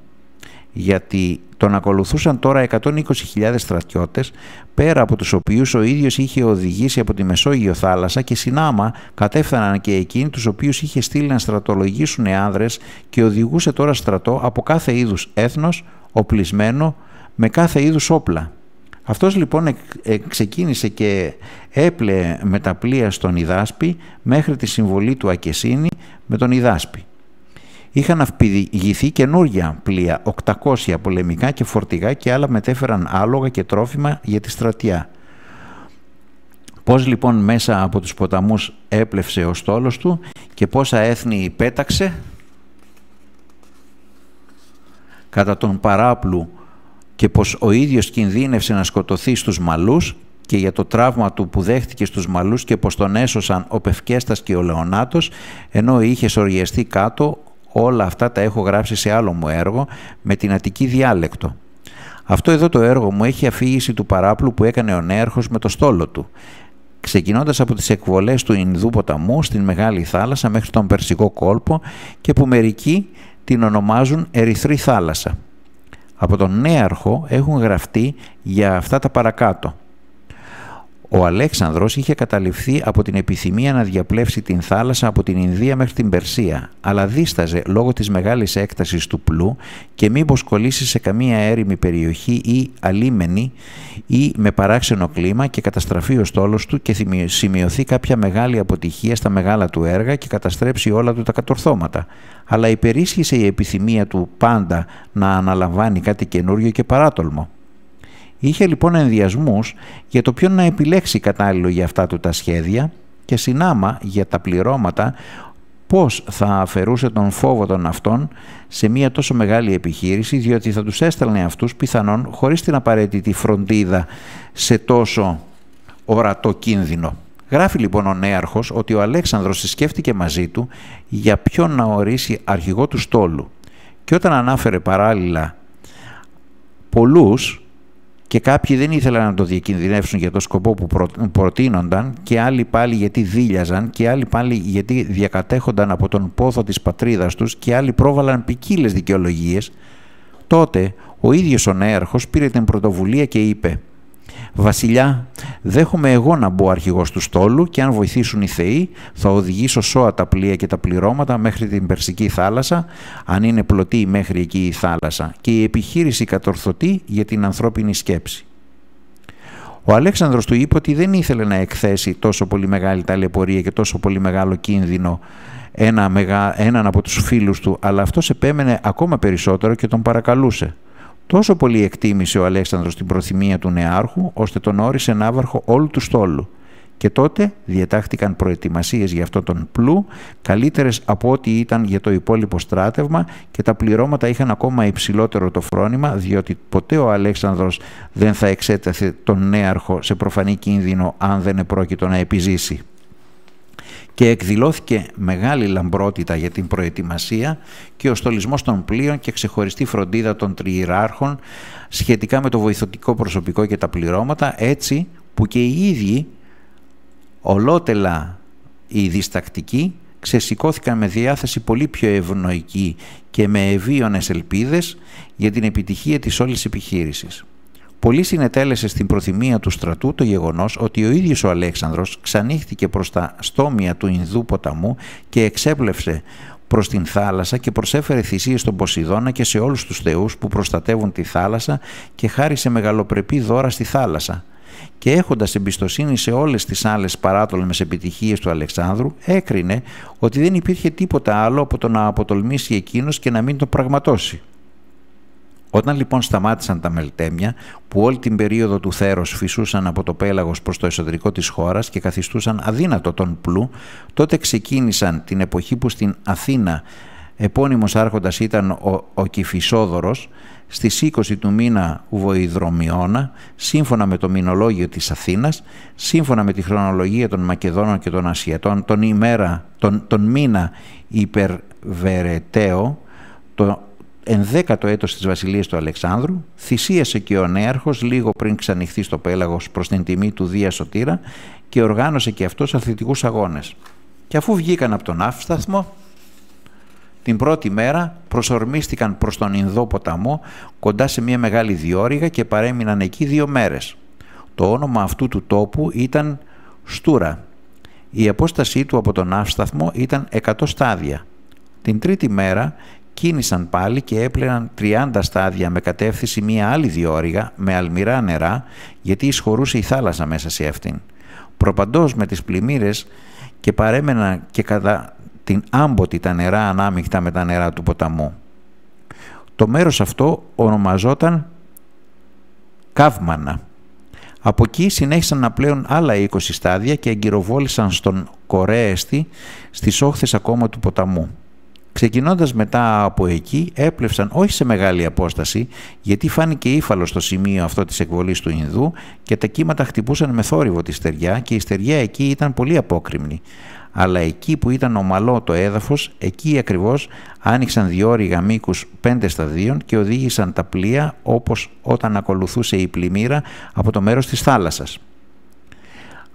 γιατί τον ακολουθούσαν τώρα 120.000 στρατιώτες, πέρα από τους οποίους ο ίδιος είχε οδηγήσει από τη Μεσόγειο θάλασσα και συνάμα κατέφθαναν και εκείνοι τους οποίους είχε στείλει να στρατολογήσουν άνδρες και οδηγούσε τώρα στρατό από κάθε είδους έθνος, οπλισμένο, με κάθε είδους όπλα. Αυτός λοιπόν ξεκίνησε και έπλεε με τα πλοία στον Ιδάσπη μέχρι τη συμβολή του Ακεσίνη με τον Ιδάσπη είχαν αυπηγηθεί καινούργια πλοία, 800 πολεμικά και φορτηγά και άλλα μετέφεραν άλογα και τρόφιμα για τη στρατιά. Πώς λοιπόν μέσα από τους ποταμούς έπλευσε ο στόλος του και πόσα έθνη πέταξε κατά τον παράπλου και πως ο ίδιος κινδύνευσε να σκοτωθεί στους μαλούς και για το τραύμα του που δέχτηκε στους μαλούς και πως τον έσωσαν ο Πευκέστας και ο Λεωνάτος, ενώ είχε σοριαστεί κάτω Όλα αυτά τα έχω γράψει σε άλλο μου έργο με την Αττική διάλεκτο. Αυτό εδώ το έργο μου έχει αφήγηση του παράπλου που έκανε ο Νέαρχος με το στόλο του, ξεκινώντας από τις εκβολές του Ινδού ποταμού στην Μεγάλη Θάλασσα μέχρι τον Περσικό κόλπο και που μερικοί την ονομάζουν Ερυθρή Θάλασσα. Από τον Νέαρχο έχουν γραφτεί για αυτά τα παρακάτω. Ο Αλέξανδρος είχε καταληφθεί από την επιθυμία να διαπλέψει την θάλασσα από την Ινδία μέχρι την Περσία, αλλά δίσταζε λόγω της μεγάλης έκτασης του πλού και μήπως κολλήσει σε καμία έρημη περιοχή ή αλίμενη ή με παράξενο κλίμα και καταστραφεί ο στόλος του και σημειωθεί κάποια μεγάλη αποτυχία στα μεγάλα του έργα και καταστρέψει όλα του τα κατορθώματα. Αλλά υπερίσχυσε η επιθυμία του πάντα να αναλαμβάνει κάτι καινούριο και παράτολμο. Είχε λοιπόν ενδιασμούς για το ποιον να επιλέξει κατάλληλο για αυτά του τα σχέδια και συνάμα για τα πληρώματα πώς θα αφαιρούσε τον φόβο των αυτών σε μια τόσο μεγάλη επιχείρηση διότι θα τους έστελνε αυτούς πιθανόν χωρίς την απαραίτητη φροντίδα σε τόσο ορατό κίνδυνο. Γράφει λοιπόν ο νέαρχος ότι ο Αλέξανδρος συσκέφτηκε μαζί του για ποιον να ορίσει αρχηγό του στόλου και όταν ανάφερε παράλληλα πολλούς και κάποιοι δεν ήθελαν να το διακινδυνεύσουν για το σκοπό που προτείνονταν και άλλοι πάλι γιατί δίλιαζαν και άλλοι πάλι γιατί διακατέχονταν από τον πόθο της πατρίδας τους και άλλοι πρόβαλαν ποικίλες δικαιολογίες, τότε ο ίδιος ο νέαρχος πήρε την πρωτοβουλία και είπε Βασιλιά, δέχομαι εγώ να μπω αρχηγός του στόλου και αν βοηθήσουν οι Θεοί, θα οδηγήσω σώα τα πλοία και τα πληρώματα μέχρι την Περσική θάλασσα, αν είναι πλωτή μέχρι εκεί η θάλασσα, και η επιχείρηση κατορθωτή για την ανθρώπινη σκέψη. Ο Αλέξανδρος του είπε ότι δεν ήθελε να εκθέσει τόσο πολύ μεγάλη ταλαιπωρία και τόσο πολύ μεγάλο κίνδυνο ένα, έναν από τους φίλους του, αλλά αυτός επέμενε ακόμα περισσότερο και τον παρακαλούσε. Τόσο πολύ εκτίμησε ο Αλέξανδρος την προθυμία του νεάρχου, ώστε τον όρισε ναύαρχο όλου του στόλου. Και τότε διατάχτηκαν προετοιμασίες για αυτόν τον πλού, καλύτερες από ό,τι ήταν για το υπόλοιπο στράτευμα και τα πληρώματα είχαν ακόμα υψηλότερο το φρόνημα, διότι ποτέ ο Αλέξανδρος δεν θα εξέταθε τον νέαρχο σε προφανή κίνδυνο αν δεν επρόκειτο να επιζήσει και εκδηλώθηκε μεγάλη λαμπρότητα για την προετοιμασία και ο στολισμός των πλοίων και ξεχωριστή φροντίδα των τριεράρχων σχετικά με το βοηθωτικό προσωπικό και τα πληρώματα έτσι που και οι ίδιοι ολότελα οι διστακτικοί ξεσηκώθηκαν με διάθεση πολύ πιο ευνοϊκή και με ευίωνες ελπίδες για την επιτυχία της όλης επιχείρησης. Πολύ συνετέλεσε στην προθυμία του στρατού το γεγονός ότι ο ίδιος ο Αλέξανδρος ξανύχθηκε προς τα στόμια του Ινδού ποταμού και εξέπλευσε προς την θάλασσα και προσέφερε θυσίες στον Ποσειδώνα και σε όλους τους θεούς που προστατεύουν τη θάλασσα και χάρισε μεγαλοπρεπή δώρα στη θάλασσα. Και έχοντας εμπιστοσύνη σε όλες τις άλλες παράτολμες επιτυχίες του Αλεξάνδρου, έκρινε ότι δεν υπήρχε τίποτα άλλο από το να αποτολμήσει εκείνος και να μην το πραγματώσει. Όταν λοιπόν σταμάτησαν τα μελτέμια, που όλη την περίοδο του θέρος φυσούσαν από το πέλαγος προς το εσωτερικό της χώρας και καθιστούσαν αδύνατο τον πλού, τότε ξεκίνησαν την εποχή που στην Αθήνα επώνυμος άρχοντας ήταν ο, ο Κηφισόδωρος, στις 20 του μήνα Βοηδρομιώνα, σύμφωνα με το μηνολόγιο της Αθήνας, σύμφωνα με τη χρονολογία των Μακεδόνων και των Ασιατών, τον, ημέρα, τον, τον μήνα Υπερβερεταίο, το, ενδέκατο έτος της βασιλείας του Αλεξάνδρου, θυσίασε και ο νέαρχος λίγο πριν ξανοιχθεί στο πέλαγος προς την τιμή του Δία Σωτήρα και οργάνωσε και αυτός αθλητικούς αγώνες. Και αφού βγήκαν από τον Αύσταθμο, την πρώτη μέρα προσορμίστηκαν προς τον Ινδό ποταμό κοντά σε μια μεγάλη διόρυγα και παρέμειναν εκεί δύο μέρες. Το όνομα αυτού του τόπου ήταν Στούρα. Η απόστασή του από τον Αύσταθμο ήταν 100 στάδια. Την τρίτη μέρα κίνησαν πάλι και έπλαιναν 30 στάδια με κατεύθυνση μία άλλη διόρυγα με αλμυρά νερά γιατί εισχωρούσε η θάλασσα μέσα σε αυτήν. Προπαντός με τις πλημμύρες και παρέμεναν και κατά την άμποτη τα νερά ανάμεικτα με τα νερά του ποταμού. Το μέρος αυτό ονομαζόταν Καύμανα. Από εκεί συνέχισαν να πλέουν άλλα 20 στάδια και εγκυροβόλησαν στον Κορέεστη στις όχθες ακόμα του ποταμού. Ξεκινώντας μετά από εκεί, έπλευσαν όχι σε μεγάλη απόσταση, γιατί φάνηκε ύφαλο στο σημείο αυτό της εκβολής του Ινδού και τα κύματα χτυπούσαν με θόρυβο τη στεριά και η στεριά εκεί ήταν πολύ απόκριμνη. Αλλά εκεί που ήταν ομαλό το έδαφος, εκεί ακριβώς άνοιξαν διόρυγα μήκους πέντε σταδίων και οδήγησαν τα πλοία όπως όταν ακολουθούσε η πλημμύρα από το μέρος της θάλασσας.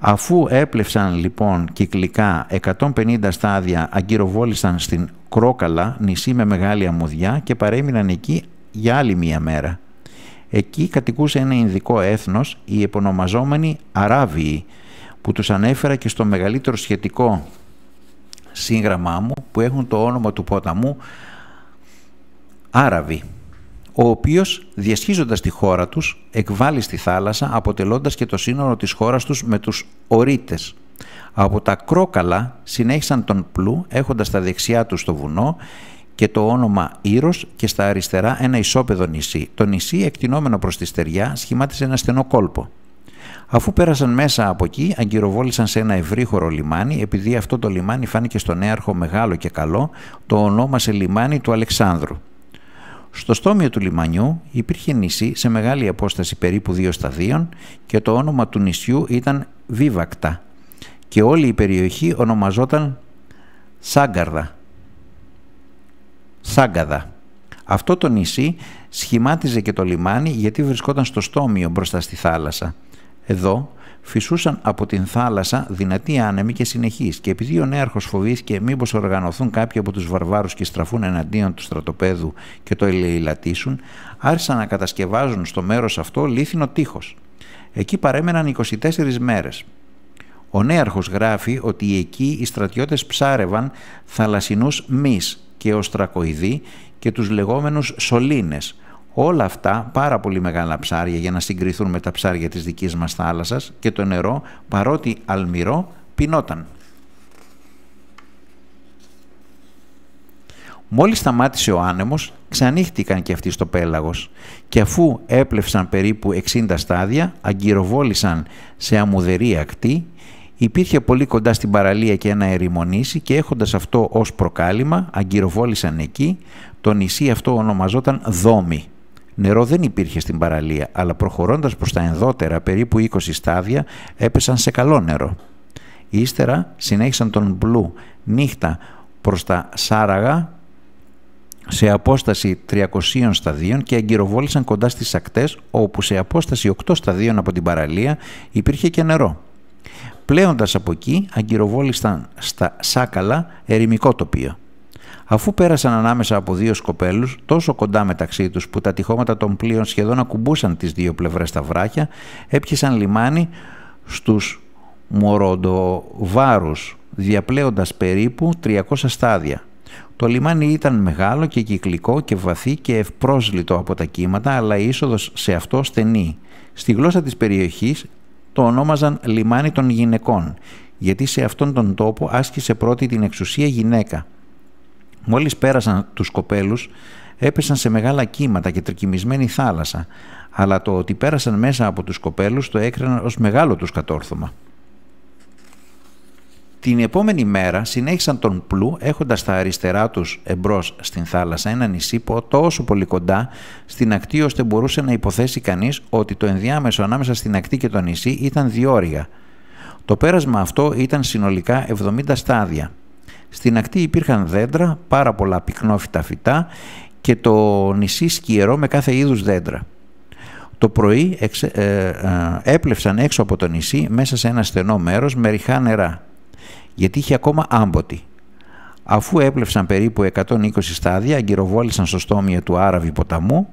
Αφού έπλευσαν λοιπόν κυκλικά 150 στάδια αγκυροβόλησαν στην Κρόκαλα, νησί με μεγάλη αμμουδιά και παρέμειναν εκεί για άλλη μία μέρα. Εκεί κατοικούσε ένα Ινδικό έθνος, οι επωνομαζόμενοι Αράβιοι, που τους ανέφερα και στο μεγαλύτερο σχετικό σύγγραμμά μου που έχουν το όνομα του ποταμού Άραβι, ο οποίος διασχίζοντας τη χώρα τους εκβάλλει στη θάλασσα αποτελώντας και το σύνορο της χώρας τους με τους Ορίτες. Από τα κρόκαλα συνέχισαν τον πλού έχοντας τα δεξιά του στο βουνό και το όνομα Ήρος και στα αριστερά ένα ισόπεδο νησί. Το νησί εκτινόμενο προς τη στεριά σχημάτισε ένα στενό κόλπο. Αφού πέρασαν μέσα από εκεί, αγκυροβόλησαν σε ένα ευρύχωρο λιμάνι, επειδή αυτό το λιμάνι φάνηκε στον έαρχο μεγάλο και καλό, το ονόμασε λιμάνι του Αλεξάνδρου. Στο στόμιο του λιμανιού υπήρχε νησί σε μεγάλη απόσταση περίπου δύο σταδίων και το όνομα του νησιού ήταν Βίβακτα, και όλη η περιοχή ονομαζόταν Σάγκαρδα. Σάγκαδα. Αυτό το νησί σχημάτιζε και το λιμάνι γιατί βρισκόταν στο στόμιο μπροστά στη θάλασσα. Εδώ φυσούσαν από την θάλασσα δυνατοί άνεμοι και συνεχείς και επειδή ο νέαρχος φοβήθηκε μήπως οργανωθούν κάποιοι από τους βαρβάρους και στραφούν εναντίον του στρατοπέδου και το ελεηλατήσουν, άρχισαν να κατασκευάζουν στο μέρος αυτό λίθινο τείχος. Εκεί παρέμεναν 24 μέρες. Ο νέαρχος γράφει ότι εκεί οι στρατιώτες ψάρευαν θαλασσινούς μυς και οστρακοειδή και τους λεγόμενους σωλήνες. Όλα αυτά πάρα πολύ μεγάλα ψάρια για να συγκριθούν με τα ψάρια της δικής μας θάλασσας και το νερό παρότι αλμυρό πινόταν. Μόλις σταμάτησε ο άνεμος, ξανύχτηκαν και αυτοί στο πέλαγος και αφού έπλευσαν περίπου 60 στάδια, αγκυροβόλησαν σε αμμουδερή ακτή Υπήρχε πολύ κοντά στην παραλία και ένα ερημονήσι και έχοντας αυτό ως προκάλημα αγκυροβόλησαν εκεί, το νησί αυτό ονομαζόταν Δόμη. Νερό δεν υπήρχε στην παραλία, αλλά προχωρώντας προς τα ενδότερα περίπου 20 στάδια έπεσαν σε καλό νερό. Ύστερα συνέχισαν τον Μπλου νύχτα προς τα Σάραγα σε απόσταση 300 σταδίων και αγκυροβόλησαν κοντά στις ακτές όπου σε απόσταση 8 σταδίων από την παραλία υπήρχε και νερό πλέοντας από εκεί αγκυροβόλησαν στα Σάκαλα ερημικό τοπίο. Αφού πέρασαν ανάμεσα από δύο σκοπέλους, τόσο κοντά μεταξύ τους που τα τυχώματα των πλοίων σχεδόν ακουμπούσαν τις δύο πλευρές στα βράχια, έπιασαν λιμάνι στους Μοροντοβάρους, διαπλέοντας περίπου 300 στάδια. Το λιμάνι ήταν μεγάλο και κυκλικό και βαθύ και ευπρόσλητο από τα κύματα, αλλά η είσοδος σε αυτό στενή. Στη γλώσσα της περιοχής το ονόμαζαν λιμάνι των γυναικών, γιατί σε αυτόν τον τόπο άσκησε πρώτη την εξουσία γυναίκα. Μόλις πέρασαν τους κοπέλους, έπεσαν σε μεγάλα κύματα και τρικυμισμένη θάλασσα, αλλά το ότι πέρασαν μέσα από τους κοπέλους το έκριναν ως μεγάλο τους κατόρθωμα. Την επόμενη μέρα συνέχισαν τον πλού έχοντας τα αριστερά τους εμπρός στην θάλασσα ένα νησί που τόσο πολύ κοντά στην ακτή ώστε μπορούσε να υποθέσει κανείς ότι το ενδιάμεσο ανάμεσα στην ακτή και το νησί ήταν διόρυγα. Το πέρασμα αυτό ήταν συνολικά 70 στάδια. Στην ακτή υπήρχαν δέντρα, πάρα πολλά πυκνόφυτα φυτά και το νησί σκιερό με κάθε είδους δέντρα. Το πρωί ε, ε, έπλευσαν έξω από το νησί μέσα σε ένα στενό μέρος με ριχά νερά γιατί είχε ακόμα άμποτη. Αφού έπλευσαν περίπου 120 στάδια, αγκυροβόλησαν στο στόμιο του Άραβη ποταμού.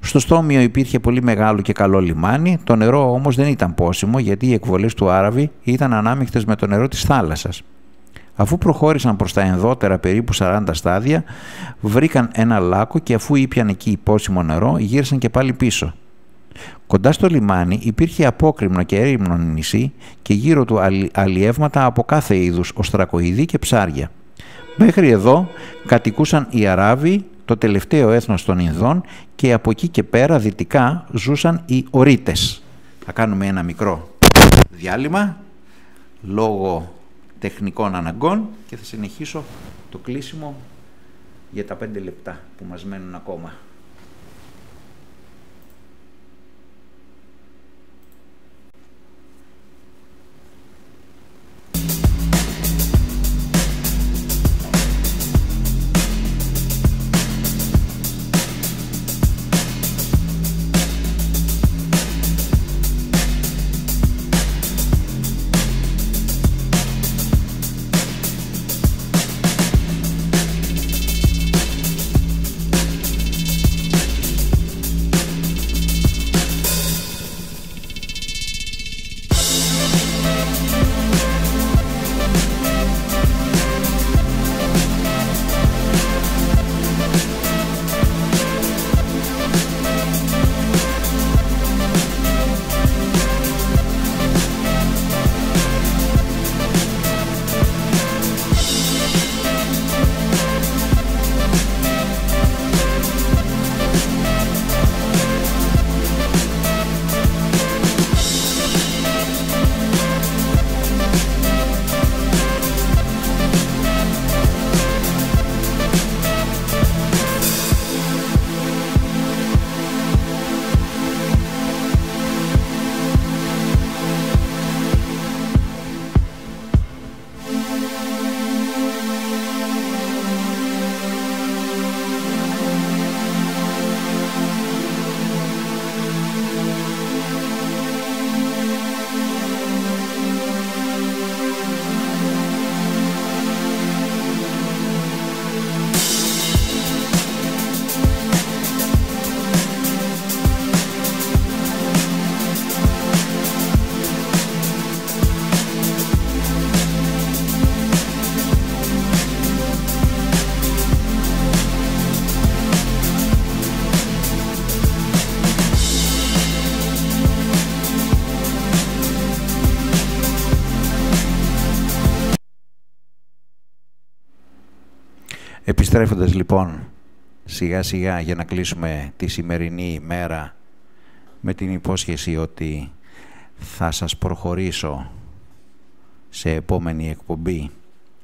Στο στόμιο υπήρχε πολύ μεγάλο και καλό λιμάνι, το νερό όμως δεν ήταν πόσιμο γιατί οι εκβολές του Άραβη ήταν ανάμειχτες με το νερό της θάλασσας. Αφού προχώρησαν προς τα ενδότερα περίπου 40 στάδια, βρήκαν ένα λάκκο και αφού ήπιαν εκεί πόσιμο νερό, γύρισαν και πάλι πίσω. Κοντά στο λιμάνι υπήρχε απόκριμνο και έρημνο νησί και γύρω του αλλιεύματα από κάθε είδους οστρακοειδή και ψάρια. Μέχρι εδώ κατοικούσαν οι Αράβοι, το τελευταίο έθνος των Ινδών και από εκεί και πέρα δυτικά ζούσαν οι Ορίτες. Θα κάνουμε ένα μικρό διάλειμμα λόγω τεχνικών αναγκών και θα συνεχίσω το κλείσιμο για τα πέντε λεπτά που μας μένουν ακόμα. Επιστρέφοντας λοιπόν σιγά σιγά για να κλείσουμε τη σημερινή ημέρα με την υπόσχεση ότι θα σας προχωρήσω σε επόμενη εκπομπή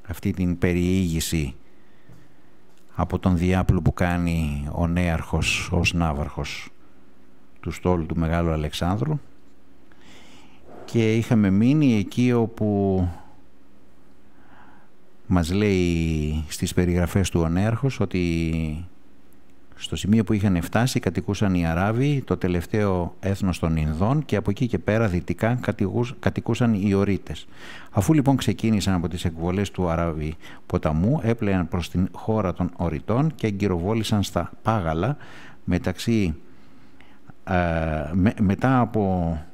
αυτή την περιήγηση από τον διάπλο που κάνει ο νέαρχος ως ναύαρχος του στόλου του Μεγάλου Αλεξάνδρου και είχαμε μείνει εκεί όπου μας λέει στις περιγραφές του ο Νέαρχος ότι στο σημείο που είχαν φτάσει κατοικούσαν οι Αράβοι, το τελευταίο έθνος των Ινδών και από εκεί και πέρα δυτικά κατοικούσαν οι Ορίτες. Αφού λοιπόν ξεκίνησαν από τις εκβολές του Αράβη ποταμού, έπλεαν προς την χώρα των Οριτών και εγκυροβόλησαν στα Πάγαλα μεταξύ, ε, με, μετά από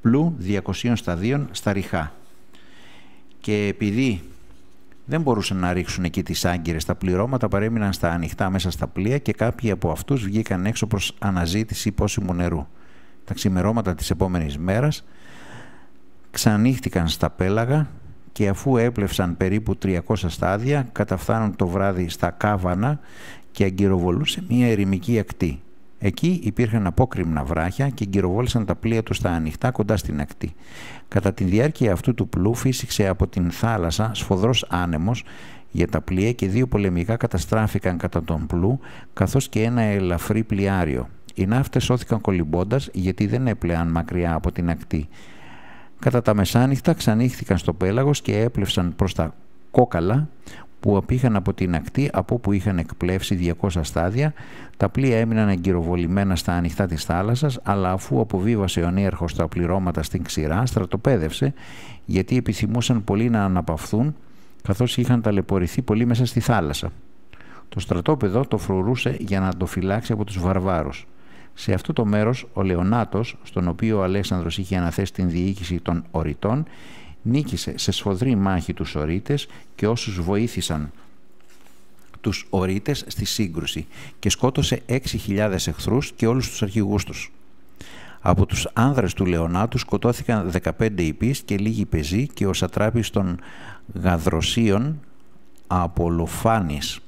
πλού 200 σταδίων στα Ριχά. Και επειδή δεν μπορούσαν να ρίξουν εκεί τις άγκυρες, Τα πληρώματα παρέμειναν στα ανοιχτά μέσα στα πλοία και κάποιοι από αυτούς βγήκαν έξω προς αναζήτηση πόσιμου νερού. Τα ξημερώματα της επόμενης μέρας ξανύχτηκαν στα πέλαγα και αφού έπλευσαν περίπου 300 στάδια, καταφθάνουν το βράδυ στα κάβανα και αγκυροβολούσε μια ερημική ακτή. Εκεί υπήρχαν απόκρημνα βράχια και γυροβόλησαν τα πλοία τους στα ανοιχτά κοντά στην ακτή. Κατά τη διάρκεια αυτού του πλού φύσηξε από την θάλασσα σφοδρός άνεμος για τα πλοία και δύο πολεμικά καταστράφηκαν κατά τον πλού καθώς και ένα ελαφρύ πλοιάριο. Οι ναύτες σώθηκαν κολυμπώντας γιατί δεν έπλεαν μακριά από την ακτή. Κατά τα μεσάνυχτα ξανήχθηκαν στο πέλαγος και έπλευσαν προς τα κόκαλα που απήχαν από την ακτή από όπου είχαν εκπλέψει 200 στάδια. Τα πλοία έμειναν εγκυροβολημένα στα ανοιχτά της θάλασσας, αλλά αφού αποβίβασε ο νέαρχος τα πληρώματα στην ξηρά, στρατοπέδευσε, γιατί επιθυμούσαν πολύ να αναπαυθούν, καθώς είχαν ταλαιπωρηθεί πολύ μέσα στη θάλασσα. Το στρατόπεδο το φρουρούσε για να το φυλάξει από τους βαρβάρους. Σε αυτό το μέρος ο Λεωνάτος, στον οποίο ο Αλέξανδρος είχε αναθέσει την διοίκηση των οριτών, νίκησε σε σφοδρή μάχη τους ορίτες και όσους βοήθησαν τους ορίτες στη σύγκρουση και σκότωσε 6.000 εχθρούς και όλους τους αρχηγούς τους. Από τους άνδρες του Λεωνάτου σκοτώθηκαν 15 υπείς και λίγοι πεζοί και ο σατράπης των Γαδροσίων Λουφάνης.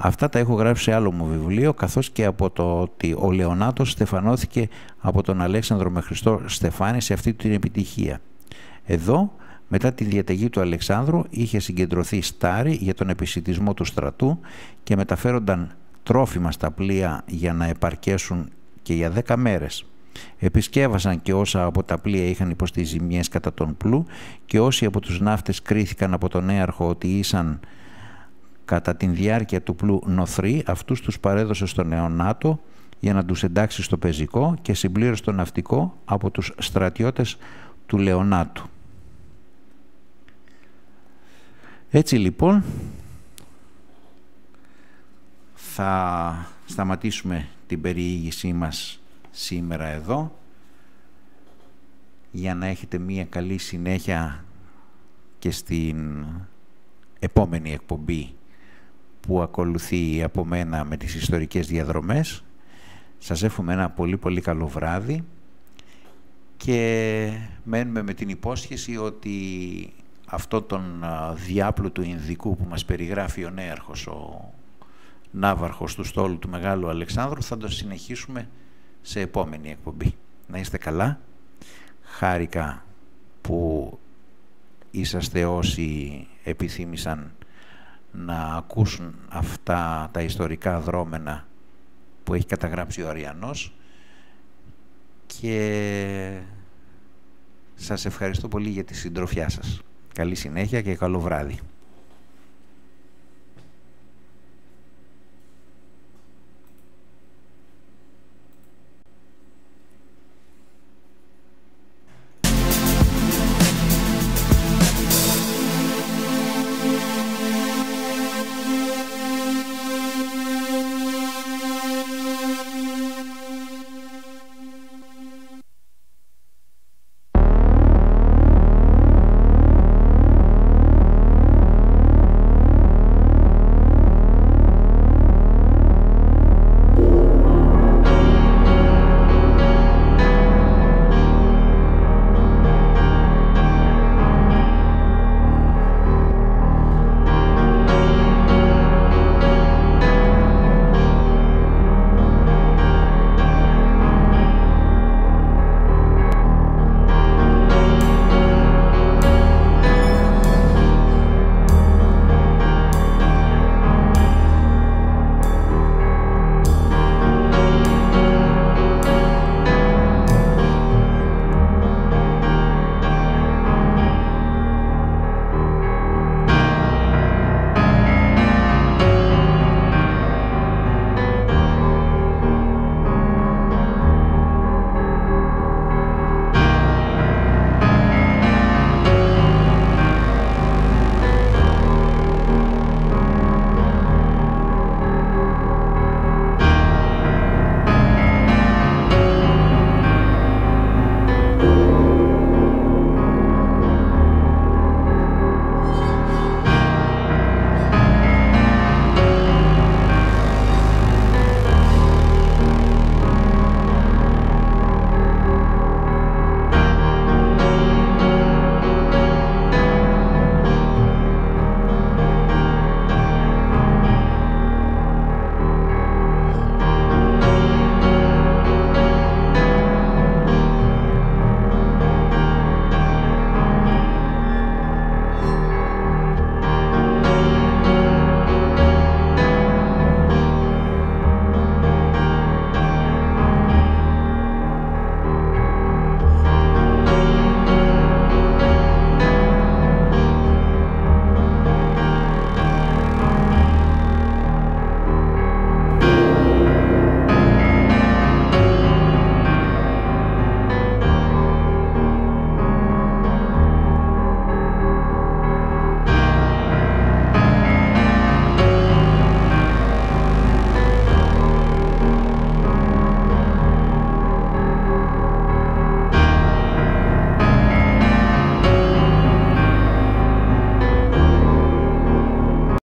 Αυτά τα έχω γράψει σε άλλο μου βιβλίο, καθώς και από το ότι ο Λεωνάτος στεφανώθηκε από τον Αλέξανδρο Χριστό Στεφάνη σε αυτή την επιτυχία. Εδώ, μετά τη διαταγή του Αλεξάνδρου, είχε συγκεντρωθεί στάρι για τον επισητισμό του στρατού και μεταφέρονταν τρόφιμα στα πλοία για να επαρκέσουν και για δέκα μέρες. Επισκέβασαν και όσα από τα πλοία είχαν υποστεί ζημιές κατά τον πλού και όσοι από τους ναύτες κρίθηκαν από τον έαρχο ότι ήσαν κατά την διάρκεια του πλού νοθροί, αυτούς τους παρέδωσε στον του για να τους εντάξει στο πεζικό και συμπλήρωσε το ναυτικό από τους στρατιώτες του Λεωνάτου. Έτσι λοιπόν θα σταματήσουμε την περιήγησή μας σήμερα εδώ για να έχετε μία καλή συνέχεια και στην επόμενη εκπομπή που ακολουθεί από μένα με τις ιστορικές διαδρομές. Σας εύχομαι ένα πολύ πολύ καλό βράδυ και μένουμε με την υπόσχεση ότι αυτό τον διάπλου του Ινδικού που μας περιγράφει ο Νέαρχος, ο ναύαρχος του στόλου του Μεγάλου Αλεξάνδρου, θα το συνεχίσουμε σε επόμενη εκπομπή. Να είστε καλά, χάρηκα που είσαστε όσοι επιθύμησαν να ακούσουν αυτά τα ιστορικά δρόμενα που έχει καταγράψει ο Αριανός και σας ευχαριστώ πολύ για τη συντροφιά σας. Καλή συνέχεια και καλό βράδυ.